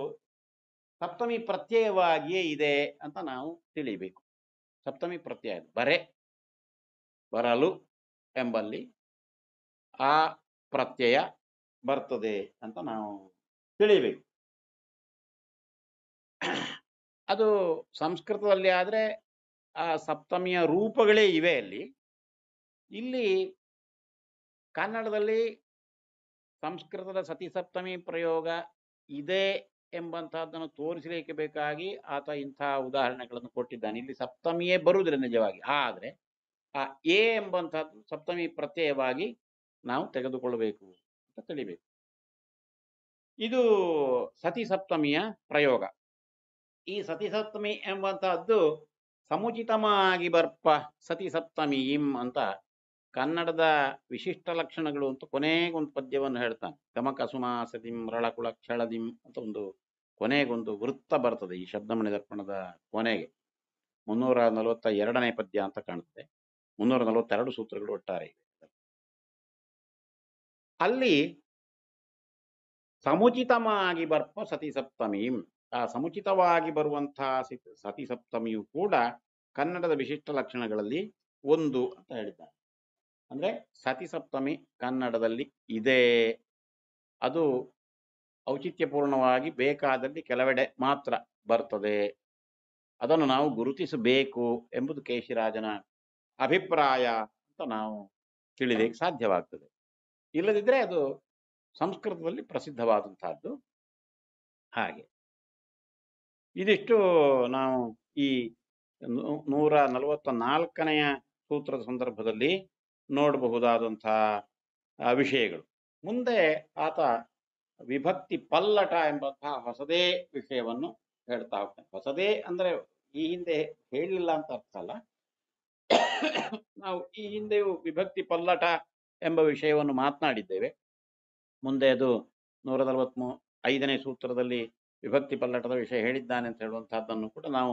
ಸಪ್ತಮಿ ಪ್ರತ್ಯಯವಾಗಿಯೇ ಇದೆ ಅಂತ ನಾವು ತಿಳಿಬೇಕು ಸಪ್ತಮಿ ಪ್ರತ್ಯಯ ಬರೆ ಬರಲು ಎಂಬಲ್ಲಿ ಆ ಪ್ರತ್ಯಯ ಬರ್ತದೆ ಅಂತ ನಾವು ತಿಳಿಬೇಕು ಅದು ಸಂಸ್ಕೃತದಲ್ಲಿ ಆದರೆ ಆ ಸಪ್ತಮಿಯ ರೂಪಗಳೇ ಇವೆ ಅಲ್ಲಿ ಇಲ್ಲಿ ಕನ್ನಡದಲ್ಲಿ ಸಂಸ್ಕೃತದ ಸತಿಸಪ್ತಮಿ ಪ್ರಯೋಗ ಇದೆ ಎಂಬಂತಹದ್ದನ್ನು ತೋರಿಸಲಿಕ್ಕೆ ಬೇಕಾಗಿ ಆತ ಇಂತಹ ಉದಾಹರಣೆಗಳನ್ನು ಕೊಟ್ಟಿದ್ದಾನೆ ಇಲ್ಲಿ ಸಪ್ತಮಿಯೇ ಬರುವುದಿಲ್ಲ ನಿಜವಾಗಿ ಆದರೆ ಆ ಎ ಎಂಬಂತಹದ್ದು ಸಪ್ತಮಿ ಪ್ರತ್ಯಯವಾಗಿ ನಾವು ತೆಗೆದುಕೊಳ್ಳಬೇಕು ಅಂತ ತಿಳಿಬೇಕು ಇದು ಸತಿ ಸಪ್ತಮಿಯ ಪ್ರಯೋಗ ಈ ಸತಿ ಸಪ್ತಮಿ ಎಂಬಂತಹದ್ದು ಸಮುಚಿತವಾಗಿ ಬರ್ಪ ಸತಿ ಇಂ ಅಂತ ಕನ್ನಡದ ವಿಶಿಷ್ಟ ಲಕ್ಷಣಗಳು ಅಂತ ಕೊನೆಗೊಂದು ಪದ್ಯವನ್ನು ಹೇಳ್ತಾನೆ ಗಮಕ ಸತಿಂ ರಳಕುಳ ಕ್ಷಳದಿಂ ಅಂತ ಒಂದು ಕೊನೆಗೊಂದು ವೃತ್ತ ಬರ್ತದೆ ಈ ಶಬ್ದಮಣಿ ದರ್ಪಣದ ಕೊನೆಗೆ ಮುನ್ನೂರ ನಲವತ್ತ ಎರಡನೇ ಪದ್ಯ ಅಂತ ಕಾಣುತ್ತೆ ಮುನ್ನೂರ ನಲವತ್ತೆರಡು ಸೂತ್ರಗಳು ಒಟ್ಟಾರೆ ಅಲ್ಲಿ ಸಮುಚಿತವಾಗಿ ಬರ್ಪ ಸತಿ ಆ ಸಮುಚಿತವಾಗಿ ಬರುವಂತಹ ಸತಿ ಸಪ್ತಮಿಯು ಕೂಡ ಕನ್ನಡದ ವಿಶಿಷ್ಟ ಲಕ್ಷಣಗಳಲ್ಲಿ ಒಂದು ಅಂತ ಹೇಳಿದ್ದಾರೆ ಅಂದ್ರೆ ಸತಿ ಕನ್ನಡದಲ್ಲಿ ಇದೆ ಅದು ಔಚಿತ್ಯಪೂರ್ಣವಾಗಿ ಬೇಕಾದಲ್ಲಿ ಕೆಲವೆಡೆ ಮಾತ್ರ ಬರ್ತದೆ ಅದನ್ನು ನಾವು ಗುರುತಿಸಬೇಕು ಎಂಬುದು ಕೇಶಿರಾಜನ ಅಭಿಪ್ರಾಯ ಅಂತ ನಾವು ತಿಳಿದಕ್ಕೆ ಸಾಧ್ಯವಾಗ್ತದೆ ಇಲ್ಲದಿದ್ದರೆ ಅದು ಸಂಸ್ಕೃತದಲ್ಲಿ ಪ್ರಸಿದ್ಧವಾದಂತಹದ್ದು ಹಾಗೆ ಇದಿಷ್ಟು ನಾವು ಈ ನೂರ ನಲವತ್ತ ನಾಲ್ಕನೆಯ ಸೂತ್ರದ ಸಂದರ್ಭದಲ್ಲಿ ನೋಡಬಹುದಾದಂತಹ ವಿಷಯಗಳು ಮುಂದೆ ಆತ ವಿಭಕ್ತಿ ಪಲ್ಲಟ ಎಂಬಂತಹ ಹೊಸದೇ ವಿಷಯವನ್ನು ಹೇಳ್ತಾ ಹೋಗ್ತಾನೆ ಹೊಸದೇ ಅಂದ್ರೆ ಈ ಹಿಂದೆ ಹೇಳಿಲ್ಲ ಅಂತ ಅರ್ಥ ಅಲ್ಲ ನಾವು ಈ ಹಿಂದೆಯೂ ವಿಭಕ್ತಿ ಪಲ್ಲಟ ಎಂಬ ವಿಷಯವನ್ನು ಮಾತನಾಡಿದ್ದೇವೆ ಮುಂದೆ ಅದು ನೂರ ನಲವತ್ಮೂ ಐದನೇ ಸೂತ್ರದಲ್ಲಿ ವಿಭಕ್ತಿ ಪಲ್ಲಟದ ವಿಷಯ ಹೇಳಿದ್ದಾನೆ ಅಂತ ಹೇಳುವಂತಹದ್ದನ್ನು ಕೂಡ ನಾವು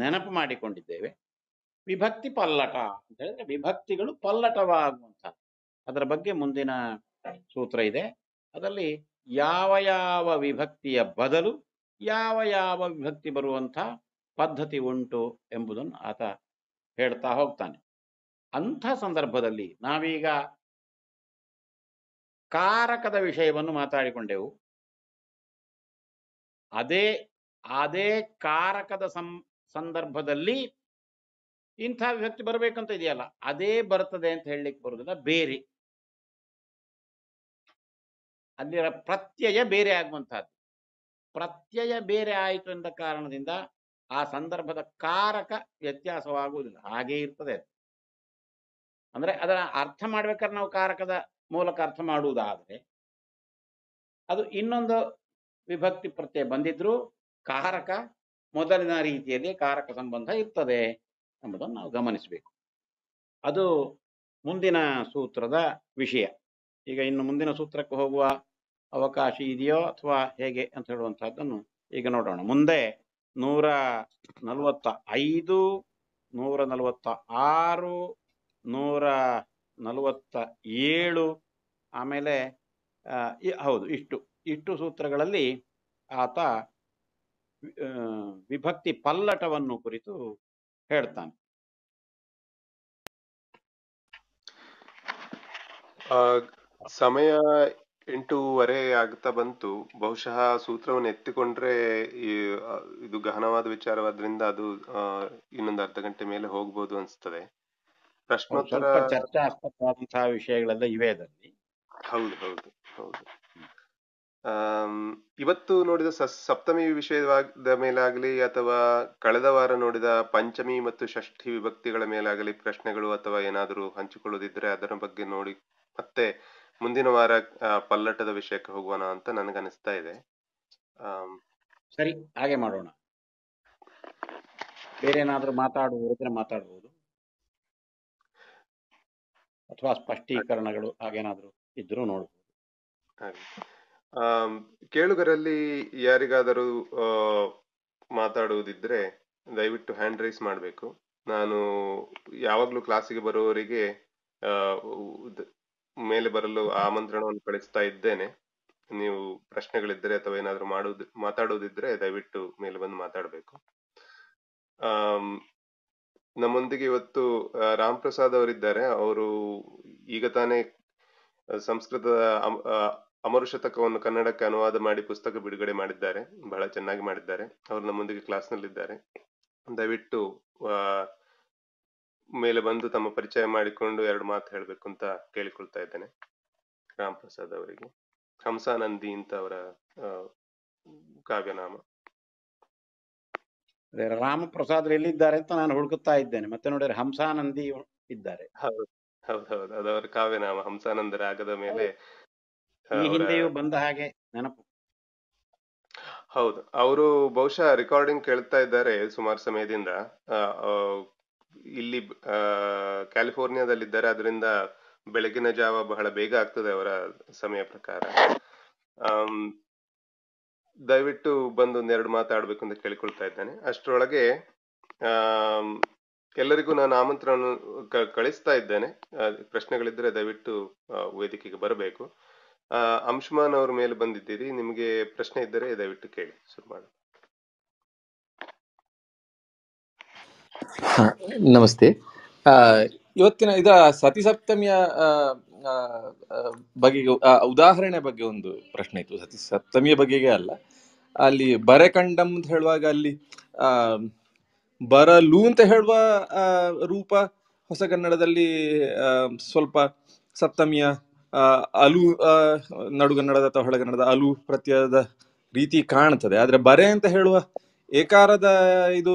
ನೆನಪು ಮಾಡಿಕೊಂಡಿದ್ದೇವೆ ವಿಭಕ್ತಿ ಪಲ್ಲಟ ಅಂತ ಹೇಳಿದ್ರೆ ವಿಭಕ್ತಿಗಳು ಪಲ್ಲಟವಾಗುವಂತಹ ಅದರ ಬಗ್ಗೆ ಮುಂದಿನ ಸೂತ್ರ ಇದೆ ಅದರಲ್ಲಿ ಯಾವ ಯಾವ ವಿಭಕ್ತಿಯ ಬದಲು ಯಾವ ಯಾವ ವಿಭಕ್ತಿ ಬರುವಂಥ ಪದ್ಧತಿ ಉಂಟು ಎಂಬುದನ್ನು ಆತ ಹೇಳ್ತಾ ಹೋಗ್ತಾನೆ ಅಂಥ ಸಂದರ್ಭದಲ್ಲಿ ನಾವೀಗ ಕಾರಕದ ವಿಷಯವನ್ನು ಮಾತಾಡಿಕೊಂಡೆವು ಅದೇ ಅದೇ ಕಾರಕದ ಸಂ ಸಂದರ್ಭದಲ್ಲಿ ಇಂಥ ವ್ಯಕ್ತಿ ಬರಬೇಕಂತ ಇದೆಯಲ್ಲ ಅದೇ ಬರ್ತದೆ ಅಂತ ಹೇಳಲಿಕ್ಕೆ ಬರುವುದಿಲ್ಲ ಬೇರೆ ಅಲ್ಲಿರ ಪ್ರತ್ಯಯ ಬೇರೆ ಆಗುವಂತಹದ್ದು ಪ್ರತ್ಯಯ ಬೇರೆ ಆಯಿತು ಎಂದ ಕಾರಣದಿಂದ ಆ ಸಂದರ್ಭದ ಕಾರಕ ವ್ಯತ್ಯಾಸವಾಗುವುದಿಲ್ಲ ಹಾಗೇ ಇರ್ತದೆ ಅಂದ್ರೆ ಅದರ ಅರ್ಥ ಮಾಡ್ಬೇಕಾದ್ರೆ ನಾವು ಕಾರಕದ ಮೂಲಕ ಅರ್ಥ ಮಾಡುವುದಾದರೆ ಅದು ಇನ್ನೊಂದು ವಿಭಕ್ತಿ ಪ್ರತ್ಯಯ ಬಂದಿದ್ರೂ ಕಾರಕ ಮೊದಲಿನ ರೀತಿಯಲ್ಲಿ ಕಾರಕ ಸಂಬಂಧ ಇರ್ತದೆ ಎಂಬುದನ್ನು ನಾವು ಗಮನಿಸಬೇಕು ಅದು ಮುಂದಿನ ಸೂತ್ರದ ವಿಷಯ ಈಗ ಇನ್ನು ಮುಂದಿನ ಸೂತ್ರಕ್ಕೆ ಹೋಗುವ ಅವಕಾಶ ಇದೆಯೋ ಅಥವಾ ಹೇಗೆ ಅಂತ ಹೇಳುವಂತಹದ್ದನ್ನು ಈಗ ನೋಡೋಣ ಮುಂದೆ ನೂರ ನಲವತ್ತ ಐದು ನೂರ ನಲವತ್ತ ಆರು ನೂರ ನಲವತ್ತ ಏಳು ಆಮೇಲೆ ಹೌದು ಇಷ್ಟು ಇಷ್ಟು ಸೂತ್ರಗಳಲ್ಲಿ ಆತ ವಿಭಕ್ತಿ ಪಲ್ಲಟವನ್ನು ಕುರಿತು ಹೇಳ್ತಾನೆ ಸಮಯ ಎಂಟೂವರೆ ಆಗ್ತಾ ಬಂತು ಬಹುಶಃ ಸೂತ್ರವನ್ನು ಎತ್ತಿಕೊಂಡ್ರೆ ಇದು ಗಹನವಾದ ವಿಚಾರವಾದ್ರಿಂದ ಅದು ಇನ್ನೊಂದು ಅರ್ಧ ಗಂಟೆ ಮೇಲೆ ಹೋಗ್ಬೋದು ಅನಿಸ್ತದೆ ಪ್ರಶ್ನೋತ್ತರ ಚರ್ಚಾ ವಿಷಯಗಳೆಲ್ಲ ಇವೆ ಹೌದು ಹೌದು ಹೌದು ಇವತ್ತು ನೋಡಿದ ಸಪ್ತಮಿ ವಿಷಯದ ಮೇಲಾಗಲಿ ಅಥವಾ ಕಳೆದ ವಾರ ನೋಡಿದ ಪಂಚಮಿ ಮತ್ತು ಷಷ್ಠಿ ವಿಭಕ್ತಿಗಳ ಮೇಲಾಗಲಿ ಪ್ರಶ್ನೆಗಳು ಅಥವಾ ಏನಾದರೂ ಹಂಚಿಕೊಳ್ಳೋದಿದ್ರೆ ಅದರ ಬಗ್ಗೆ ನೋಡಿ ಮತ್ತೆ ಮುಂದಿನ ವಾರ ಪಲ್ಲಟದ ವಿಷಯಕ್ಕೆ ಹೋಗೋಣ ಅಂತ ನನಗನಿಸ್ತಾ ಇದೆ ಸರಿ ಹಾಗೆ ಮಾಡೋಣ ಬೇರೆ ಏನಾದರೂ ಮಾತಾಡುವುದ್ರೆ ಮಾತಾಡಬಹುದು ಅಥವಾ ಸ್ಪಷ್ಟೀಕರಣಗಳು ಹಾಗೇನಾದ್ರೂ ಇದ್ರು ನೋಡಬಹುದು ಕೇಳುಗರಲ್ಲಿ ಯಾರಿಗಾದರೂ ಮಾತಾಡುವುದಿದ್ರೆ ದಯವಿಟ್ಟು ಹ್ಯಾಂಡ್ ರೈಸ್ ಮಾಡಬೇಕು ನಾನು ಯಾವಾಗ್ಲೂ ಕ್ಲಾಸಿಗೆ ಬರುವವರಿಗೆ ಮೇಲೆ ಬರಲು ಆಮಂತ್ರಣವನ್ನು ಕಳಿಸ್ತಾ ಇದ್ದೇನೆ ನೀವು ಪ್ರಶ್ನೆಗಳಿದ್ದರೆ ಅಥವಾ ಏನಾದರೂ ಮಾಡುವುದು ಮಾತಾಡುವುದಿದ್ರೆ ದಯವಿಟ್ಟು ಮೇಲೆ ಬಂದು ಮಾತಾಡಬೇಕು ನಮ್ಮೊಂದಿಗೆ ಇವತ್ತು ರಾಮ್ ಪ್ರಸಾದ್ ಅವರಿದ್ದಾರೆ ಅವರು ಈಗ ತಾನೇ ಸಂಸ್ಕೃತದ ಅಮರು ಶತಕವನ್ನು ಕನ್ನಡಕ್ಕೆ ಅನುವಾದ ಮಾಡಿ ಪುಸ್ತಕ ಬಿಡುಗಡೆ ಮಾಡಿದ್ದಾರೆ ಬಹಳ ಚೆನ್ನಾಗಿ ಮಾಡಿದ್ದಾರೆ ಅವರು ನಮ್ಮೊಂದಿಗೆ ನಲ್ಲಿದ್ದಾರೆ ದಯವಿಟ್ಟು ಮೇಲೆ ಬಂದು ತಮ್ಮ ಪರಿಚಯ ಮಾಡಿಕೊಂಡು ಎರಡು ಮಾತು ಹೇಳಬೇಕು ಅಂತ ಕೇಳಿಕೊಳ್ತಾ ಇದ್ದೇನೆ ರಾಮ್ ಪ್ರಸಾದ್ ಅವರಿಗೆ ಹಂಸಾನಂದಿ ಅಂತ ಅವರ ಕಾವ್ಯನಾಮ ರಾಮಪ್ರಸಾದ್ ಎಲ್ಲಿದ್ದಾರೆ ಅಂತ ನಾನು ಹುಡುಕುತ್ತಾ ಇದ್ದೇನೆ ಮತ್ತೆ ನೋಡಿದ್ರೆ ಹಂಸಾನಂದಿ ಇದ್ದಾರೆ ಅದವರ ಕಾವ್ಯನಾಮ ಹಂಸಾನಂದ ರಾಗದ ಮೇಲೆ ಈ ಹಿಂದೆಯೂ ಬಂದ ಹಾಗೆ ನೆನಪು ಹೌದು ಅವರು ಬಹುಶಃ ರೆಕಾರ್ಡಿಂಗ್ ಕೇಳ್ತಾ ಇದ್ದಾರೆ ಸುಮಾರು ಸಮಯದಿಂದ ಇಲ್ಲಿ ಕ್ಯಾಲಿಫೋರ್ನಿಯಾದಲ್ಲಿ ಇದ್ದಾರೆ ಅದರಿಂದ ಬೆಳಗಿನ ಜಾವ ಬಹಳ ಬೇಗ ಆಗ್ತದೆ ಅವರ ಸಮಯ ಪ್ರಕಾರ ದಯವಿಟ್ಟು ಬಂದು ಒಂದೆರಡು ಮಾತಾಡಬೇಕು ಅಂತ ಕೇಳಿಕೊಳ್ತಾ ಇದ್ದೇನೆ ಅಷ್ಟರೊಳಗೆ ಎಲ್ಲರಿಗೂ ನಾನು ಆಮಂತ್ರಣ ಕಳಿಸ್ತಾ ಇದ್ದೇನೆ ಪ್ರಶ್ನೆಗಳಿದ್ರೆ ದಯವಿಟ್ಟು ವೇದಿಕೆಗೆ ಬರಬೇಕು ಅಂಶುಮಾನ್ ಅವ್ರ ಮೇಲೆ ಬಂದಿದ್ದೀರಿ ನಿಮಗೆ ಪ್ರಶ್ನೆ ಇದ್ದರೆ ದಯವಿಟ್ಟು ಕೇಳಿ ಶುರು ಮಾಡಿ ನಮಸ್ತೆ ಇವತ್ತಿನ ಇದ ಸತಿಸಪ್ತಮಿಯ ಬಗೆಗೆ ಉದಾಹರಣೆ ಬಗ್ಗೆ ಒಂದು ಪ್ರಶ್ನೆ ಇತ್ತು ಸತಿ ಸಪ್ತಮಿಯ ಬಗೆಗೆ ಅಲ್ಲ ಅಲ್ಲಿ ಬರೆ ಬರೆಕಂಡಂ ಅಂತ ಹೇಳುವಾಗ ಅಲ್ಲಿ ಬರಲು ಅಂತ ಹೇಳುವ ರೂಪ ಹೊಸ ಕನ್ನಡದಲ್ಲಿ ಸ್ವಲ್ಪ ಸಪ್ತಮಿಯ ಅಲು ನಡುಗನ್ನಡದ ಅಥವಾ ಹೊಳಗನ್ನಡದ ಅಲು ಪ್ರತ್ಯಯದ ರೀತಿ ಕಾಣ್ತದೆ ಆದ್ರೆ ಬರೆ ಅಂತ ಹೇಳುವ ಏಕಾರದ ಇದು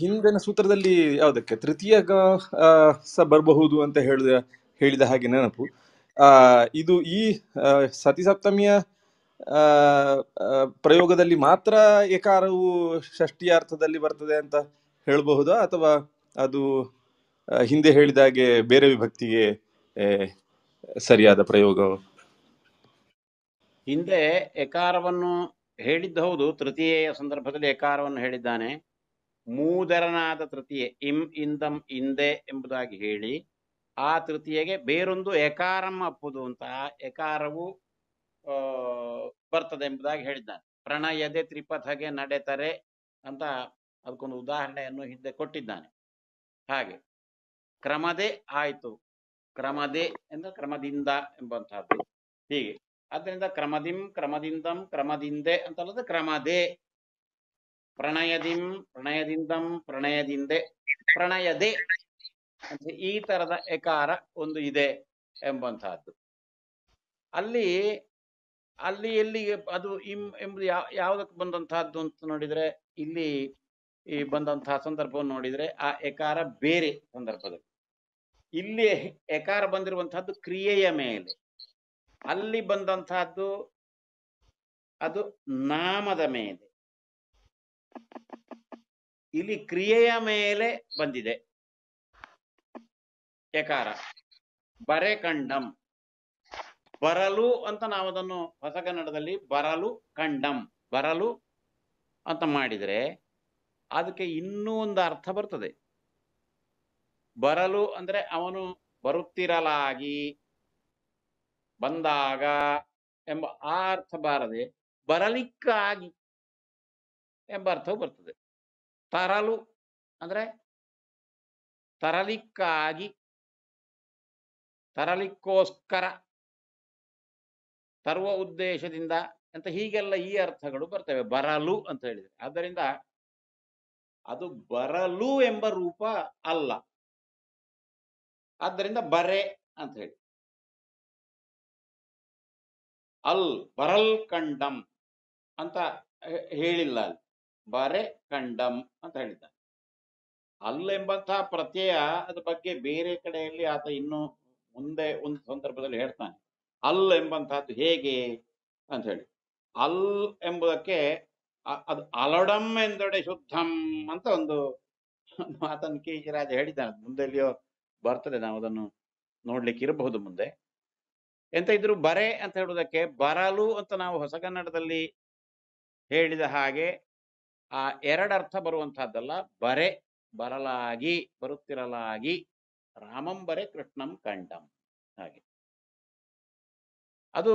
ಹಿಂದಿನ ಸೂತ್ರದಲ್ಲಿ ಯಾವುದಕ್ಕೆ ತೃತೀಯ ಸ ಬರಬಹುದು ಅಂತ ಹೇಳಿದ ಹೇಳಿದ ಹಾಗೆ ನೆನಪು ಇದು ಈ ಸತಿಸಪ್ತಮಿಯ ಪ್ರಯೋಗದಲ್ಲಿ ಮಾತ್ರ ಏಕಾರವು ಷಷ್ಠಿಯ ಅರ್ಥದಲ್ಲಿ ಬರ್ತದೆ ಅಂತ ಹೇಳಬಹುದಾ ಅಥವಾ ಅದು ಹಿಂದೆ ಹೇಳಿದ ಹಾಗೆ ಬೇರೆ ವಿಭಕ್ತಿಗೆ ಸರಿಯಾದ ಪ್ರಯೋಗವು ಹಿಂದೆ ಎಕಾರವನ್ನು ಹೇಳಿದ್ದ ಹೌದು ತೃತೀಯ ಸಂದರ್ಭದಲ್ಲಿ ಎಕಾರವನ್ನು ಹೇಳಿದ್ದಾನೆ ಮೂದರನಾದ ತೃತೀಯ ಇಂ ಇಂದಂ ಇಂದೆ ಎಂಬುದಾಗಿ ಹೇಳಿ ಆ ತೃತೀಯಗೆ ಬೇರೊಂದು ಎಕಾರಂ ಅಪ್ಪುದು ಅಂತ ಎಕಾರವು ಬರ್ತದೆ ಎಂಬುದಾಗಿ ಹೇಳಿದ್ದಾನೆ ಪ್ರಣಯದೆ ತ್ರಿಪಥಗೆ ನಡೆತರೆ ಅಂತ ಅದಕ್ಕೊಂದು ಉದಾಹರಣೆಯನ್ನು ಹಿಂದೆ ಕೊಟ್ಟಿದ್ದಾನೆ ಹಾಗೆ ಕ್ರಮದೆ ಆಯಿತು ಕ್ರಮದೆ ಎಂದ ಕ್ರಮದಿಂದ ಎಂಬಂತಹದ್ದು ಹೀಗೆ ಆದ್ದರಿಂದ ಕ್ರಮದಿಂ ಕ್ರಮದಿಂದಂ ಕ್ರಮದಿಂದೆ ಅಂತಲ್ಲದೆ ಕ್ರಮದೆ ಪ್ರಣಯದಿಂ ಪ್ರಣಯದಿಂದಂ ಪ್ರಣಯದಿಂದೆ ಪ್ರಣಯದೆ ಅಂದ್ರೆ ಈ ತರದ ಎಕಾರ ಒಂದು ಇದೆ ಎಂಬಂತಹದ್ದು ಅಲ್ಲಿ ಅಲ್ಲಿ ಎಲ್ಲಿ ಅದು ಇಂ ಎಂಬುದು ಯಾವ ಯಾವುದಕ್ಕೆ ಬಂದಂತಹದ್ದು ಅಂತ ನೋಡಿದ್ರೆ ಇಲ್ಲಿ ಈ ಬಂದಂತಹ ಸಂದರ್ಭವನ್ನು ನೋಡಿದ್ರೆ ಆ ಎಕಾರ ಬೇರೆ ಸಂದರ್ಭದಲ್ಲಿ ಇಲ್ಲಿ ಎಕಾರ ಬಂದಿರುವಂತಹದ್ದು ಕ್ರಿಯೆಯ ಮೇಲೆ ಅಲ್ಲಿ ಬಂದಂತಹದ್ದು ಅದು ನಾಮದ ಮೇಲೆ ಇಲ್ಲಿ ಕ್ರಿಯೆಯ ಮೇಲೆ ಬಂದಿದೆ ಎಕಾರ ಬರೆ ಕಂಡಂ ಬರಲು ಅಂತ ನಾವು ಅದನ್ನು ಹೊಸ ಕನ್ನಡದಲ್ಲಿ ಬರಲು ಕಂಡಂ ಬರಲು ಅಂತ ಮಾಡಿದ್ರೆ ಅದಕ್ಕೆ ಇನ್ನೂ ಒಂದು ಅರ್ಥ ಬರ್ತದೆ ಬರಲು ಅಂದ್ರೆ ಅವನು ಬರುತ್ತಿರಲಾಗಿ ಬಂದಾಗ ಎಂಬ ಆ ಅರ್ಥ ಬಾರದೆ ಬರಲಿಕ್ಕಾಗಿ ಎಂಬ ಅರ್ಥವು ಬರ್ತದೆ ತರಲು ಅಂದ್ರೆ ತರಲಿಕ್ಕಾಗಿ ತರಲಿಕ್ಕೋಸ್ಕರ ತರುವ ಉದ್ದೇಶದಿಂದ ಅಂತ ಹೀಗೆಲ್ಲ ಈ ಅರ್ಥಗಳು ಬರ್ತವೆ ಬರಲು ಅಂತ ಹೇಳಿದರೆ ಆದ್ದರಿಂದ ಅದು ಬರಲು ಎಂಬ ರೂಪ ಅಲ್ಲ ಆದ್ದರಿಂದ ಬರೆ ಅಂತ ಹೇಳಿ ಅಲ್ ಬರಲ್ ಕಂಡಂ ಅಂತ ಹೇಳಿಲ್ಲ ಅಲ್ಲಿ ಬರೆ ಕಂಡಂ ಅಂತ ಅಲ್ ಎಂಬಂತಹ ಪ್ರತ್ಯಯ ಅದ್ರ ಬಗ್ಗೆ ಬೇರೆ ಕಡೆಯಲ್ಲಿ ಆತ ಇನ್ನೂ ಮುಂದೆ ಒಂದು ಸಂದರ್ಭದಲ್ಲಿ ಹೇಳ್ತಾನೆ ಅಲ್ ಎಂಬಂತಹದ್ದು ಹೇಗೆ ಅಂತ ಹೇಳಿ ಅಲ್ ಎಂಬುದಕ್ಕೆ ಅದು ಅಲಡಂ ಎಂದೊಡೆ ಶುದ್ಧಂ ಅಂತ ಒಂದು ಮಾತನ್ನು ಕೆ ಜಿ ರಾಜ ಹೇಳಿದ್ದಾನೆ ಮುಂದೆ ಎಲ್ಲಿಯೋ ಬರ್ತದೆ ನಾವು ಅದನ್ನು ನೋಡ್ಲಿಕ್ಕೆ ಇರಬಹುದು ಮುಂದೆ ಎಂತ ಇದ್ರು ಬರೆ ಅಂತ ಹೇಳುವುದಕ್ಕೆ ಬರಲು ಅಂತ ನಾವು ಹೊಸಗನ್ನಡದಲ್ಲಿ ಹೇಳಿದ ಹಾಗೆ ಆ ಎರಡರ್ಥ ಬರುವಂತಹದ್ದಲ್ಲ ಬರೆ ಬರಲಾಗಿ ಬರುತ್ತಿರಲಾಗಿ ರಾಮಂಬರೆ ಕೃಷ್ಣಂ ಕಂಡಂ ಹಾಗೆ ಅದು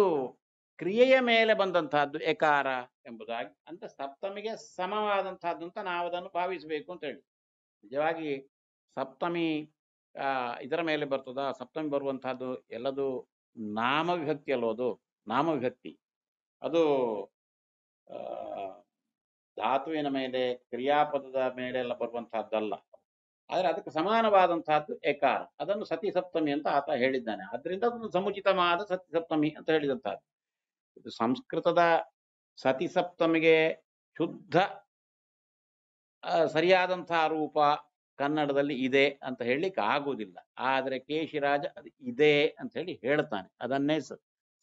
ಕ್ರಿಯೆಯ ಮೇಲೆ ಬಂದಂತಹದ್ದು ಎಕಾರ ಎಂಬುದಾಗಿ ಅಂತ ಸಪ್ತಮಿಗೆ ಸಮವಾದಂತಹದ್ದು ಅಂತ ನಾವು ಅದನ್ನು ಭಾವಿಸಬೇಕು ಅಂತ ಹೇಳಿ ನಿಜವಾಗಿ ಸಪ್ತಮಿ ಇದರ ಮೇಲೆ ಬರ್ತದ ಸಪ್ತಮಿ ಬರುವಂತಹದ್ದು ಎಲ್ಲದು ನಾಮವಿಭಕ್ತಿ ಅಲ್ಲೋದು ವಿಭಕ್ತಿ ಅದು ಧಾತುವಿನ ಮೇಲೆ ಕ್ರಿಯಾಪದದ ಮೇಲೆ ಎಲ್ಲ ಬರುವಂತಹದ್ದಲ್ಲ ಆದರೆ ಅದಕ್ಕೆ ಸಮಾನವಾದಂತಹದ್ದು ಏಕಾರ ಅದನ್ನು ಸತಿ ಸಪ್ತಮಿ ಅಂತ ಆತ ಹೇಳಿದ್ದಾನೆ ಅದರಿಂದ ಅದೊಂದು ಸಮುಚಿತವಾದ ಸತಿ ಸಪ್ತಮಿ ಅಂತ ಹೇಳಿದಂತಹದ್ದು ಇದು ಸಂಸ್ಕೃತದ ಸತಿ ಸಪ್ತಮಿಗೆ ಶುದ್ಧ ಸರಿಯಾದಂತಹ ರೂಪ ಕನ್ನಡದಲ್ಲಿ ಇದೆ ಅಂತ ಹೇಳಲಿಕ್ಕೆ ಆಗುವುದಿಲ್ಲ ಆದರೆ ಕೇಶಿರಾಜ ಅದು ಇದೆ ಅಂತ ಹೇಳಿ ಹೇಳ್ತಾನೆ ಅದನ್ನೇ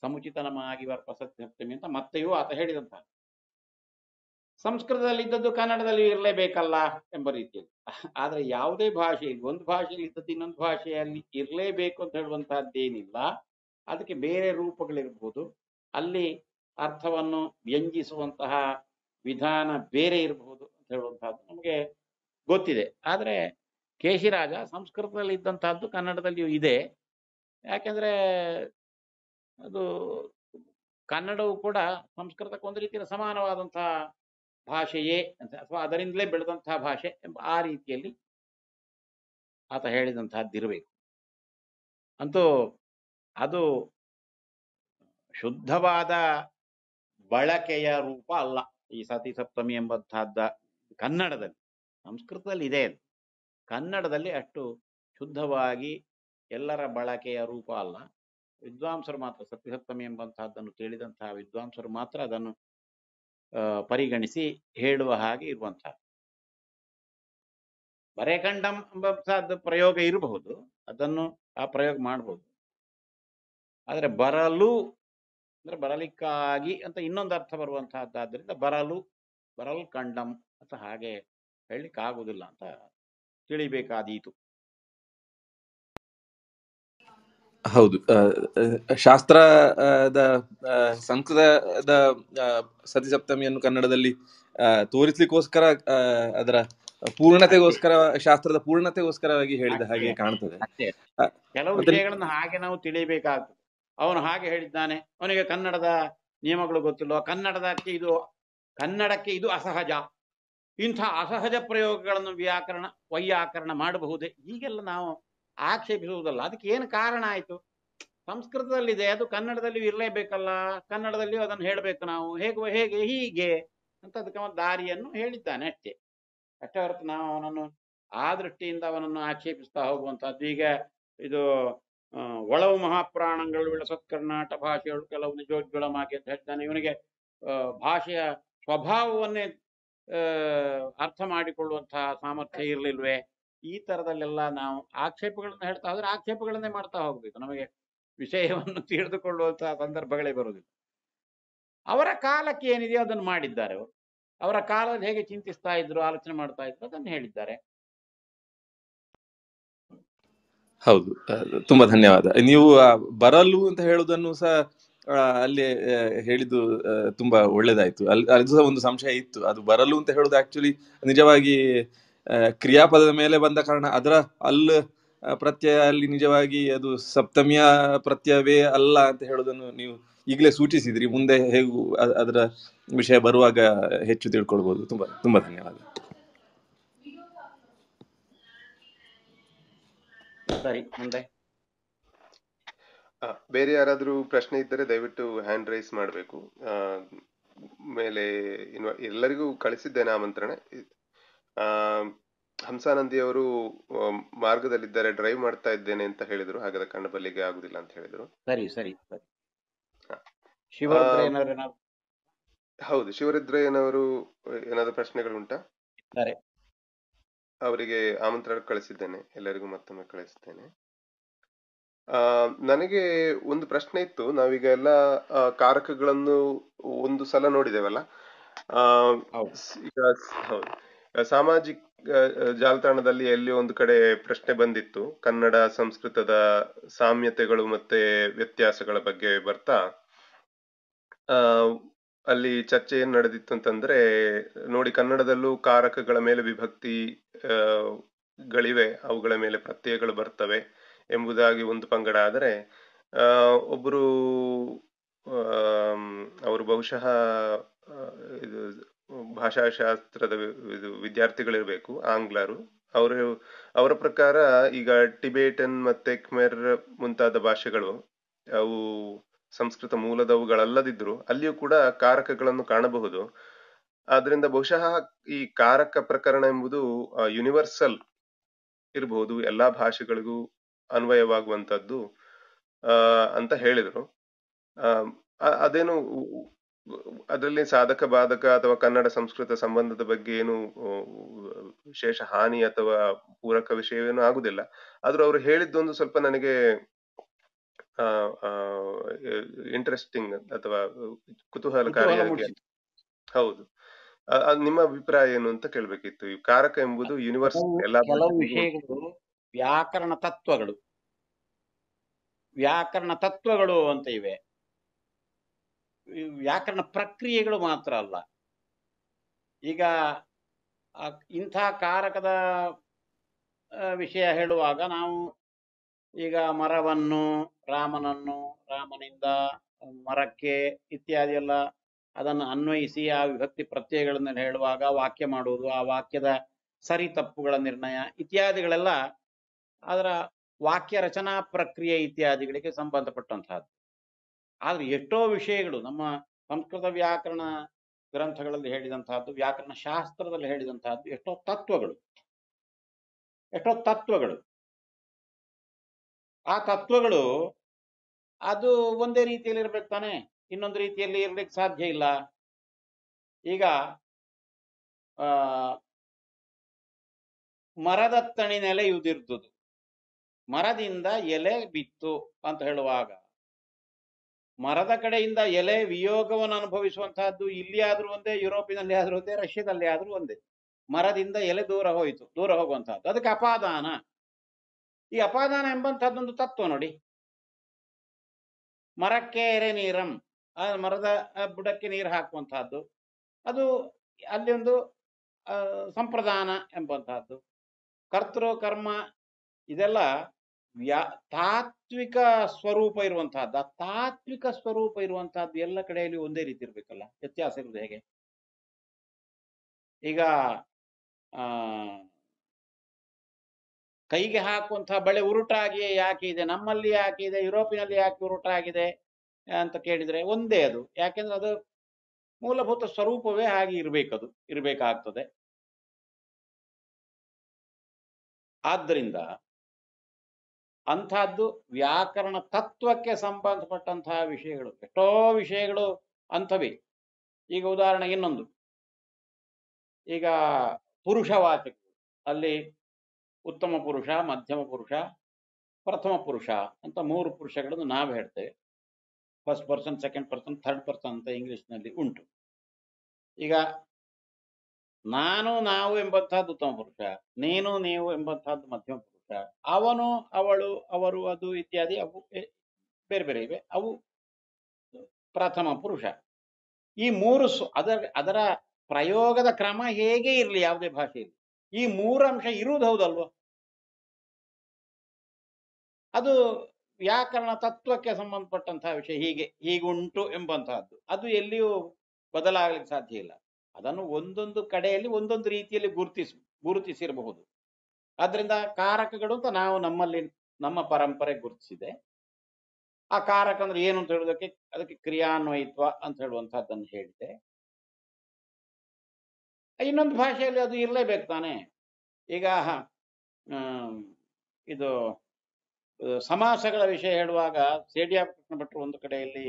ಸಮುಚಿತನಮಾಗಿ ಬರ್ಪ ಸತ್ಯ ಸಪ್ತಮಿ ಅಂತ ಮತ್ತೆಯೂ ಆತ ಹೇಳಿದಂತಹ ಸಂಸ್ಕೃತದಲ್ಲಿ ಇದ್ದದ್ದು ಕನ್ನಡದಲ್ಲಿ ಇರಲೇಬೇಕಲ್ಲ ಎಂಬ ರೀತಿಯಲ್ಲಿ ಆದರೆ ಯಾವುದೇ ಭಾಷೆಯಲ್ಲಿ ಒಂದು ಭಾಷೆಯಲ್ಲಿ ಇದ್ದದ್ದು ಇನ್ನೊಂದು ಭಾಷೆಯಲ್ಲಿ ಇರಲೇಬೇಕು ಅಂತ ಹೇಳುವಂತಹದ್ದೇನಿಲ್ಲ ಅದಕ್ಕೆ ಬೇರೆ ರೂಪಗಳಿರ್ಬೋದು ಅಲ್ಲಿ ಅರ್ಥವನ್ನು ವ್ಯಂಜಿಸುವಂತಹ ವಿಧಾನ ಬೇರೆ ಇರಬಹುದು ಅಂತ ಹೇಳುವಂತಹದ್ದು ನಮಗೆ ಗೊತ್ತಿದೆ ಆದರೆ ಕೇಶಿರಾಜ ಸಂಸ್ಕೃತದಲ್ಲಿ ಇದ್ದಂತಹದ್ದು ಕನ್ನಡದಲ್ಲಿಯೂ ಇದೆ ಯಾಕೆಂದ್ರೆ ಅದು ಕನ್ನಡವು ಕೂಡ ಸಂಸ್ಕೃತಕ್ಕೆ ಒಂದು ರೀತಿಯ ಸಮಾನವಾದಂತಹ ಭಾಷೆಯೇ ಅಂತ ಅಥವಾ ಅದರಿಂದಲೇ ಬೆಳೆದಂತಹ ಭಾಷೆ ಎಂಬ ಆ ರೀತಿಯಲ್ಲಿ ಆತ ಹೇಳಿದಂತಹದ್ದಿರಬೇಕು ಅಂತೂ ಅದು ಶುದ್ಧವಾದ ಬಳಕೆಯ ರೂಪ ಅಲ್ಲ ಈ ಸತಿ ಸಪ್ತಮಿ ಎಂಬಂತಹದ್ದ ಕನ್ನಡದಲ್ಲಿ ಸಂಸ್ಕೃತದಲ್ಲಿ ಇದೆ ಅದು ಕನ್ನಡದಲ್ಲಿ ಅಷ್ಟು ಶುದ್ಧವಾಗಿ ಎಲ್ಲರ ಬಳಕೆಯ ರೂಪ ಅಲ್ಲ ವಿದ್ವಾಂಸರು ಮಾತ್ರ ಸತಿಸಪ್ತಮಿ ಎಂಬಂತಹದ್ದನ್ನು ತಿಳಿದಂತಹ ವಿದ್ವಾಂಸರು ಮಾತ್ರ ಅದನ್ನು ಪರಿಗಣಿಸಿ ಹೇಳುವ ಹಾಗೆ ಇರುವಂತಹ ಬರೆಕಂಡಂ ಎಂಬ ಪ್ರಯೋಗ ಇರಬಹುದು ಅದನ್ನು ಆ ಪ್ರಯೋಗ ಮಾಡಬಹುದು ಆದರೆ ಬರಲು ಅಂದ್ರೆ ಬರಲಿಕ್ಕಾಗಿ ಅಂತ ಇನ್ನೊಂದು ಅರ್ಥ ಬರುವಂತಹದ್ದಾದ್ರಿಂದ ಬರಲು ಬರಲ್ ಕಂಡಂ ಅಂತ ಹಾಗೆ ಹೇಳಲಿಕ್ಕಾಗುವುದಿಲ್ಲ ಅಂತ ತಿಳಿಬೇಕಾದೀತು ಹೌದು ಶಾಸ್ತ್ರದ ಸಂಸ್ಕೃತದ ಸತಿಸಪ್ತಮಿಯನ್ನು ಕನ್ನಡದಲ್ಲಿ ತೋರಿಸ್ಲಿಕ್ಕೋಸ್ಕರ ಅದರ ಪೂರ್ಣತೆಗೋಸ್ಕರ ಶಾಸ್ತ್ರದ ಪೂರ್ಣತೆಗೋಸ್ಕರವಾಗಿ ಹೇಳಿದ ಹಾಗೆ ಕಾಣ್ತದೆ ಕೆಲವು ವಿಷಯಗಳನ್ನು ಹಾಗೆ ನಾವು ತಿಳಿಯಬೇಕಾಗ್ತದೆ ಅವನು ಹಾಗೆ ಹೇಳಿದ್ದಾನೆ ಅವನಿಗೆ ಕನ್ನಡದ ನಿಯಮಗಳು ಗೊತ್ತಿಲ್ಲ ಕನ್ನಡದಕ್ಕೆ ಇದು ಕನ್ನಡಕ್ಕೆ ಇದು ಅಸಹಜ ಇಂಥ ಅಸಹಜ ಪ್ರಯೋಗಗಳನ್ನು ವ್ಯಾಕರಣ ವೈಯಾಕರಣ ಮಾಡಬಹುದೇ ಹೀಗೆಲ್ಲ ನಾವು ಆಕ್ಷೇಪಿಸುವುದಲ್ಲ ಅದಕ್ಕೆ ಏನು ಕಾರಣ ಆಯಿತು ಸಂಸ್ಕೃತದಲ್ಲಿದೆ ಅದು ಕನ್ನಡದಲ್ಲಿ ಇರಲೇಬೇಕಲ್ಲ ಕನ್ನಡದಲ್ಲಿಯೂ ಅದನ್ನು ಹೇಳಬೇಕು ನಾವು ಹೇಗೆ ಹೇಗೆ ಹೀಗೆ ಅಂತ ಅದಕ್ಕೆ ಅವನ ದಾರಿಯನ್ನು ಹೇಳಿದ್ದಾನೆ ಅಷ್ಟೇ ಅಷ್ಟೇ ಹೊರತು ನಾವು ಅವನನ್ನು ಆ ದೃಷ್ಟಿಯಿಂದ ಅವನನ್ನು ಆಕ್ಷೇಪಿಸ್ತಾ ಹೋಗುವಂಥದ್ದು ಈಗ ಇದು ಒಳವು ಮಹಾಪ್ರಾಣಗಳು ಸತ್ಕರ್ನಾಟಕ ಕರ್ನಾಟಕ ಭಾಷೆಗಳು ಕೆಲವು ನಿಜೋಜ್ವಳಮಾಗಿ ಅಂತ ಹೇಳ್ತಾನೆ ಇವನಿಗೆ ಭಾಷೆಯ ಸ್ವಭಾವವನ್ನೇ ಅರ್ಥ ಮಾಡಿಕೊಳ್ಳುವಂತಹ ಸಾಮರ್ಥ್ಯ ಇರಲಿಲ್ವೇ ಈ ತರದಲ್ಲೆಲ್ಲ ನಾವು ಆಕ್ಷೇಪಗಳನ್ನ ಹೇಳ್ತಾ ಹೋದ್ರೆ ಆಕ್ಷೇಪಗಳನ್ನೇ ಮಾಡ್ತಾ ಹೋಗ್ಬೇಕು ನಮಗೆ ವಿಷಯವನ್ನು ತಿಳಿದುಕೊಳ್ಳುವಂತಹ ಸಂದರ್ಭಗಳೇ ಬರುವುದಿಲ್ಲ ಅವರ ಕಾಲಕ್ಕೆ ಏನಿದೆಯೋ ಅದನ್ನು ಮಾಡಿದ್ದಾರೆ ಅವರ ಕಾಲದಲ್ಲಿ ಹೇಗೆ ಚಿಂತಿಸ್ತಾ ಇದ್ರು ಆಲೋಚನೆ ಮಾಡ್ತಾ ಇದ್ರು ಅದನ್ನು ಹೇಳಿದ್ದಾರೆ ಹೌದು ತುಂಬಾ ಧನ್ಯವಾದ ನೀವು ಬರಲು ಅಂತ ಹೇಳುವುದನ್ನು ಸಹ ಅಲ್ಲಿ ಹೇಳಿದ್ದು ತುಂಬಾ ಒಳ್ಳೇದಾಯ್ತು ಅಲ್ಲಿ ಅದು ಸಹ ಒಂದು ಸಂಶಯ ಇತ್ತು ಅದು ಬರಲು ಅಂತ ಹೇಳುದು ಆಕ್ಚುಲಿ ನಿಜವಾಗಿ ಕ್ರಿಯಾಪದದ ಮೇಲೆ ಬಂದ ಕಾರಣ ಅದರ ಅಲ್ ಪ್ರತ್ಯಯ ಅಲ್ಲಿ ನಿಜವಾಗಿ ಅದು ಸಪ್ತಮಿಯ ಪ್ರತ್ಯವೇ ಅಲ್ಲ ಅಂತ ಹೇಳೋದನ್ನು ನೀವು ಈಗಲೇ ಸೂಚಿಸಿದ್ರಿ ಮುಂದೆ ಹೇಗೂ ಅದರ ವಿಷಯ ಬರುವಾಗ ಹೆಚ್ಚು ತಿಳ್ಕೊಳ್ಬಹುದು ತುಂಬಾ ತುಂಬಾ ಧನ್ಯವಾದ ಸರಿ ಮುಂದೆ ಬೇರೆ ಯಾರಾದ್ರೂ ಪ್ರಶ್ನೆ ಇದ್ದರೆ ದಯವಿಟ್ಟು ಹ್ಯಾಂಡ್ ರೈಸ್ ಮಾಡಬೇಕು ಮೇಲೆ ಎಲ್ಲರಿಗೂ ಕಳಿಸಿದ್ದೇನೆ ಆಮಂತ್ರಣ ಹಂಸಾನಂದಿ ಅವರು ಮಾರ್ಗದಲ್ಲಿದ್ದಾರೆ ಡ್ರೈವ್ ಮಾಡ್ತಾ ಇದ್ದೇನೆ ಅಂತ ಹೇಳಿದ್ರು ಹಾಗಾದ ಕಾರಣ ಬಲ್ಲಿಗೆ ಆಗುದಿಲ್ಲ ಅಂತ ಹೇಳಿದ್ರು ಸರಿ ಸರಿ ಹೌದು ಶಿವರುದ್ರಯ್ಯನವರು ಏನಾದ್ರು ಪ್ರಶ್ನೆಗಳುಂಟಾ ಅವರಿಗೆ ಆಮಂತ್ರಣ ಕಳಿಸಿದ್ದೇನೆ ಎಲ್ಲರಿಗೂ ಮತ್ತೊಮ್ಮೆ ಕಳಿಸ್ತೇನೆ ನನಗೆ ಒಂದು ಪ್ರಶ್ನೆ ಇತ್ತು ನಾವೀಗ ಎಲ್ಲ ಕಾರಕಗಳನ್ನು ಒಂದು ಸಲ ನೋಡಿದೇವಲ್ಲ ಈಗ ಹೌದು ಸಾಮಾಜಿಕ ಜಾಲತಾಣದಲ್ಲಿ ಎಲ್ಲಿ ಒಂದು ಕಡೆ ಪ್ರಶ್ನೆ ಬಂದಿತ್ತು ಕನ್ನಡ ಸಂಸ್ಕೃತದ ಸಾಮ್ಯತೆಗಳು ಮತ್ತೆ ವ್ಯತ್ಯಾಸಗಳ ಬಗ್ಗೆ ಬರ್ತಾ ಅಲ್ಲಿ ಚರ್ಚೆ ಏನ್ ನಡೆದಿತ್ತು ಅಂತಂದ್ರೆ ನೋಡಿ ಕನ್ನಡದಲ್ಲೂ ಕಾರಕಗಳ ಮೇಲೆ ವಿಭಕ್ತಿ ಗಳಿವೆ ಅವುಗಳ ಮೇಲೆ ಪ್ರತ್ಯಯಗಳು ಬರ್ತವೆ ಎಂಬುದಾಗಿ ಒಂದು ಪಂಗಡ ಆದರೆ ಒಬ್ಬರು ಅವರು ಬಹುಶಃ ಇದು ಭಾಷಾಶಾಸ್ತ್ರದ ವಿದ್ಯಾರ್ಥಿಗಳಿರಬೇಕು ಆಂಗ್ಲರು ಅವರು ಅವರ ಪ್ರಕಾರ ಈಗ ಟಿಬೇಟನ್ ಮತ್ತೆ ಕ್ಮೆರ್ ಮುಂತಾದ ಭಾಷೆಗಳು ಅವು ಸಂಸ್ಕೃತ ಮೂಲದವುಗಳಲ್ಲದಿದ್ದರೂ ಅಲ್ಲಿಯೂ ಕೂಡ ಕಾರಕಗಳನ್ನು ಕಾಣಬಹುದು ಆದ್ರಿಂದ ಬಹುಶಃ ಈ ಕಾರಕ ಪ್ರಕರಣ ಎಂಬುದು ಯೂನಿವರ್ಸಲ್ ಇರಬಹುದು ಎಲ್ಲಾ ಭಾಷೆಗಳಿಗೂ ಅನ್ವಯವಾಗುವಂತದ್ದು ಅಂತ ಹೇಳಿದರು ಅದೇನು ಅದರಲ್ಲಿ ಸಾಧಕ ಬಾಧಕ ಅಥವಾ ಕನ್ನಡ ಸಂಸ್ಕೃತ ಸಂಬಂಧದ ಬಗ್ಗೆ ಏನು ವಿಶೇಷ ಹಾನಿ ಅಥವಾ ಪೂರಕ ವಿಷಯವೇನು ಆಗುದಿಲ್ಲ ಆದ್ರೂ ಅವರು ಹೇಳಿದ್ದೊಂದು ಸ್ವಲ್ಪ ನನಗೆ ಇಂಟ್ರೆಸ್ಟಿಂಗ್ ಅಥವಾ ಕುತೂಹಲಕಾರಿಯಾಗಿ ಹೌದು ನಿಮ್ಮ ಅಭಿಪ್ರಾಯ ಏನು ಅಂತ ಕೇಳ್ಬೇಕಿತ್ತು ಕಾರಕ ಎಂಬುದು ಯೂನಿವರ್ಸ್ ಎಲ್ಲ ವ್ಯಾಕರಣ ತತ್ವಗಳು ವ್ಯಾಕರಣ ತತ್ವಗಳು ಅಂತ ಇವೆ ವ್ಯಾಕರಣ ಪ್ರಕ್ರಿಯೆಗಳು ಮಾತ್ರ ಅಲ್ಲ ಈಗ ಇಂಥ ಕಾರಕದ ವಿಷಯ ಹೇಳುವಾಗ ನಾವು ಈಗ ಮರವನ್ನು ರಾಮನನ್ನು ರಾಮನಿಂದ ಮರಕ್ಕೆ ಇತ್ಯಾದಿ ಎಲ್ಲ ಅದನ್ನು ಅನ್ವಯಿಸಿ ಆ ವಿಭಕ್ತಿ ಪ್ರತ್ಯಯಗಳನ್ನು ಹೇಳುವಾಗ ವಾಕ್ಯ ಮಾಡುವುದು ಆ ವಾಕ್ಯದ ಸರಿ ತಪ್ಪುಗಳ ನಿರ್ಣಯ ಇತ್ಯಾದಿಗಳೆಲ್ಲ ಅದರ ವಾಕ್ಯ ರಚನಾ ಪ್ರಕ್ರಿಯೆ ಇತ್ಯಾದಿಗಳಿಗೆ ಸಂಬಂಧಪಟ್ಟಂತಹದ್ದು ಆದರೆ ಎಷ್ಟೋ ವಿಷಯಗಳು ನಮ್ಮ ಸಂಸ್ಕೃತ ವ್ಯಾಕರಣ ಗ್ರಂಥಗಳಲ್ಲಿ ಹೇಳಿದಂತಹದ್ದು ವ್ಯಾಕರಣ ಶಾಸ್ತ್ರದಲ್ಲಿ ಹೇಳಿದಂತಹದ್ದು ಎಷ್ಟೋ ತತ್ವಗಳು ಎಷ್ಟೋ ತತ್ವಗಳು ಆ ತತ್ವಗಳು ಅದು ಒಂದೇ ರೀತಿಯಲ್ಲಿ ಇರ್ಬೇಕು ತಾನೆ ಇನ್ನೊಂದು ರೀತಿಯಲ್ಲಿ ಇರ್ಲಿಕ್ಕೆ ಸಾಧ್ಯ ಇಲ್ಲ ಈಗ ಮರದ ನೆಲೆ ಯುದಿರ್ದುದು ಮರದಿಂದ ಎಲೆ ಬಿತ್ತು ಅಂತ ಹೇಳುವಾಗ ಮರದ ಕಡೆಯಿಂದ ಎಲೆ ವಿಯೋಗವನ್ನು ಅನುಭವಿಸುವಂತಹದ್ದು ಇಲ್ಲಿ ಒಂದೇ ಯುರೋಪಿನಲ್ಲಿ ಆದ್ರೂ ಒಂದೇ ರಷ್ಯಾದಲ್ಲಿ ಆದ್ರೂ ಒಂದೇ ಮರದಿಂದ ಎಲೆ ದೂರ ಹೋಯಿತು ದೂರ ಹೋಗುವಂತಹದ್ದು ಅದಕ್ಕೆ ಅಪಾದಾನ ಈ ಅಪಾದಾನ ಎಂಬಂತಹದ್ದೊಂದು ತತ್ವ ನೋಡಿ ಮರಕ್ಕೆ ಎರೆ ನೀರಂ ಆ ಮರದ ಬುಡಕ್ಕೆ ನೀರು ಹಾಕುವಂತಹದ್ದು ಅದು ಅಲ್ಲಿ ಒಂದು ಸಂಪ್ರದಾನ ಎಂಬಂತಹದ್ದು ಕರ್ತೃ ಕರ್ಮ ಇದೆಲ್ಲ ವ್ಯಾ ತಾತ್ವಿಕ ಸ್ವರೂಪ ಇರುವಂತಹದ್ದು ಆ ತಾತ್ವಿಕ ಸ್ವರೂಪ ಇರುವಂತಹದ್ದು ಎಲ್ಲ ಕಡೆಯಲ್ಲಿ ಒಂದೇ ರೀತಿ ಇರ್ಬೇಕಲ್ಲ ವ್ಯತ್ಯಾಸ ಇರುವುದು ಹೇಗೆ ಈಗ ಆ ಕೈಗೆ ಹಾಕುವಂತಹ ಬಳೆ ಉರುಟಾಗಿಯೇ ಯಾಕೆ ಇದೆ ನಮ್ಮಲ್ಲಿ ಯಾಕೆ ಇದೆ ಯುರೋಪಿನಲ್ಲಿ ಯಾಕೆ ಉರುಟಾಗಿದೆ ಅಂತ ಕೇಳಿದ್ರೆ ಒಂದೇ ಅದು ಯಾಕೆಂದ್ರೆ ಅದು ಮೂಲಭೂತ ಸ್ವರೂಪವೇ ಹಾಗೆ ಇರಬೇಕದು ಇರಬೇಕಾಗ್ತದೆ ಆದ್ದರಿಂದ ಅಂಥದ್ದು ವ್ಯಾಕರಣ ತತ್ವಕ್ಕೆ ಸಂಬಂಧಪಟ್ಟಂತಹ ವಿಷಯಗಳು ಎಷ್ಟೋ ವಿಷಯಗಳು ಅಂಥವೇ ಈಗ ಉದಾಹರಣೆ ಇನ್ನೊಂದು ಈಗ ಪುರುಷವಾಚಕಗಳು ಅಲ್ಲಿ ಉತ್ತಮ ಪುರುಷ ಮಧ್ಯಮ ಪುರುಷ ಪ್ರಥಮ ಪುರುಷ ಅಂತ ಮೂರು ಪುರುಷಗಳನ್ನು ನಾವು ಹೇಳ್ತೇವೆ first person second person third person ಅಂತ ಇಂಗ್ಲಿಷ್ನಲ್ಲಿ ಉಂಟು ಈಗ ನಾನು ನಾವು ಎಂಬಂತಹದ್ದು ಉತ್ತಮ ಪುರುಷ ನೀನು ನೀವು ಎಂಬಂತಹದ್ದು ಮಧ್ಯಮ ಪುರುಷ ಅವನು ಅವಳು ಅವರು ಅದು ಇತ್ಯಾದಿ ಅವು ಬೇರೆ ಬೇರೆ ಇವೆ ಅವು ಪ್ರಥಮ ಪುರುಷ ಈ ಮೂರು ಅದರ ಅದರ ಪ್ರಯೋಗದ ಕ್ರಮ ಹೇಗೆ ಇರಲಿ ಯಾವುದೇ ಭಾಷೆಯಲ್ಲಿ ಈ ಅಂಶ ಇರುವುದು ಹೌದಲ್ವ ಅದು ವ್ಯಾಕರಣ ತತ್ವಕ್ಕೆ ಸಂಬಂಧಪಟ್ಟಂತಹ ವಿಷಯ ಹೀಗೆ ಹೀಗುಂಟು ಎಂಬಂತಹದ್ದು ಅದು ಎಲ್ಲಿಯೂ ಬದಲಾಗಲಿಕ್ಕೆ ಸಾಧ್ಯ ಇಲ್ಲ ಅದನ್ನು ಒಂದೊಂದು ಕಡೆಯಲ್ಲಿ ಒಂದೊಂದು ರೀತಿಯಲ್ಲಿ ಗುರುತಿಸ್ ಗುರುತಿಸಿರಬಹುದು ಆದ್ರಿಂದ ಕಾರಕಗಳು ಅಂತ ನಾವು ನಮ್ಮಲ್ಲಿ ನಮ್ಮ ಪರಂಪರೆ ಗುರುತಿಸಿದೆ ಆ ಕಾರಕ ಅಂದ್ರೆ ಏನು ಅಂತ ಹೇಳೋದಕ್ಕೆ ಅದಕ್ಕೆ ಕ್ರಿಯಾನ್ವಯಿತ್ವ ಅಂತ ಹೇಳುವಂತಹದ್ದನ್ನು ಹೇಳಿದೆ ಇನ್ನೊಂದು ಭಾಷೆಯಲ್ಲಿ ಅದು ಇರಲೇಬೇಕು ತಾನೆ ಈಗ ಇದು ಸಮಾಸಗಳ ವಿಷಯ ಹೇಳುವಾಗ ಸೇಡಿಯ ಕೃಷ್ಣ ಭಟ್ರು ಒಂದು ಕಡೆಯಲ್ಲಿ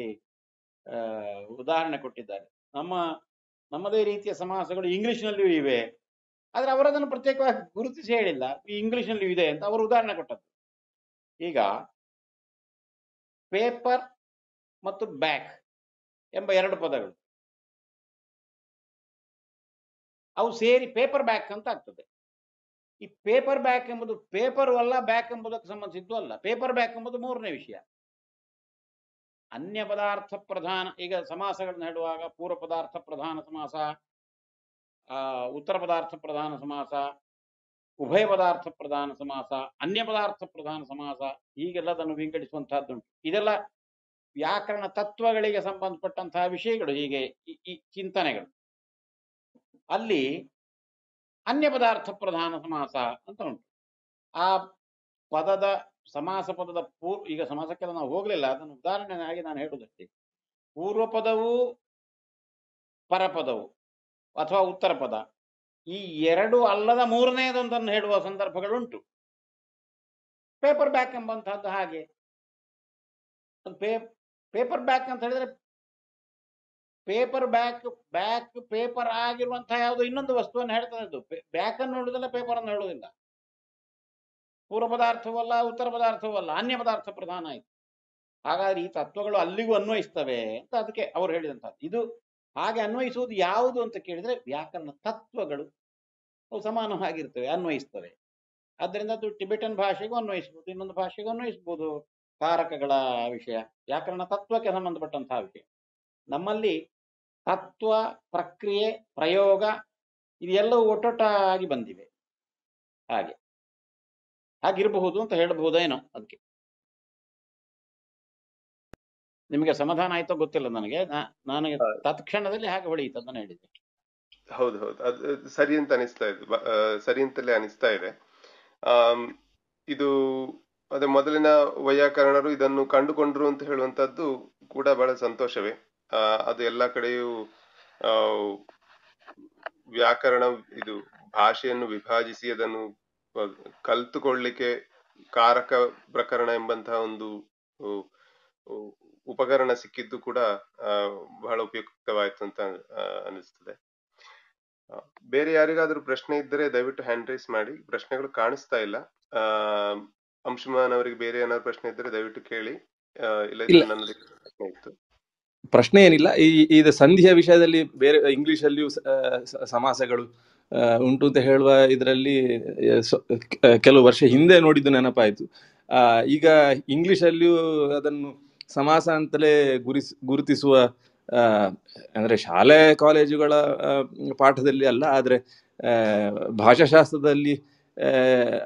ಉದಾಹರಣೆ ಕೊಟ್ಟಿದ್ದಾರೆ ನಮ್ಮ ನಮ್ಮದೇ ರೀತಿಯ ಸಮಾಸಗಳು ಇಂಗ್ಲಿಷ್ನಲ್ಲಿಯೂ ಇವೆ ಆದ್ರೆ ಅವರದನ್ನು ಪ್ರತ್ಯೇಕವಾಗಿ ಗುರುತಿಸಿ ಹೇಳಿಲ್ಲ ಈ ಇಂಗ್ಲಿಷ್ನಲ್ಲಿ ಇದೆ ಅಂತ ಅವರು ಉದಾಹರಣೆ ಕೊಟ್ಟದ್ದು ಈಗ ಪೇಪರ್ ಮತ್ತು ಬ್ಯಾಕ್ ಎಂಬ ಎರಡು ಪದಗಳು ಅವು ಸೇರಿ ಪೇಪರ್ ಬ್ಯಾಕ್ ಅಂತ ಆಗ್ತದೆ ಈ ಪೇಪರ್ ಬ್ಯಾಕ್ ಎಂಬುದು ಪೇಪರ್ ಅಲ್ಲ ಬ್ಯಾಕ್ ಎಂಬುದಕ್ಕೆ ಸಂಬಂಧಿಸಿದ್ದು ಅಲ್ಲ ಪೇಪರ್ ಬ್ಯಾಕ್ ಎಂಬುದು ಮೂರನೇ ವಿಷಯ ಅನ್ಯ ಪದಾರ್ಥ ಪ್ರಧಾನ ಈಗ ಸಮಾಸಗಳನ್ನು ಹೇಳುವಾಗ ಪೂರ್ವ ಪದಾರ್ಥ ಪ್ರಧಾನ ಸಮಾಸ ಉತ್ತರ ಪದಾರ್ಥ ಪ್ರಧಾನ ಸಮಾಸ ಉಭಯ ಪದಾರ್ಥ ಪ್ರಧಾನ ಸಮಾಸ ಅನ್ಯ ಪದಾರ್ಥ ಪ್ರಧಾನ ಸಮಾಸ ಅದನ್ನು ವಿಂಗಡಿಸುವಂತಹದ್ದುಂಟು ಇದೆಲ್ಲ ವ್ಯಾಕರಣ ತತ್ವಗಳಿಗೆ ಸಂಬಂಧಪಟ್ಟಂತಹ ವಿಷಯಗಳು ಹೀಗೆ ಈ ಚಿಂತನೆಗಳು ಅಲ್ಲಿ ಅನ್ಯ ಪದಾರ್ಥ ಪ್ರಧಾನ ಸಮಾಸ ಅಂತ ಉಂಟು ಆ ಪದದ ಸಮಾಸ ಪದದ ಪೂರ್ವ ಈಗ ಸಮಾಸಕ್ಕೆಲ್ಲ ನಾವು ಹೋಗಲಿಲ್ಲ ಅದನ್ನು ಉದಾಹರಣೆಯಾಗಿ ನಾನು ಪೂರ್ವ ಪದವು ಪರಪದವು ಅಥವಾ ಉತ್ತರ ಪದ ಈ ಎರಡು ಅಲ್ಲದ ಮೂರನೆಯದೊಂದನ್ನು ಹೇಳುವ ಸಂದರ್ಭಗಳುಂಟು ಪೇಪರ್ ಬ್ಯಾಕ್ ಎಂಬಂತಹದ್ದು ಹಾಗೆ ಪೇಪರ್ ಬ್ಯಾಕ್ ಅಂತ ಹೇಳಿದ್ರೆ ಪೇಪರ್ ಬ್ಯಾಕ್ ಬ್ಯಾಕ್ ಪೇಪರ್ ಆಗಿರುವಂತಹ ಯಾವುದು ಇನ್ನೊಂದು ವಸ್ತುವನ್ನು ಹೇಳ್ತಾನೆ ಬ್ಯಾಕ್ ಅನ್ನು ಹೇಳುವುದಿಲ್ಲ ಪೇಪರ್ ಅನ್ನು ಹೇಳುವುದಿಲ್ಲ ಪೂರ್ವ ಪದಾರ್ಥವಲ್ಲ ಉತ್ತರ ಪದಾರ್ಥವಲ್ಲ ಅನ್ಯ ಪದಾರ್ಥ ಪ್ರಧಾನ ಆಯಿತು ಹಾಗಾದ್ರೆ ಈ ತತ್ವಗಳು ಅಲ್ಲಿಗೂ ಅನ್ವಯಿಸ್ತವೆ ಅಂತ ಅದಕ್ಕೆ ಅವರು ಹೇಳಿದಂತ ಇದು ಹಾಗೆ ಅನ್ವಯಿಸುವುದು ಯಾವುದು ಅಂತ ಕೇಳಿದ್ರೆ ವ್ಯಾಕರಣ ತತ್ವಗಳು ಅವು ಸಮಾನವಾಗಿರ್ತವೆ ಅನ್ವಯಿಸ್ತವೆ ಆದ್ದರಿಂದ ಅದು ಟಿಬೆಟನ್ ಭಾಷೆಗೂ ಅನ್ವಯಿಸ್ಬೋದು ಇನ್ನೊಂದು ಭಾಷೆಗೂ ಅನ್ವಯಿಸಬಹುದು ಕಾರಕಗಳ ವಿಷಯ ವ್ಯಾಕರಣ ತತ್ವಕ್ಕೆ ಸಂಬಂಧಪಟ್ಟಂತಹ ವಿಷಯ ನಮ್ಮಲ್ಲಿ ತತ್ವ ಪ್ರಕ್ರಿಯೆ ಪ್ರಯೋಗ ಇದೆಲ್ಲವೂ ಒಟ್ಟೊಟ್ಟಾಗಿ ಬಂದಿವೆ ಹಾಗೆ ಹಾಗಿರಬಹುದು ಅಂತ ಹೇಳಬಹುದೇನೋ ಅದಕ್ಕೆ ನಿಮಗೆ ಸಮಾಧಾನ ಆಯ್ತೋ ಗೊತ್ತಿಲ್ಲ ನನಗೆ ನನಗೆ ತತ್ಕ್ಷಣದಲ್ಲಿ ಹಾಗೆ ಹೊಳೆಯಿತು ಅಂತ ಹೇಳಿದೆ ಹೌದು ಹೌದು ಅದು ಸರಿ ಅಂತ ಅನಿಸ್ತಾ ಇದೆ ಸರಿ ಅಂತಲೇ ಅನಿಸ್ತಾ ಇದೆ ಇದು ಅದೇ ಮೊದಲಿನ ವೈಯಾಕರಣರು ಇದನ್ನು ಕಂಡುಕೊಂಡ್ರು ಅಂತ ಹೇಳುವಂತದ್ದು ಕೂಡ ಬಹಳ ಸಂತೋಷವೇ ಅದು ಎಲ್ಲ ಕಡೆಯೂ ವ್ಯಾಕರಣ ಇದು ಭಾಷೆಯನ್ನು ವಿಭಾಜಿಸಿ ಅದನ್ನು ಕಲ್ತುಕೊಳ್ಳಿಕ್ಕೆ ಕಾರಕ ಪ್ರಕರಣ ಎಂಬಂತಹ ಒಂದು ಉಪಕರಣ ಸಿಕ್ಕಿದ್ದು ಕೂಡ ಬಹಳ ಉಪಯುಕ್ತವಾಯಿತು ಅಂತ ಅನಿಸ್ತದೆ ಬೇರೆ ಯಾರಿಗಾದ್ರೂ ಪ್ರಶ್ನೆ ಇದ್ದರೆ ದಯವಿಟ್ಟು ಹ್ಯಾಂಡ್ ರೈಸ್ ಮಾಡಿ ಪ್ರಶ್ನೆಗಳು ಕಾಣಿಸ್ತಾ ಇಲ್ಲ ಅಂಶುಮಾನ್ ಅವರಿಗೆ ಬೇರೆ ಏನಾದ್ರು ಪ್ರಶ್ನೆ ಇದ್ದರೆ ದಯವಿಟ್ಟು ಕೇಳಿ ಇಲ್ಲ ಪ್ರಶ್ನೆ ಇತ್ತು ಪ್ರಶ್ನೆ ಏನಿಲ್ಲ ಈ ಇದು ಸಂಧಿಯ ವಿಷಯದಲ್ಲಿ ಬೇರೆ ಇಂಗ್ಲಿಷ್ ಅಲ್ಲಿಯೂ ಸಮಾಸಗಳು ಉಂಟು ಅಂತ ಹೇಳುವ ಇದರಲ್ಲಿ ಕೆಲವು ವರ್ಷ ಹಿಂದೆ ನೋಡಿದ್ದು ನೆನಪಾಯಿತು ಈಗ ಇಂಗ್ಲಿಷ್ ಅಲ್ಲಿಯೂ ಅದನ್ನು ಸಮಾಸ ಅಂತಲೇ ಗುರಿಸ್ ಗುರುತಿಸುವ ಅಂದರೆ ಶಾಲೆ ಕಾಲೇಜುಗಳ ಪಾಠದಲ್ಲಿ ಅಲ್ಲ ಆದರೆ ಭಾಷಾಶಾಸ್ತ್ರದಲ್ಲಿ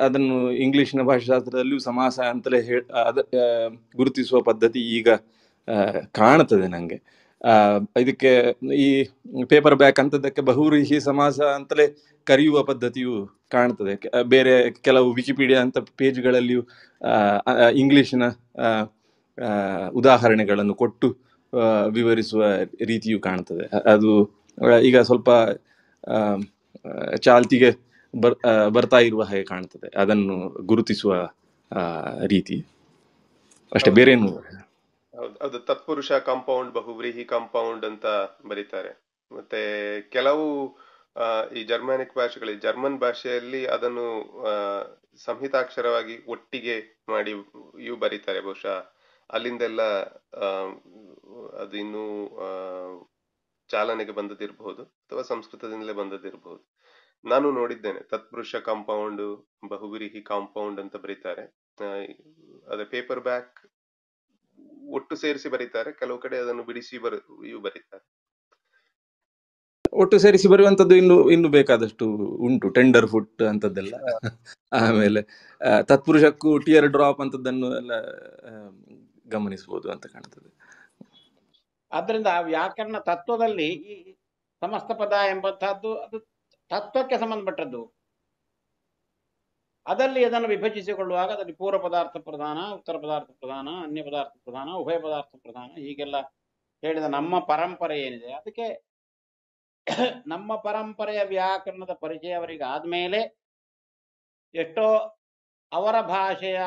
ಅದನ್ನು ಇಂಗ್ಲೀಷಿನ ಭಾಷಾಶಾಸ್ತ್ರದಲ್ಲಿಯೂ ಸಮಾಸ ಅಂತಲೇ ಹೇಳಿ ಅದ ಗುರುತಿಸುವ ಪದ್ಧತಿ ಈಗ ಕಾಣ್ತದೆ ನನಗೆ ಇದಕ್ಕೆ ಈ ಪೇಪರ್ ಬ್ಯಾಕ್ ಅಂತದಕ್ಕೆ ಬಹುರೀಹಿ ಸಮಾಸ ಅಂತಲೇ ಕರೆಯುವ ಪದ್ಧತಿಯು ಕಾಣ್ತದೆ ಬೇರೆ ಕೆಲವು ವಿಕಿಪೀಡಿಯಾ ಅಂತ ಪೇಜ್ಗಳಲ್ಲಿಯೂ ಇಂಗ್ಲಿಷ್ನ ಉದಾಹರಣೆಗಳನ್ನು ಕೊಟ್ಟು ವಿವರಿಸುವ ರೀತಿಯು ಕಾಣ್ತದೆ ಅದು ಈಗ ಸ್ವಲ್ಪ ಚಾಲ್ತಿಗೆ ಬರ್ ಬರ್ತಾ ಇರುವ ಹಾಗೆ ಕಾಣ್ತದೆ ಅದನ್ನು ಗುರುತಿಸುವ ರೀತಿ ಅಷ್ಟೇ ಬೇರೇನು ಅದು ತತ್ಪುರುಷ ಕಾಂಪೌಂಡ್ ಬಹುವ್ರೀಹಿ ಕಾಂಪೌಂಡ್ ಅಂತ ಬರೀತಾರೆ ಮತ್ತೆ ಕೆಲವು ಈ ಜರ್ಮನಿಕ್ ಭಾಷೆಗಳಲ್ಲಿ ಜರ್ಮನ್ ಭಾಷೆಯಲ್ಲಿ ಅದನ್ನು ಸಂಹಿತಾಕ್ಷರವಾಗಿ ಒಟ್ಟಿಗೆ ಮಾಡಿ ಇವು ಬರೀತಾರೆ ಬಹುಶಃ ಅಲ್ಲಿಂದೆಲ್ಲ ಅದು ಇನ್ನೂ ಚಾಲನೆಗೆ ಬಂದದಿರಬಹುದು ಅಥವಾ ಸಂಸ್ಕೃತದಿಂದಲೇ ಬಂದದಿರಬಹುದು ನಾನು ನೋಡಿದ್ದೇನೆ ತತ್ಪುರುಷ ಕಾಂಪೌಂಡ್ ಬಹುವಿರಿಹಿ ಕಾಂಪೌಂಡ್ ಅಂತ ಬರೀತಾರೆ ಅದೇ ಪೇಪರ್ ಬ್ಯಾಕ್ ಒಟ್ಟು ಸೇರಿಸಿ ಬರೀತಾರೆ ಕೆಲವು ಕಡೆ ಅದನ್ನು ಬಿಡಿಸಿ ಬರೀತಾರೆ ಒಟ್ಟು ಸೇರಿಸಿ ಬರುವಂತದ್ದು ಇನ್ನು ಇನ್ನು ಬೇಕಾದಷ್ಟು ಉಂಟು ಟೆಂಡರ್ ಫುಟ್ ಅಂತದ್ದೆಲ್ಲ ಆಮೇಲೆ ತತ್ಪುರುಷಕ್ಕೂ ಟಿಯರ್ ಡ್ರಾಪ್ ಅಂತದ್ದನ್ನು ಎಲ್ಲ ಗಮನಿಸಬಹುದು ಅಂತ ಕಾಣ್ತದೆ ಆದ್ರಿಂದ ವ್ಯಾಕರಣ ತತ್ವದಲ್ಲಿ ಈ ಸಮಸ್ತ ಪದ ಎಂಬಂತಹದ್ದು ಅದು ತತ್ವಕ್ಕೆ ಸಂಬಂಧಪಟ್ಟದ್ದು ಅದರಲ್ಲಿ ಅದನ್ನು ವಿಭಜಿಸಿಕೊಳ್ಳುವಾಗ ಅದರಲ್ಲಿ ಪೂರ್ವ ಪದಾರ್ಥ ಪ್ರಧಾನ ಉತ್ತರ ಪದಾರ್ಥ ಪ್ರಧಾನ ಅನ್ಯ ಪದಾರ್ಥ ಪ್ರಧಾನ ಉಭಯ ಪದಾರ್ಥ ಪ್ರಧಾನ ಹೀಗೆಲ್ಲ ಹೇಳಿದ ನಮ್ಮ ಪರಂಪರೆ ಏನಿದೆ ಅದಕ್ಕೆ ನಮ್ಮ ಪರಂಪರೆಯ ವ್ಯಾಕರಣದ ಪರಿಚಯ ಅವರಿಗೆ ಆದ್ಮೇಲೆ ಎಷ್ಟೋ ಅವರ ಭಾಷೆಯ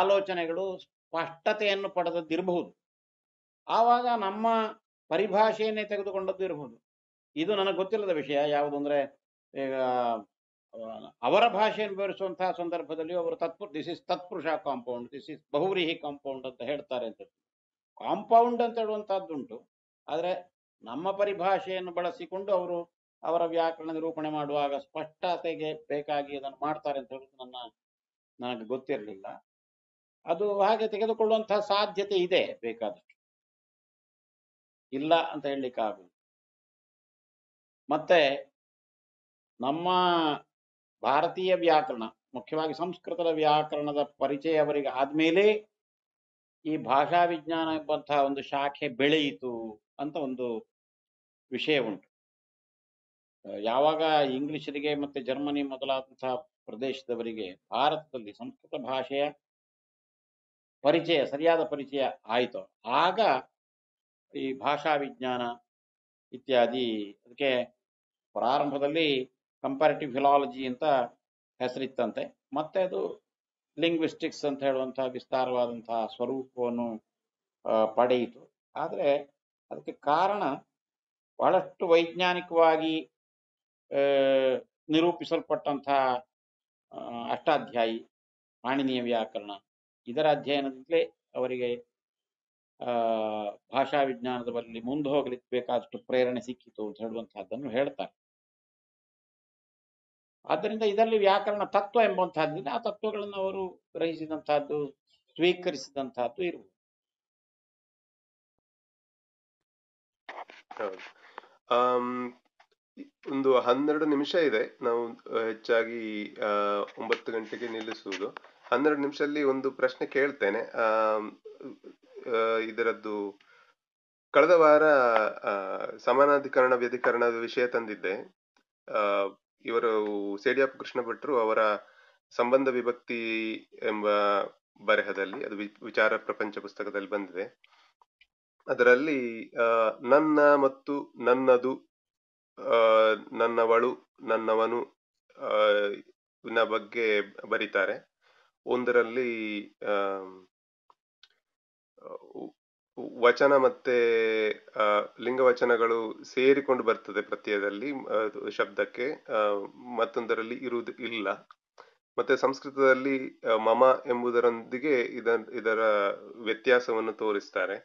ಆಲೋಚನೆಗಳು ಸ್ಪಷ್ಟತೆಯನ್ನು ಪಡೆದದ್ದಿರಬಹುದು ಆವಾಗ ನಮ್ಮ ಪರಿಭಾಷೆಯನ್ನೇ ತೆಗೆದುಕೊಂಡದ್ದು ಇರಬಹುದು ಇದು ನನಗೆ ಗೊತ್ತಿಲ್ಲದ ವಿಷಯ ಯಾವುದು ಅಂದರೆ ಈಗ ಅವರ ಭಾಷೆಯನ್ನು ವಿವರಿಸುವಂತಹ ಸಂದರ್ಭದಲ್ಲಿ ಅವರು ತತ್ಪು ದಿಸ್ ಇಸ್ ತತ್ಪುರುಷ ಕಾಂಪೌಂಡ್ ದಿಸ್ ಇಸ್ ಬಹುವ್ರೀಹಿ ಕಾಂಪೌಂಡ್ ಅಂತ ಹೇಳ್ತಾರೆ ಅಂತ ಕಾಂಪೌಂಡ್ ಅಂತ ಹೇಳುವಂತಹದ್ದುಂಟು ಆದರೆ ನಮ್ಮ ಪರಿಭಾಷೆಯನ್ನು ಬಳಸಿಕೊಂಡು ಅವರು ಅವರ ವ್ಯಾಕರಣ ನಿರೂಪಣೆ ಮಾಡುವಾಗ ಸ್ಪಷ್ಟತೆಗೆ ಬೇಕಾಗಿ ಅದನ್ನು ಮಾಡ್ತಾರೆ ಅಂತ ಹೇಳುದು ನನ್ನ ನನಗೆ ಗೊತ್ತಿರಲಿಲ್ಲ ಅದು ಹಾಗೆ ತೆಗೆದುಕೊಳ್ಳುವಂತಹ ಸಾಧ್ಯತೆ ಇದೆ ಬೇಕಾದಷ್ಟು ಇಲ್ಲ ಅಂತ ಹೇಳಲಿಕ್ಕಾಗಲ್ಲ ಮತ್ತೆ ನಮ್ಮ ಭಾರತೀಯ ವ್ಯಾಕರಣ ಮುಖ್ಯವಾಗಿ ಸಂಸ್ಕೃತದ ವ್ಯಾಕರಣದ ಪರಿಚಯ ಅವರಿಗೆ ಆದ್ಮೇಲೆ ಈ ಭಾಷಾ ವಿಜ್ಞಾನ ಎಂಬಂತಹ ಒಂದು ಶಾಖೆ ಬೆಳೆಯಿತು ಅಂತ ಒಂದು ವಿಷಯ ಉಂಟು ಯಾವಾಗ ಇಂಗ್ಲಿಷರಿಗೆ ಮತ್ತೆ ಜರ್ಮನಿ ಮೊದಲಾದಂತಹ ಪ್ರದೇಶದವರಿಗೆ ಭಾರತದಲ್ಲಿ ಸಂಸ್ಕೃತ ಭಾಷೆಯ ಪರಿಚಯ ಸರಿಯಾದ ಪರಿಚಯ ಆಯಿತು ಆಗ ಈ ಭಾಷಾ ವಿಜ್ಞಾನ ಇತ್ಯಾದಿ ಅದಕ್ಕೆ ಪ್ರಾರಂಭದಲ್ಲಿ ಕಂಪ್ಯಾರಿಟಿವ್ ಫಿಲಾಲಜಿ ಅಂತ ಹೆಸರಿತ್ತಂತೆ ಮತ್ತೆ ಅದು ಲಿಂಗ್ವಿಸ್ಟಿಕ್ಸ್ ಅಂತ ಹೇಳುವಂಥ ವಿಸ್ತಾರವಾದಂತಹ ಸ್ವರೂಪವನ್ನು ಪಡೆಯಿತು ಆದರೆ ಅದಕ್ಕೆ ಕಾರಣ ಬಹಳಷ್ಟು ವೈಜ್ಞಾನಿಕವಾಗಿ ನಿರೂಪಿಸಲ್ಪಟ್ಟಂತಹ ಅಷ್ಟಾಧ್ಯಾಯಿ ಪಾಣಿನಿಯ ವ್ಯಾಕರಣ ಇದರ ಅಧ್ಯಯನದಿಂದಲೇ ಅವರಿಗೆ ಆ ಭಾಷಾ ವಿಜ್ಞಾನದ ಬಳಿ ಮುಂದೆ ಹೋಗಲಿಕ್ಕೆ ಬೇಕಾದಷ್ಟು ಪ್ರೇರಣೆ ಸಿಕ್ಕಿತು ಅಂತ ಹೇಳುವಂತಹದ್ದನ್ನು ಹೇಳ್ತಾರೆ ಆದ್ದರಿಂದ ಇದರಲ್ಲಿ ವ್ಯಾಕರಣ ತತ್ವ ಎಂಬುವಂತಹದ್ದಿದೆ ಆ ತತ್ವಗಳನ್ನು ಅವರು ಗ್ರಹಿಸಿದಂತಹದ್ದು ಸ್ವೀಕರಿಸಿದಂತಹದ್ದು ಇರುವುದು ಒಂದು ಹನ್ನೆರಡು ನಿಮಿಷ ಇದೆ ನಾವು ಹೆಚ್ಚಾಗಿ ಒಂಬತ್ತು ಗಂಟೆಗೆ ನಿಲ್ಲಿಸುವುದು ಹನ್ನೆರಡು ನಿಮಿಷದಲ್ಲಿ ಒಂದು ಪ್ರಶ್ನೆ ಕೇಳ್ತೇನೆ ಇದರದ್ದು ಕಳೆದ ವಾರ ಸಮಾನಾಧಿಕರಣ ವ್ಯಧಿಕರಣದ ವಿಷಯ ತಂದಿದ್ದೆ ಇವರು ಸೇಡಿಯಾಪ್ ಕೃಷ್ಣ ಭಟ್ರು ಅವರ ಸಂಬಂಧ ವಿಭಕ್ತಿ ಎಂಬ ಬರೆಹದಲ್ಲಿ ಅದು ವಿಚಾರ ಪ್ರಪಂಚ ಪುಸ್ತಕದಲ್ಲಿ ಬಂದಿದೆ ಅದರಲ್ಲಿ ನನ್ನ ಮತ್ತು ನನ್ನದು ನನ್ನವಳು ನನ್ನವನು ನ ಬಗ್ಗೆ ಬರೀತಾರೆ ಒಂದರಲ್ಲಿ ವಚನ ಮತ್ತೆ ಲಿಂಗವಚನಗಳು ಸೇರಿಕೊಂಡು ಬರ್ತದೆ ಪ್ರತ್ಯಯದಲ್ಲಿ ಶಬ್ದಕ್ಕೆ ಮತ್ತೊಂದರಲ್ಲಿ ಇರುವುದು ಇಲ್ಲ ಮತ್ತೆ ಸಂಸ್ಕೃತದಲ್ಲಿ ಮಮ ಎಂಬುದರೊಂದಿಗೆ ಇದ ಇದರ ವ್ಯತ್ಯಾಸವನ್ನು ತೋರಿಸ್ತಾರೆ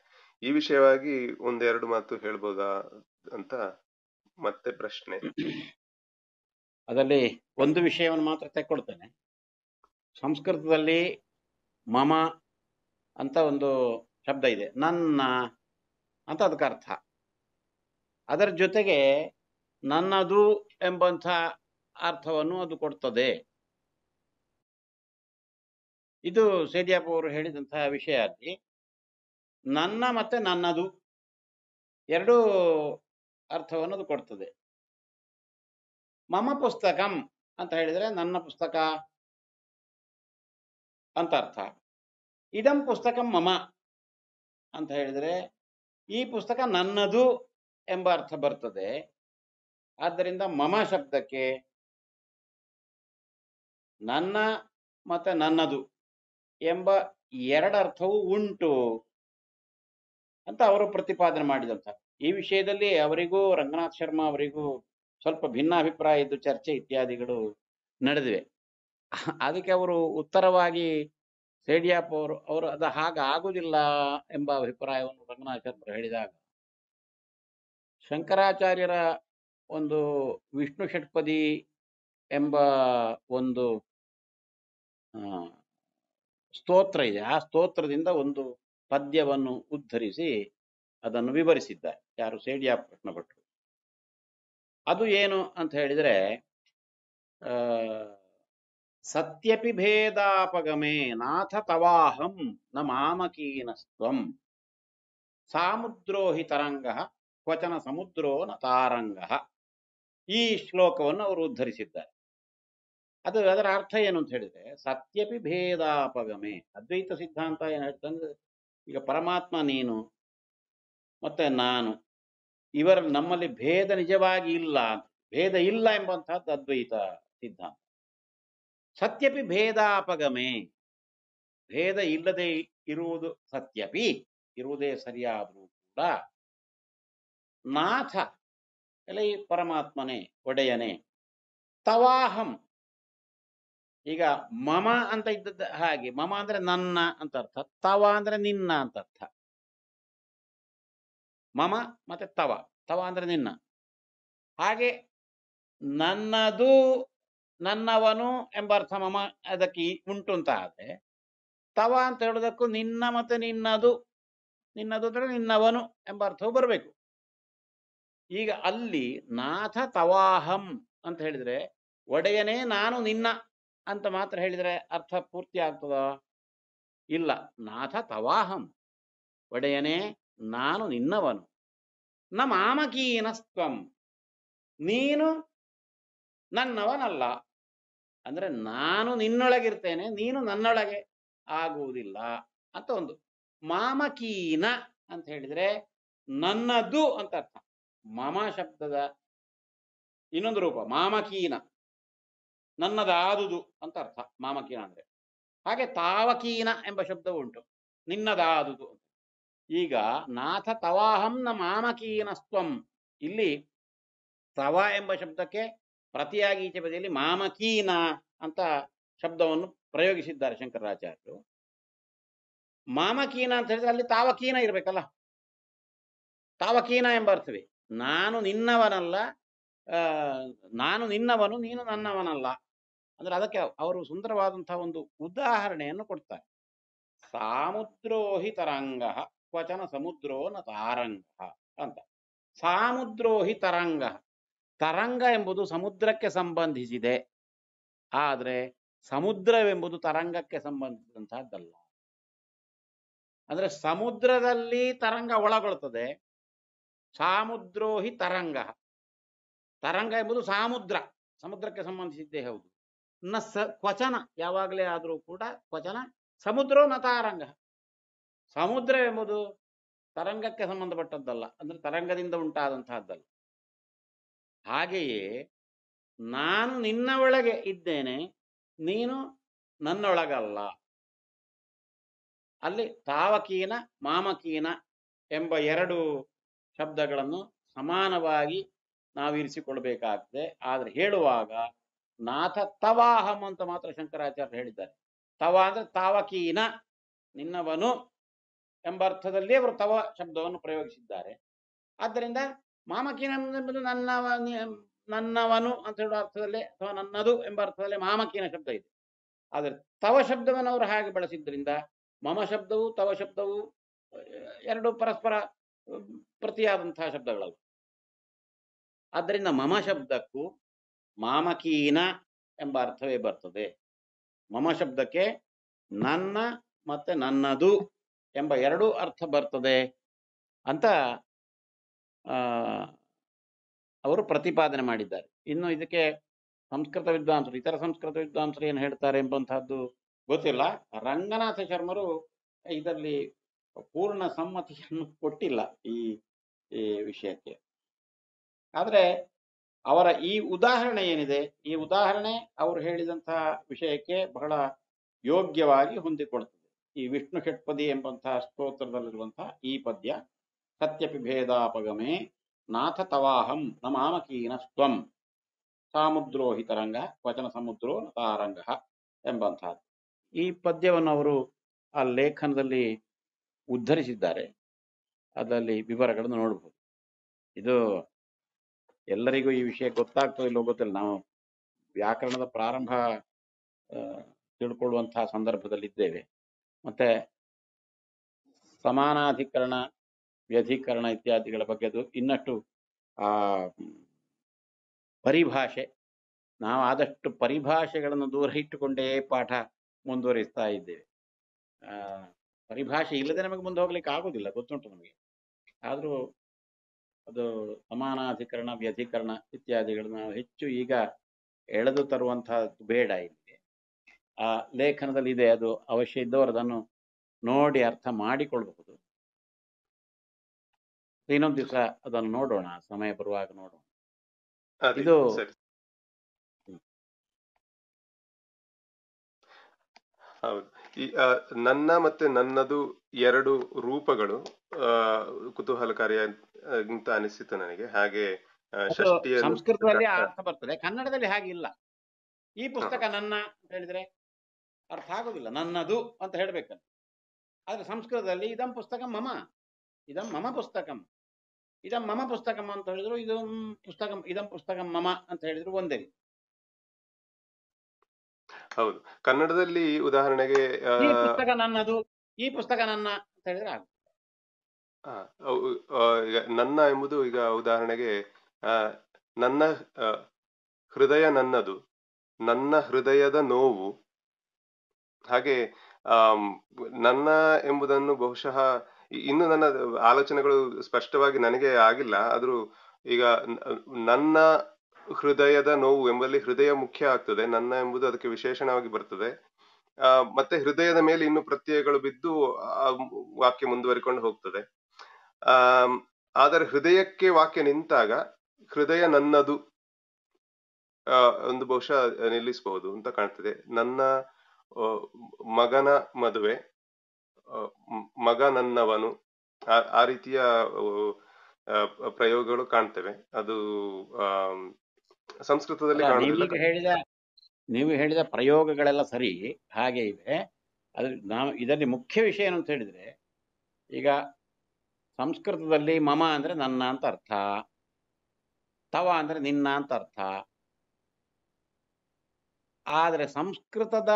ಈ ವಿಷಯವಾಗಿ ಒಂದೆರಡು ಮಾತು ಹೇಳ್ಬೋದಾ ಅಂತ ಮತ್ತೆ ಪ್ರಶ್ನೆ ಅದರಲ್ಲಿ ಒಂದು ವಿಷಯವನ್ನು ಮಾತ್ರ ತೆಕ್ಕೊಳ್ತೇನೆ ಸಂಸ್ಕೃತದಲ್ಲಿ ಮಮ ಅಂತ ಒಂದು ಶಬ್ದ ಇದೆ ನನ್ನ ಅಂತ ಅದಕ್ಕೆ ಅರ್ಥ ಅದರ ಜೊತೆಗೆ ನನ್ನದು ಎಂಬಂಥ ಅರ್ಥವನ್ನು ಅದು ಕೊಡ್ತದೆ ಇದು ಸೇದಿಯಪ್ಪ ಅವರು ಹೇಳಿದಂತಹ ವಿಷಯ ಅಲ್ಲಿ ನನ್ನ ಮತ್ತೆ ನನ್ನದು ಎರಡೂ ಅರ್ಥವನ್ನು ಅದು ಕೊಡ್ತದೆ ಮಮ ಪುಸ್ತಕಂ ಅಂತ ಹೇಳಿದರೆ ನನ್ನ ಪುಸ್ತಕ ಅಂತ ಅರ್ಥ ಇದಂ ಪುಸ್ತಕ ಮಮ ಅಂತ ಹೇಳಿದರೆ ಈ ಪುಸ್ತಕ ನನ್ನದು ಎಂಬ ಅರ್ಥ ಬರ್ತದೆ ಆದ್ದರಿಂದ ಮಮ ಶಬ್ದಕ್ಕೆ ನನ್ನ ಮತ್ತೆ ನನ್ನದು ಎಂಬ ಎರಡರ್ಥವೂ ಉಂಟು ಅಂತ ಅವರು ಪ್ರತಿಪಾದನೆ ಮಾಡಿದಂಥ ಈ ವಿಷಯದಲ್ಲಿ ಅವರಿಗೂ ರಂಗನಾಥ್ ಶರ್ಮಾ ಅವರಿಗೂ ಸ್ವಲ್ಪ ಭಿನ್ನಾಭಿಪ್ರಾಯ ಇದ್ದು ಚರ್ಚೆ ಇತ್ಯಾದಿಗಳು ನಡೆದಿವೆ ಅದಕ್ಕೆ ಅವರು ಉತ್ತರವಾಗಿ ಸೇಡಿಯಾಪ್ ಅವರು ಅವರು ಅದು ಆಗುವುದಿಲ್ಲ ಎಂಬ ಅಭಿಪ್ರಾಯವನ್ನು ರಂಗನಾಥರು ಹೇಳಿದಾಗ ಶಂಕರಾಚಾರ್ಯರ ಒಂದು ವಿಷ್ಣು ಷಟ್ಪದಿ ಎಂಬ ಒಂದು ಸ್ತೋತ್ರ ಇದೆ ಆ ಸ್ತೋತ್ರದಿಂದ ಒಂದು ಪದ್ಯವನ್ನು ಉದ್ಧರಿಸಿ ಅದನ್ನು ವಿವರಿಸಿದ್ದಾರೆ ಯಾರು ಸೇಡಿಯಾಪ್ ಭಟ್ರು ಅದು ಏನು ಅಂತ ಹೇಳಿದರೆ ಸತ್ಯಪಿ ಭೇದಾಪಗಮೇ ನಾಥ ತವಾಹಂ ನ ಮಾಮಕೀನಸ್ತ್ವಂ ಸಾಮುದ್ರೋ ಹಿ ತರಂಗ ಕ್ವಚನ ಸಮುದ್ರೋ ನ ತಾರಂಗ ಈ ಶ್ಲೋಕವನ್ನು ಅವರು ಉದ್ಧರಿಸಿದ್ದಾರೆ ಅದು ಅದರ ಅರ್ಥ ಏನು ಅಂತ ಹೇಳಿದ್ರೆ ಸತ್ಯಪಿ ಭೇದಾಪಗಮೆ ಅದ್ವೈತ ಸಿದ್ಧಾಂತ ಏನು ಹೇಳ್ತಂದ್ರೆ ಈಗ ಪರಮಾತ್ಮ ನೀನು ಮತ್ತೆ ನಾನು ಇವರ ನಮ್ಮಲ್ಲಿ ಭೇದ ನಿಜವಾಗಿ ಇಲ್ಲ ಭೇದ ಇಲ್ಲ ಎಂಬಂತಹದ್ದು ಅದ್ವೈತ ಸಿದ್ಧಾಂತ ಸತ್ಯಪಿ ಭೇದಾಪಗಮೆ ಭೇದ ಇಲ್ಲದೆ ಇರುವುದು ಸತ್ಯಪಿ ಇರುವುದೇ ಸರಿಯಾದರೂ ಕೂಡ ನಾಥ ಎಲ್ಲ ಈ ಪರಮಾತ್ಮನೇ ಒಡೆಯನೇ ತವಾಹಂ ಈಗ ಮಮ ಅಂತ ಇದ್ದದ್ದು ಹಾಗೆ ಮಮ ಅಂದ್ರೆ ನನ್ನ ಅಂತ ಅರ್ಥ ತವ ಅಂದ್ರೆ ನಿನ್ನ ಅಂತ ಅರ್ಥ ಮಮ ಮತ್ತೆ ತವ ತವ ಅಂದ್ರೆ ನಿನ್ನ ಹಾಗೆ ನನ್ನದು ನನ್ನವನು ಅರ್ಥ ಮಮ ಅದಕ್ಕೆ ಉಂಟು ಅಂತ ತವ ಅಂತ ಹೇಳೋದಕ್ಕೂ ನಿನ್ನ ಮತ್ತೆ ನಿನ್ನದು ನಿನ್ನದು ಅಂದ್ರೆ ನಿನ್ನವನು ಎಂಬ ಅರ್ಥವು ಬರಬೇಕು ಈಗ ಅಲ್ಲಿ ನಾಥ ತವಾಹಂ ಅಂತ ಹೇಳಿದ್ರೆ ಒಡೆಯನೇ ನಾನು ನಿನ್ನ ಅಂತ ಮಾತ್ರ ಹೇಳಿದ್ರೆ ಅರ್ಥ ಪೂರ್ತಿ ಆಗ್ತದ ಇಲ್ಲ ನಾಥ ತವಾಹಂ ಒಡೆಯನೇ ನಾನು ನಿನ್ನವನು ನಮ್ಮ ನೀನು ನನ್ನವನಲ್ಲ ಅಂದ್ರೆ ನಾನು ನಿನ್ನೊಳಗಿರ್ತೇನೆ ನೀನು ನನ್ನೊಳಗೆ ಆಗುವುದಿಲ್ಲ ಅಂತ ಒಂದು ಮಾಮಕೀನ ಅಂತ ಹೇಳಿದ್ರೆ ನನ್ನದು ಅಂತ ಅರ್ಥ ಮಾಮ ಶಬ್ದದ ಇನ್ನೊಂದು ರೂಪ ಮಾಮಕೀನ ನನ್ನದಾದುದು ಅಂತ ಅರ್ಥ ಮಾಮಕೀನ ಅಂದ್ರೆ ಹಾಗೆ ತಾವಕೀನ ಎಂಬ ಶಬ್ದ ಉಂಟು ನಿನ್ನದಾದುದು ಈಗ ನಾಥ ತವಾಹಂನ ಸ್ವಂ ಇಲ್ಲಿ ತವ ಎಂಬ ಶಬ್ದಕ್ಕೆ ಪ್ರತಿಯಾಗಿ ಈಚೆ ಬದಿಯಲ್ಲಿ ಮಾಮಕೀನ ಅಂತ ಶಬ್ದವನ್ನು ಪ್ರಯೋಗಿಸಿದ್ದಾರೆ ಶಂಕರಾಚಾರ್ಯರು ಮಾಮಕೀನ ಅಂತ ಹೇಳಿದ್ರೆ ಅಲ್ಲಿ ತಾವಕೀನ ಇರಬೇಕಲ್ಲ ತಾವಕೀನ ಎಂಬ ಅರ್ಥವೇ ನಾನು ನಿನ್ನವನಲ್ಲ ನಾನು ನಿನ್ನವನು ನೀನು ನನ್ನವನಲ್ಲ ಅಂದ್ರೆ ಅದಕ್ಕೆ ಅವರು ಸುಂದರವಾದಂತಹ ಒಂದು ಉದಾಹರಣೆಯನ್ನು ಕೊಡ್ತಾರೆ ಸಾಮುದ್ರೋಹಿ ತರಂಗ ಕ್ವಚನ ಸಮುದ್ರೋ ನ ತಾರಂಗ ಅಂತ ಸಾಮುದ್ರೋಹಿ ತರಂಗ ತರಂಗ ಎಂಬುದು ಸಮುದ್ರಕ್ಕೆ ಸಂಬಂಧಿಸಿದೆ ಆದರೆ ಸಮುದ್ರವೆಂಬುದು ತರಂಗಕ್ಕೆ ಸಂಬಂಧಿಸಿದಂತಹದ್ದಲ್ಲ ಅಂದ್ರೆ ಸಮುದ್ರದಲ್ಲಿ ತರಂಗ ಒಳಗೊಳ್ಳುತ್ತದೆ ಸಾಮುದ್ರೋಹಿ ತರಂಗ ತರಂಗ ಎಂಬುದು ಸಾಮುದ್ರ ಸಮುದ್ರಕ್ಕೆ ಸಂಬಂಧಿಸಿದ್ದೇ ಹೌದು ನ ಸ ಕ್ವಚನ ಯಾವಾಗಲೇ ಆದರೂ ಕೂಡ ಕ್ವಚನ ಸಮುದ್ರೋ ನ ತರಂಗ ಸಮುದ್ರವೆಂಬುದು ತರಂಗಕ್ಕೆ ಸಂಬಂಧಪಟ್ಟದ್ದಲ್ಲ ಅಂದ್ರೆ ತರಂಗದಿಂದ ಉಂಟಾದಂತಹದ್ದಲ್ಲ ಹಾಗೆಯೇ ನಾನು ನಿನ್ನ ಒಳಗೆ ಇದ್ದೇನೆ ನೀನು ನನ್ನೊಳಗಲ್ಲ ಅಲ್ಲಿ ತಾವಕೀನ ಮಾಮಕೀನ ಎಂಬ ಎರಡು ಶಬ್ದಗಳನ್ನು ಸಮಾನವಾಗಿ ನಾವು ಇರಿಸಿಕೊಳ್ಬೇಕಾಗ್ತದೆ ಆದರೆ ಹೇಳುವಾಗ ನಾಥ ತವಾಹಂ ಅಂತ ಮಾತ್ರ ಶಂಕರಾಚಾರ್ಯ ಹೇಳಿದ್ದಾರೆ ತವ ಅಂದ್ರೆ ತಾವಕೀನ ನಿನ್ನವನು ಎಂಬ ಅರ್ಥದಲ್ಲಿ ಅವರು ತವ ಶಬ್ದವನ್ನು ಪ್ರಯೋಗಿಸಿದ್ದಾರೆ ಆದ್ದರಿಂದ ಮಾಮಕೀನ ಎಂಬುದು ನನ್ನವ ನನ್ನವನು ಅಂತ ಹೇಳುವ ಅರ್ಥದಲ್ಲಿ ಅಥವಾ ನನ್ನದು ಎಂಬ ಅರ್ಥದಲ್ಲಿ ಮಾಮಕೀನ ಶಬ್ದ ಇದೆ ಆದರೆ ತವ ಶಬ್ದವನ್ನು ಅವರು ಹಾಗೆ ಬಳಸಿದ್ರಿಂದ ಮಮ ಶಬ್ದವು ತವ ಶಬ್ದವು ಎರಡು ಪರಸ್ಪರ ಪ್ರತಿಯಾದಂತಹ ಶಬ್ದಗಳವು ಆದ್ದರಿಂದ ಮಮ ಶಬ್ದಕ್ಕೂ ಮಾಮಕೀನ ಎಂಬ ಅರ್ಥವೇ ಬರ್ತದೆ ಮಮ ಶಬ್ದಕ್ಕೆ ನನ್ನ ಮತ್ತೆ ನನ್ನದು ಎಂಬ ಎರಡೂ ಅರ್ಥ ಬರ್ತದೆ ಅಂತ ಅವರು ಪ್ರತಿಪಾದನೆ ಮಾಡಿದ್ದಾರೆ ಇನ್ನು ಇದಕ್ಕೆ ಸಂಸ್ಕೃತ ವಿದ್ವಾಂಸರು ಇತರ ಸಂಸ್ಕೃತ ವಿದ್ವಾಂಸರು ಏನು ಹೇಳ್ತಾರೆ ಎಂಬಂತಹದ್ದು ಗೊತ್ತಿಲ್ಲ ರಂಗನಾಥ ಶರ್ಮರು ಇದರಲ್ಲಿ ಪೂರ್ಣ ಸಮ್ಮತಿಯನ್ನು ಕೊಟ್ಟಿಲ್ಲ ಈ ಈ ವಿಷಯಕ್ಕೆ ಆದರೆ ಅವರ ಈ ಉದಾಹರಣೆ ಏನಿದೆ ಈ ಉದಾಹರಣೆ ಅವರು ಹೇಳಿದಂತಹ ವಿಷಯಕ್ಕೆ ಬಹಳ ಯೋಗ್ಯವಾಗಿ ಹೊಂದಿಕೊಳ್ತದೆ ಈ ವಿಷ್ಣು ಷಟ್ಪದಿ ಎಂಬಂತಹ ಸ್ತೋತ್ರದಲ್ಲಿರುವಂತಹ ಈ ಪದ್ಯ ಸತ್ಯಪಿ ಭೇದಾಪಗಮೇ ನಾಥ ತವಾಹಂ ನ ಮಾಮಕೀನ ಸ್ವಂ ಸಾಮುದ್ರೋಹಿತರಂಗ ವಚನ ಸಮುದ್ರೋ ತಾರಂಗ ಎಂಬಂತಹ ಈ ಪದ್ಯವನ್ನು ಅವರು ಆ ಲೇಖನದಲ್ಲಿ ಉದ್ಧರಿಸಿದ್ದಾರೆ ಅದರಲ್ಲಿ ವಿವರಗಳನ್ನು ನೋಡಬಹುದು ಇದು ಎಲ್ಲರಿಗೂ ಈ ವಿಷಯ ಇಲ್ಲೋ ಗೊತ್ತಿಲ್ಲ ನಾವು ವ್ಯಾಕರಣದ ಪ್ರಾರಂಭ ತಿಳ್ಕೊಳ್ಳುವಂತಹ ಸಂದರ್ಭದಲ್ಲಿದ್ದೇವೆ ಮತ್ತೆ ಸಮಾನಾಧಿಕರಣ ವ್ಯಧಿಕರಣ ಇತ್ಯಾದಿಗಳ ಬಗ್ಗೆದು ಇನ್ನಷ್ಟು ಆ ಪರಿಭಾಷೆ ನಾವು ಆದಷ್ಟು ಪರಿಭಾಷೆಗಳನ್ನು ದೂರ ಇಟ್ಟುಕೊಂಡೇ ಪಾಠ ಮುಂದುವರಿಸ್ತಾ ಇದ್ದೇವೆ ಪರಿಭಾಷೆ ಇಲ್ಲದೆ ನಮಗೆ ಮುಂದೆ ಹೋಗ್ಲಿಕ್ಕೆ ಆಗೋದಿಲ್ಲ ಗೊತ್ತುಂಟು ನಮಗೆ ಆದರೂ ಅದು ಸಮಾನಾಧಿಕರಣ ವ್ಯಧಿಕರಣ ಇತ್ಯಾದಿಗಳನ್ನ ನಾವು ಹೆಚ್ಚು ಈಗ ಎಳೆದು ತರುವಂತಹ ಬೇಡ ಇಲ್ಲಿ ಆ ಲೇಖನದಲ್ಲಿ ಇದೆ ಅದು ಅವಶ್ಯ ಇದ್ದವರು ಅದನ್ನು ನೋಡಿ ಅರ್ಥ ಮಾಡಿಕೊಳ್ಬಹುದು ಇನ್ನೊಂದ್ ದಿವಸ ಅದನ್ನು ನೋಡೋಣ ಸಮಯ ಬರುವಾಗ ನೋಡೋಣ ಇದು ಹೌದು ನನ್ನ ಮತ್ತೆ ನನ್ನದು ಎರಡು ರೂಪಗಳು ಕುತೂಹಲಕಾರಿ ಅಂತ ನನಗೆ ಹಾಗೆ ಸಂಸ್ಕೃತದಲ್ಲಿ ಅರ್ಥ ಬರ್ತದೆ ಕನ್ನಡದಲ್ಲಿ ಹಾಗಿಲ್ಲ ಈ ಪುಸ್ತಕ ನನ್ನ ಅಂತ ಹೇಳಿದ್ರೆ ಅರ್ಥ ಆಗೋದಿಲ್ಲ ನನ್ನದು ಅಂತ ಹೇಳ್ಬೇಕಲ್ಲ ಆದ್ರೆ ಸಂಸ್ಕೃತದಲ್ಲಿ ಇದಂ ಪುಸ್ತಕ ಮಮ ಇದಂ ಮಮ ಪುಸ್ತಕಂ ಇದಂ ಮಮ ಪುಸ್ತಕ ಅಂತ ಹೇಳಿದ್ರು ಇದು ಪುಸ್ತಕ ಇದಂ ಪುಸ್ತಕ ಮಮ ಅಂತ ಹೇಳಿದ್ರು ಒಂದೇ ಹೌದು ಕನ್ನಡದಲ್ಲಿ ಉದಾಹರಣೆಗೆ ಪುಸ್ತಕ ನನ್ನದು ಈ ಪುಸ್ತಕ ನನ್ನ ಅಂತ ಹೇಳಿದ್ರೆ ಈಗ ನನ್ನ ಎಂಬುದು ಈಗ ಉದಾಹರಣೆಗೆ ನನ್ನ ಹೃದಯ ನನ್ನದು ನನ್ನ ಹೃದಯದ ನೋವು ಹಾಗೆ ನನ್ನ ಎಂಬುದನ್ನು ಬಹುಶಃ ಇನ್ನು ನನ್ನ ಆಲೋಚನೆಗಳು ಸ್ಪಷ್ಟವಾಗಿ ನನಗೆ ಆಗಿಲ್ಲ ಆದರೂ ಈಗ ನನ್ನ ಹೃದಯದ ನೋವು ಎಂಬಲ್ಲಿ ಹೃದಯ ಮುಖ್ಯ ಆಗ್ತದೆ ನನ್ನ ಎಂಬುದು ಅದಕ್ಕೆ ವಿಶೇಷಣವಾಗಿ ಬರ್ತದೆ ಮತ್ತೆ ಹೃದಯದ ಮೇಲೆ ಇನ್ನು ಪ್ರತ್ಯಯಗಳು ಬಿದ್ದು ವಾಕ್ಯ ಮುಂದುವರಿಕೊಂಡು ಹೋಗ್ತದೆ ಆ ಆದರೆ ಹೃದಯಕ್ಕೆ ವಾಕ್ಯ ನಿಂತಾಗ ಹೃದಯ ನನ್ನದು ಒಂದು ಬಹುಶಃ ನಿಲ್ಲಿಸಬಹುದು ಅಂತ ಕಾಣ್ತದೆ ನನ್ನ ಮಗನ ಮದುವೆ ಮಗ ನನ್ನವನು ಆ ರೀತಿಯ ಪ್ರಯೋಗಗಳು ಕಾಣ್ತೇವೆ ಅದು ಸಂಸ್ಕೃತದಲ್ಲಿ ಹೇಳಿದ ನೀವು ಹೇಳಿದ ಪ್ರಯೋಗಗಳೆಲ್ಲ ಸರಿ ಹಾಗೆ ಇದೆ ಅದ್ರ ನಾವು ಇದರಲ್ಲಿ ಮುಖ್ಯ ವಿಷಯ ಏನು ಅಂತ ಹೇಳಿದ್ರೆ ಈಗ ಸಂಸ್ಕೃತದಲ್ಲಿ ಮಮ ಅಂದ್ರೆ ನನ್ನ ಅಂತ ಅರ್ಥ ತವ ಅಂದ್ರೆ ನಿನ್ನ ಅಂತ ಅರ್ಥ ಆದರೆ ಸಂಸ್ಕೃತದ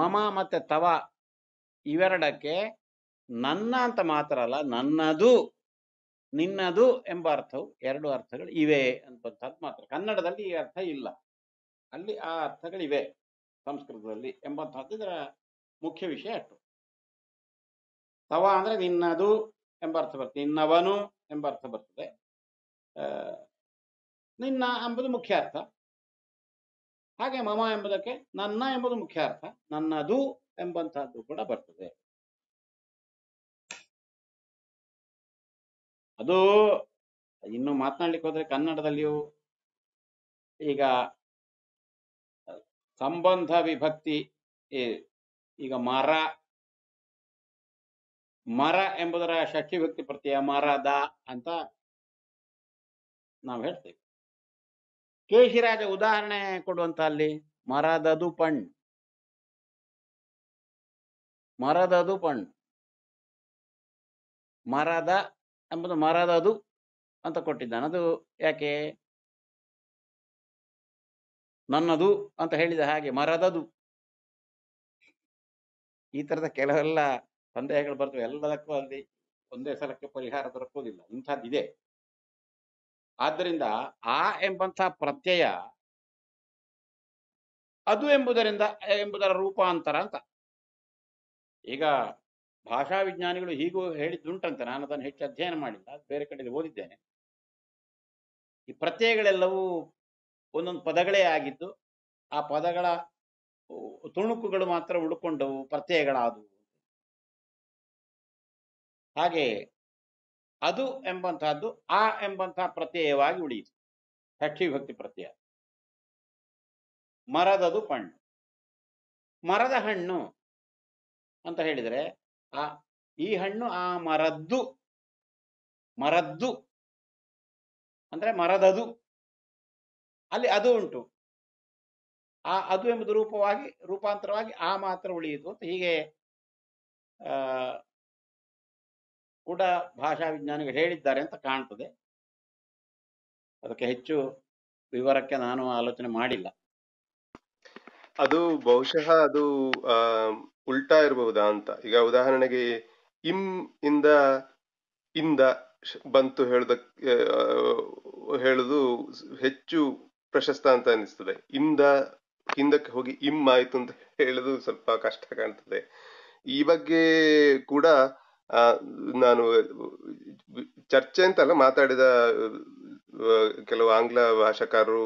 ಮಮ ಮತ್ತೆ ತವ ಇವೆರಡಕ್ಕೆ ನನ್ನ ಅಂತ ಮಾತ್ರ ಅಲ್ಲ ನನ್ನದು ನಿನ್ನದು ಎಂಬ ಅರ್ಥವು ಎರಡು ಅರ್ಥಗಳು ಇವೆ ಅಂತ ಮಾತ್ರ ಕನ್ನಡದಲ್ಲಿ ಈ ಅರ್ಥ ಇಲ್ಲ ಅಲ್ಲಿ ಆ ಅರ್ಥಗಳಿವೆ ಸಂಸ್ಕೃತದಲ್ಲಿ ಎಂಬಂತಹದ್ದು ಇದರ ಮುಖ್ಯ ವಿಷಯ ಅಷ್ಟು ತವ ಅಂದ್ರೆ ನಿನ್ನದು ಎಂಬ ಅರ್ಥ ಬರ್ತದೆ ನಿನ್ನವನು ಎಂಬ ಅರ್ಥ ಬರ್ತದೆ ನಿನ್ನ ಎಂಬುದು ಮುಖ್ಯ ಅರ್ಥ ಹಾಗೆ ಮಮ ಎಂಬುದಕ್ಕೆ ನನ್ನ ಎಂಬುದು ಮುಖ್ಯ ಅರ್ಥ ನನ್ನದು ಎಂಬಂತಹದ್ದು ಕೂಡ ಬರ್ತದೆ ಅದು ಇನ್ನು ಮಾತನಾಡ್ಲಿಕ್ಕೆ ಹೋದ್ರೆ ಕನ್ನಡದಲ್ಲಿಯೂ ಈಗ ಸಂಬಂಧ ವಿಭಕ್ತಿ ಈಗ ಮರ ಮರ ಎಂಬುದರ ಷಷ್ಠಿ ವಿಭಕ್ತಿ ಪ್ರತ್ಯಯ ಮರದ ಅಂತ ನಾವು ಹೇಳ್ತೇವೆ ಕೇಶಿರಾಜ ಉದಾಹರಣೆ ಕೊಡುವಂತ ಅಲ್ಲಿ ಮರದದು ಪಣ್ ಮರದದು ಪಣ್ ಮರದ ಎಂಬುದು ಮರದದು ಅಂತ ಕೊಟ್ಟಿದ್ದಾನೆ ಅದು ಯಾಕೆ ನನ್ನದು ಅಂತ ಹೇಳಿದ ಹಾಗೆ ಮರದದು ಈ ತರದ ಕೆಲವೆಲ್ಲ ಸಂದೇಹಗಳು ಬರ್ತವೆ ಎಲ್ಲದಕ್ಕೂ ಅಲ್ಲಿ ಒಂದೇ ಸಲಕ್ಕೆ ಪರಿಹಾರ ದೊರಕುವುದಿಲ್ಲ ಇಂಥದ್ದಿದೆ ಆದ್ದರಿಂದ ಆ ಎಂಬಂತಹ ಪ್ರತ್ಯಯ ಅದು ಎಂಬುದರಿಂದ ಎಂಬುದರ ರೂಪಾಂತರ ಅಂತ ಈಗ ಭಾಷಾ ವಿಜ್ಞಾನಿಗಳು ಹೀಗೂ ಹೇಳಿದ್ದುಂಟಂತೆ ನಾನು ಅದನ್ನು ಹೆಚ್ಚು ಅಧ್ಯಯನ ಮಾಡಿಲ್ಲ ಬೇರೆ ಕಡೆ ಓದಿದ್ದೇನೆ ಈ ಪ್ರತ್ಯಯಗಳೆಲ್ಲವೂ ಒಂದೊಂದು ಪದಗಳೇ ಆಗಿದ್ದು ಆ ಪದಗಳ ತುಣುಕುಗಳು ಮಾತ್ರ ಉಳ್ಕೊಂಡವು ಪ್ರತ್ಯಯಗಳಾದವು ಹಾಗೆ ಅದು ಎಂಬಂತಹದ್ದು ಆ ಎಂಬಂತಹ ಪ್ರತ್ಯಯವಾಗಿ ಉಳಿಯಿತು ಭಕ್ತಿ ಪ್ರತ್ಯಯ ಮರದದು ಪಣ್ಣು ಮರದ ಹಣ್ಣು ಅಂತ ಹೇಳಿದರೆ ಆ ಈ ಹಣ್ಣು ಆ ಮರದ್ದು ಮರದ್ದು ಅಂದ್ರೆ ಮರದದು ಅಲ್ಲಿ ಅದು ಉಂಟು ಆ ಅದು ಎಂಬುದು ರೂಪವಾಗಿ ರೂಪಾಂತರವಾಗಿ ಆ ಮಾತ್ರ ಉಳಿಯಿತು ಅಂತ ಹೀಗೆ ಕೂಡ ಭಾಷಾ ವಿಜ್ಞಾನಿಗಳು ಹೇಳಿದ್ದಾರೆ ಅಂತ ಕಾಣ್ತದೆ ಅದಕ್ಕೆ ಹೆಚ್ಚು ವಿವರಕ್ಕೆ ನಾನು ಆಲೋಚನೆ ಮಾಡಿಲ್ಲ ಅದು ಬಹುಶಃ ಅದು ಆ ಉಲ್ಟಾ ಇರಬಹುದಾ ಅಂತ ಈಗ ಉದಾಹರಣೆಗೆ ಇಂ ಇಂದ ಇಂದ ಬಂತು ಹೇಳದ ಹೇಳುದು ಹೆಚ್ಚು ಪ್ರಶಸ್ತ ಅಂತ ಅನಿಸ್ತದೆ ಇಂದ ಹಿಂದಕ್ಕೆ ಹೋಗಿ ಇಮ್ ಆಯ್ತು ಅಂತ ಹೇಳುದು ಸ್ವಲ್ಪ ಕಷ್ಟ ಕಾಣ್ತದೆ ಈ ಬಗ್ಗೆ ಕೂಡ ನಾನು ಚರ್ಚೆ ಅಂತಲ್ಲ ಮಾತಾಡಿದ ಕೆಲವು ಆಂಗ್ಲ ಭಾಷಕಾರರು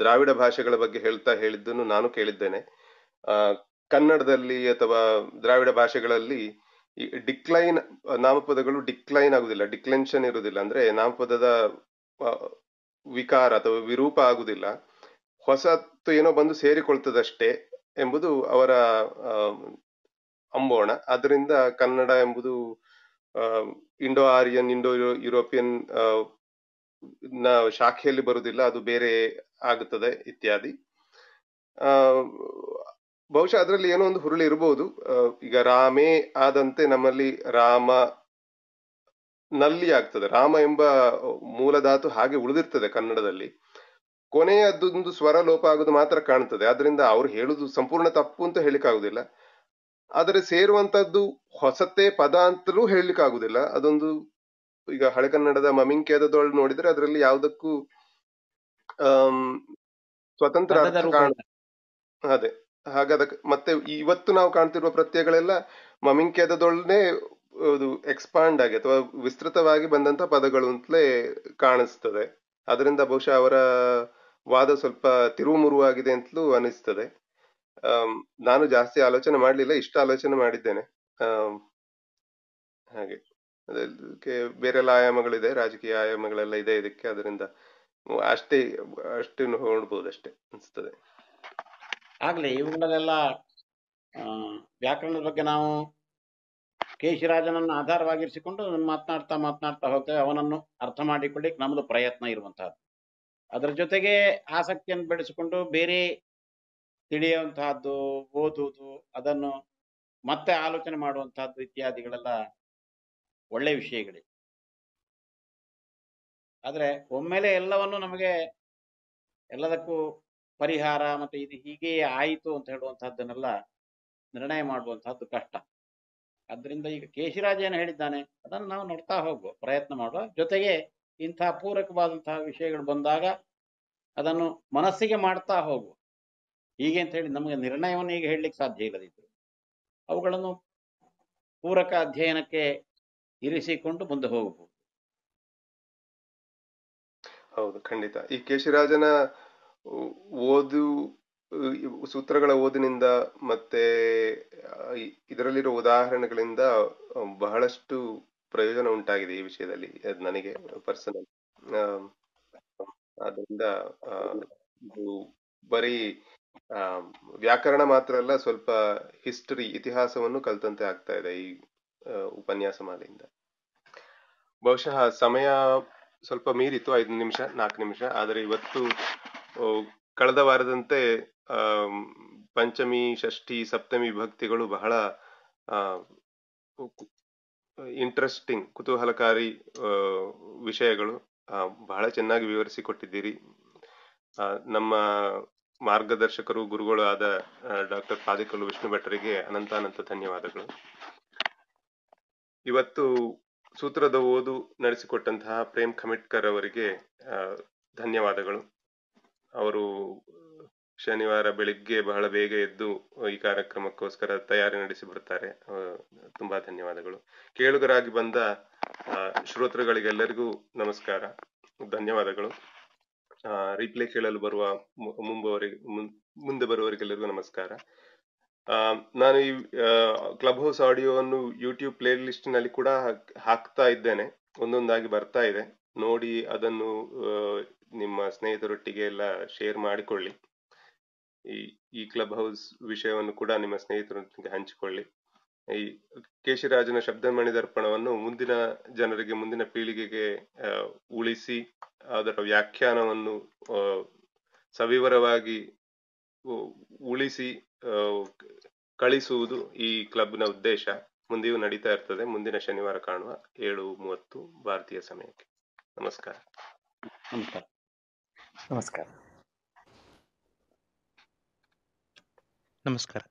ದ್ರಾವಿಡ ಭಾಷೆಗಳ ಬಗ್ಗೆ ಹೇಳ್ತಾ ಹೇಳಿದ್ದನ್ನು ನಾನು ಕೇಳಿದ್ದೇನೆ ಕನ್ನಡದಲ್ಲಿ ಅಥವಾ ದ್ರಾವಿಡ ಭಾಷೆಗಳಲ್ಲಿ ಡಿಕ್ಲೈನ್ ನಾಮಪದಗಳು ಡಿಕ್ಲೈನ್ ಆಗುದಿಲ್ಲ ಡಿಕ್ಲೆನ್ಷನ್ ಇರುವುದಿಲ್ಲ ಅಂದ್ರೆ ನಾಮಪದದ ವಿಕಾರ ಅಥವಾ ವಿರೂಪ ಆಗುದಿಲ್ಲ ಹೊಸತ್ತು ಏನೋ ಬಂದು ಸೇರಿಕೊಳ್ತದಷ್ಟೇ ಎಂಬುದು ಅವರ ಅಂಬೋಣ ಅದರಿಂದ ಕನ್ನಡ ಎಂಬುದು ಇಂಡೋ ಆರ್ಯನ್ ಇಂಡೋ ಯುರೋಪಿಯನ್ ನ ಶಾಖೆಯಲ್ಲಿ ಬರುವುದಿಲ್ಲ ಅದು ಬೇರೆ ಆಗುತ್ತದೆ ಇತ್ಯಾದಿ ಬಹುಶಃ ಅದರಲ್ಲಿ ಏನೋ ಒಂದು ಹುರುಳಿ ಇರಬಹುದು ಈಗ ರಾಮೇ ಆದಂತೆ ನಮ್ಮಲ್ಲಿ ರಾಮ ನಲ್ಲಿ ಆಗ್ತದೆ ರಾಮ ಎಂಬ ಮೂಲಧಾತು ಹಾಗೆ ಉಳಿದಿರ್ತದೆ ಕನ್ನಡದಲ್ಲಿ ಕೊನೆಯ ಅದೊಂದು ಸ್ವರ ಲೋಪ ಆಗೋದು ಮಾತ್ರ ಕಾಣ್ತದೆ ಅದರಿಂದ ಅವ್ರು ಹೇಳುದು ಸಂಪೂರ್ಣ ತಪ್ಪು ಅಂತ ಆಗುದಿಲ್ಲ ಆದರೆ ಸೇರುವಂತದ್ದು ಹೊಸತೆ ಪದ ಅಂತಲೂ ಹೇಳಲಿಕ್ಕಾಗುದಿಲ್ಲ ಅದೊಂದು ಈಗ ಹಳೆ ಕನ್ನಡದ ಮಮಿಂಕ್ಯದೊಳಗೆ ನೋಡಿದ್ರೆ ಅದರಲ್ಲಿ ಯಾವುದಕ್ಕೂ ಸ್ವತಂತ್ರ ಅರ್ಥ ಅದೇ ಹಾಗಾದ ಮತ್ತೆ ಇವತ್ತು ನಾವು ಕಾಣ್ತಿರುವ ಪ್ರತ್ಯಯಗಳೆಲ್ಲ ಮಮಿಂಕ್ಯದೊಡನೆ ಅದು ಎಕ್ಸ್ಪಾಂಡ್ ಆಗಿ ಅಥವಾ ವಿಸ್ತೃತವಾಗಿ ಬಂದಂತ ಪದಗಳು ಅಂತಲೇ ಕಾಣಿಸ್ತದೆ ಅದರಿಂದ ಬಹುಶಃ ಅವರ ವಾದ ಸ್ವಲ್ಪ ತಿರುವುಮುರುವಾಗಿದೆ ಅಂತಲೂ ಅನಿಸ್ತದೆ ನಾನು ಜಾಸ್ತಿ ಆಲೋಚನೆ ಮಾಡಲಿಲ್ಲ ಇಷ್ಟ ಆಲೋಚನೆ ಮಾಡಿದ್ದೇನೆ ಹಾಗೆ ಅದಕ್ಕೆ ಬೇರೆಲ್ಲ ಆಯಾಮಗಳಿದೆ ರಾಜಕೀಯ ಆಯಾಮಗಳೆಲ್ಲ ಇದೆ ಇದಕ್ಕೆ ಅದರಿಂದ ಅಷ್ಟೇ ಅಷ್ಟೇನು ನೋಡ್ಬೋದು ಅಷ್ಟೇ ಅನಿಸ್ತದೆ ಆಗ್ಲಿ ಇವುಗಳಲ್ಲೆಲ್ಲ ವ್ಯಾಕರಣದ ಬಗ್ಗೆ ನಾವು ಕೇಶಿರಾಜನನ್ನು ಆಧಾರವಾಗಿರಿಸಿಕೊಂಡು ಮಾತನಾಡ್ತಾ ಮಾತನಾಡ್ತಾ ಹೋಗ್ತೇವೆ ಅವನನ್ನು ಅರ್ಥ ಮಾಡಿಕೊಳ್ಳಿಕ್ಕೆ ನಮ್ಮದು ಪ್ರಯತ್ನ ಇರುವಂತಹದ್ದು ಅದರ ಜೊತೆಗೆ ಆಸಕ್ತಿಯನ್ನು ಬೆಳೆಸಿಕೊಂಡು ಬೇರೆ ತಿಳಿಯುವಂತಹದ್ದು ಓದುವುದು ಅದನ್ನು ಮತ್ತೆ ಆಲೋಚನೆ ಮಾಡುವಂತಹದ್ದು ಇತ್ಯಾದಿಗಳೆಲ್ಲ ಒಳ್ಳೆ ವಿಷಯಗಳಿವೆ ಆದರೆ ಒಮ್ಮೆಲೆ ಎಲ್ಲವನ್ನು ನಮಗೆ ಎಲ್ಲದಕ್ಕೂ ಪರಿಹಾರ ಮತ್ತೆ ಇದು ಹೀಗೆ ಆಯಿತು ಅಂತ ಹೇಳುವಂತಹದ್ದನ್ನೆಲ್ಲ ನಿರ್ಣಯ ಮಾಡುವಂತಹದ್ದು ಕಷ್ಟ ಅದರಿಂದ ಈಗ ಕೇಶಿರಾಜ ಏನು ಹೇಳಿದ್ದಾನೆ ಅದನ್ನು ನಾವು ನೋಡ್ತಾ ಹೋಗುವ ಪ್ರಯತ್ನ ಮಾಡುವ ಜೊತೆಗೆ ಇಂತಹ ಪೂರಕವಾದಂತಹ ವಿಷಯಗಳು ಬಂದಾಗ ಅದನ್ನು ಮನಸ್ಸಿಗೆ ಮಾಡ್ತಾ ಹೋಗುವ ಹೀಗೆ ಅಂತ ಹೇಳಿ ನಮಗೆ ನಿರ್ಣಯವನ್ನು ಈಗ ಹೇಳಲಿಕ್ಕೆ ಸಾಧ್ಯ ಇಲ್ಲದಿದ್ದರು ಅವುಗಳನ್ನು ಪೂರಕ ಅಧ್ಯಯನಕ್ಕೆ ಇರಿಸಿಕೊಂಡು ಮುಂದೆ ಹೋಗಬಹುದು ಹೌದು ಖಂಡಿತ ಈ ಕೇಶಿರಾಜನ ಓದು ಸೂತ್ರಗಳ ಓದಿನಿಂದ ಮತ್ತೆ ಇದರಲ್ಲಿರುವ ಉದಾಹರಣೆಗಳಿಂದ ಬಹಳಷ್ಟು ಪ್ರಯೋಜನ ಉಂಟಾಗಿದೆ ಈ ವಿಷಯದಲ್ಲಿ ಅದು ನನಗೆ ಪರ್ಸನಲ್ ಆದ್ರಿಂದ ಇದು ಬರೀ ವ್ಯಾಕರಣ ಮಾತ್ರ ಅಲ್ಲ ಸ್ವಲ್ಪ ಹಿಸ್ಟರಿ ಇತಿಹಾಸವನ್ನು ಕಲ್ತಂತೆ ಆಗ್ತಾ ಇದೆ ಈ ಉಪನ್ಯಾಸ ಮಾಲೆಯಿಂದ ಬಹುಶಃ ಸಮಯ ಸ್ವಲ್ಪ ಮೀರಿತು ಐದು ನಿಮಿಷ ನಾಲ್ಕು ನಿಮಿಷ ಆದರೆ ಇವತ್ತು ಕಳೆದ ವಾರದಂತೆ ಪಂಚಮಿ ಷಷ್ಠಿ ಸಪ್ತಮಿ ವಿಭಕ್ತಿಗಳು ಬಹಳ ಇಂಟ್ರೆಸ್ಟಿಂಗ್ ಕುತೂಹಲಕಾರಿ ವಿಷಯಗಳು ಬಹಳ ಚೆನ್ನಾಗಿ ವಿವರಿಸಿಕೊಟ್ಟಿದ್ದೀರಿ ನಮ್ಮ ಮಾರ್ಗದರ್ಶಕರು ಗುರುಗಳು ಆದ ಡಾಕ್ಟರ್ ಪಾದಿಕಲ್ಲು ವಿಷ್ಣು ಭಟ್ಟರಿಗೆ ಅನಂತಾನಂತ ಧನ್ಯವಾದಗಳು ಇವತ್ತು ಸೂತ್ರದ ಓದು ನಡೆಸಿಕೊಟ್ಟಂತಹ ಪ್ರೇಮ್ ಖಮಿಟ್ಕರ್ ಅವರಿಗೆ ಧನ್ಯವಾದಗಳು ಅವರು ಶನಿವಾರ ಬೆಳಿಗ್ಗೆ ಬಹಳ ಬೇಗ ಎದ್ದು ಈ ಕಾರ್ಯಕ್ರಮಕ್ಕೋಸ್ಕರ ತಯಾರಿ ನಡೆಸಿ ಬರ್ತಾರೆ ತುಂಬಾ ಧನ್ಯವಾದಗಳು ಕೇಳುಗರಾಗಿ ಬಂದ ಶ್ರೋತೃಗಳಿಗೆಲ್ಲರಿಗೂ ನಮಸ್ಕಾರ ಧನ್ಯವಾದಗಳು ರಿಪ್ಲೇ ಕೇಳಲು ಬರುವ ಮುಂಬವರಿಗೆ ಮುಂದೆ ಬರುವವರಿಗೆಲ್ಲರಿಗೂ ನಮಸ್ಕಾರ ನಾನು ಈ ಕ್ಲಬ್ ಹೌಸ್ ಅನ್ನು ಯೂಟ್ಯೂಬ್ ಪ್ಲೇ ನಲ್ಲಿ ಕೂಡ ಹಾಕ್ತಾ ಇದ್ದೇನೆ ಒಂದೊಂದಾಗಿ ಬರ್ತಾ ಇದೆ ನೋಡಿ ಅದನ್ನು ನಿಮ್ಮ ಸ್ನೇಹಿತರೊಟ್ಟಿಗೆ ಎಲ್ಲ ಶೇರ್ ಮಾಡಿಕೊಳ್ಳಿ ಈ ಈ ಕ್ಲಬ್ ಹೌಸ್ ವಿಷಯವನ್ನು ಕೂಡ ನಿಮ್ಮ ಸ್ನೇಹಿತರೊಟ್ಟಿಗೆ ಹಂಚಿಕೊಳ್ಳಿ ಈ ಕೇಶಿರಾಜನ ಶಬ್ದಮಣಿ ದರ್ಪಣವನ್ನು ಮುಂದಿನ ಜನರಿಗೆ ಮುಂದಿನ ಪೀಳಿಗೆಗೆ ಉಳಿಸಿ ಅದರ ವ್ಯಾಖ್ಯಾನವನ್ನು ಸವಿವರವಾಗಿ ಉಳಿಸಿ ಕಳಿಸುವುದು ಈ ಕ್ಲಬ್ನ ಉದ್ದೇಶ ಮುಂದೆಯೂ ನಡೀತಾ ಇರ್ತದೆ ಮುಂದಿನ ಶನಿವಾರ ಕಾಣುವ ಏಳು ಮೂವತ್ತು ಭಾರತೀಯ ಸಮಯಕ್ಕೆ ನಮಸ್ಕಾರ ನಮಸ್ಕಾರ नमस्कार नमस्कार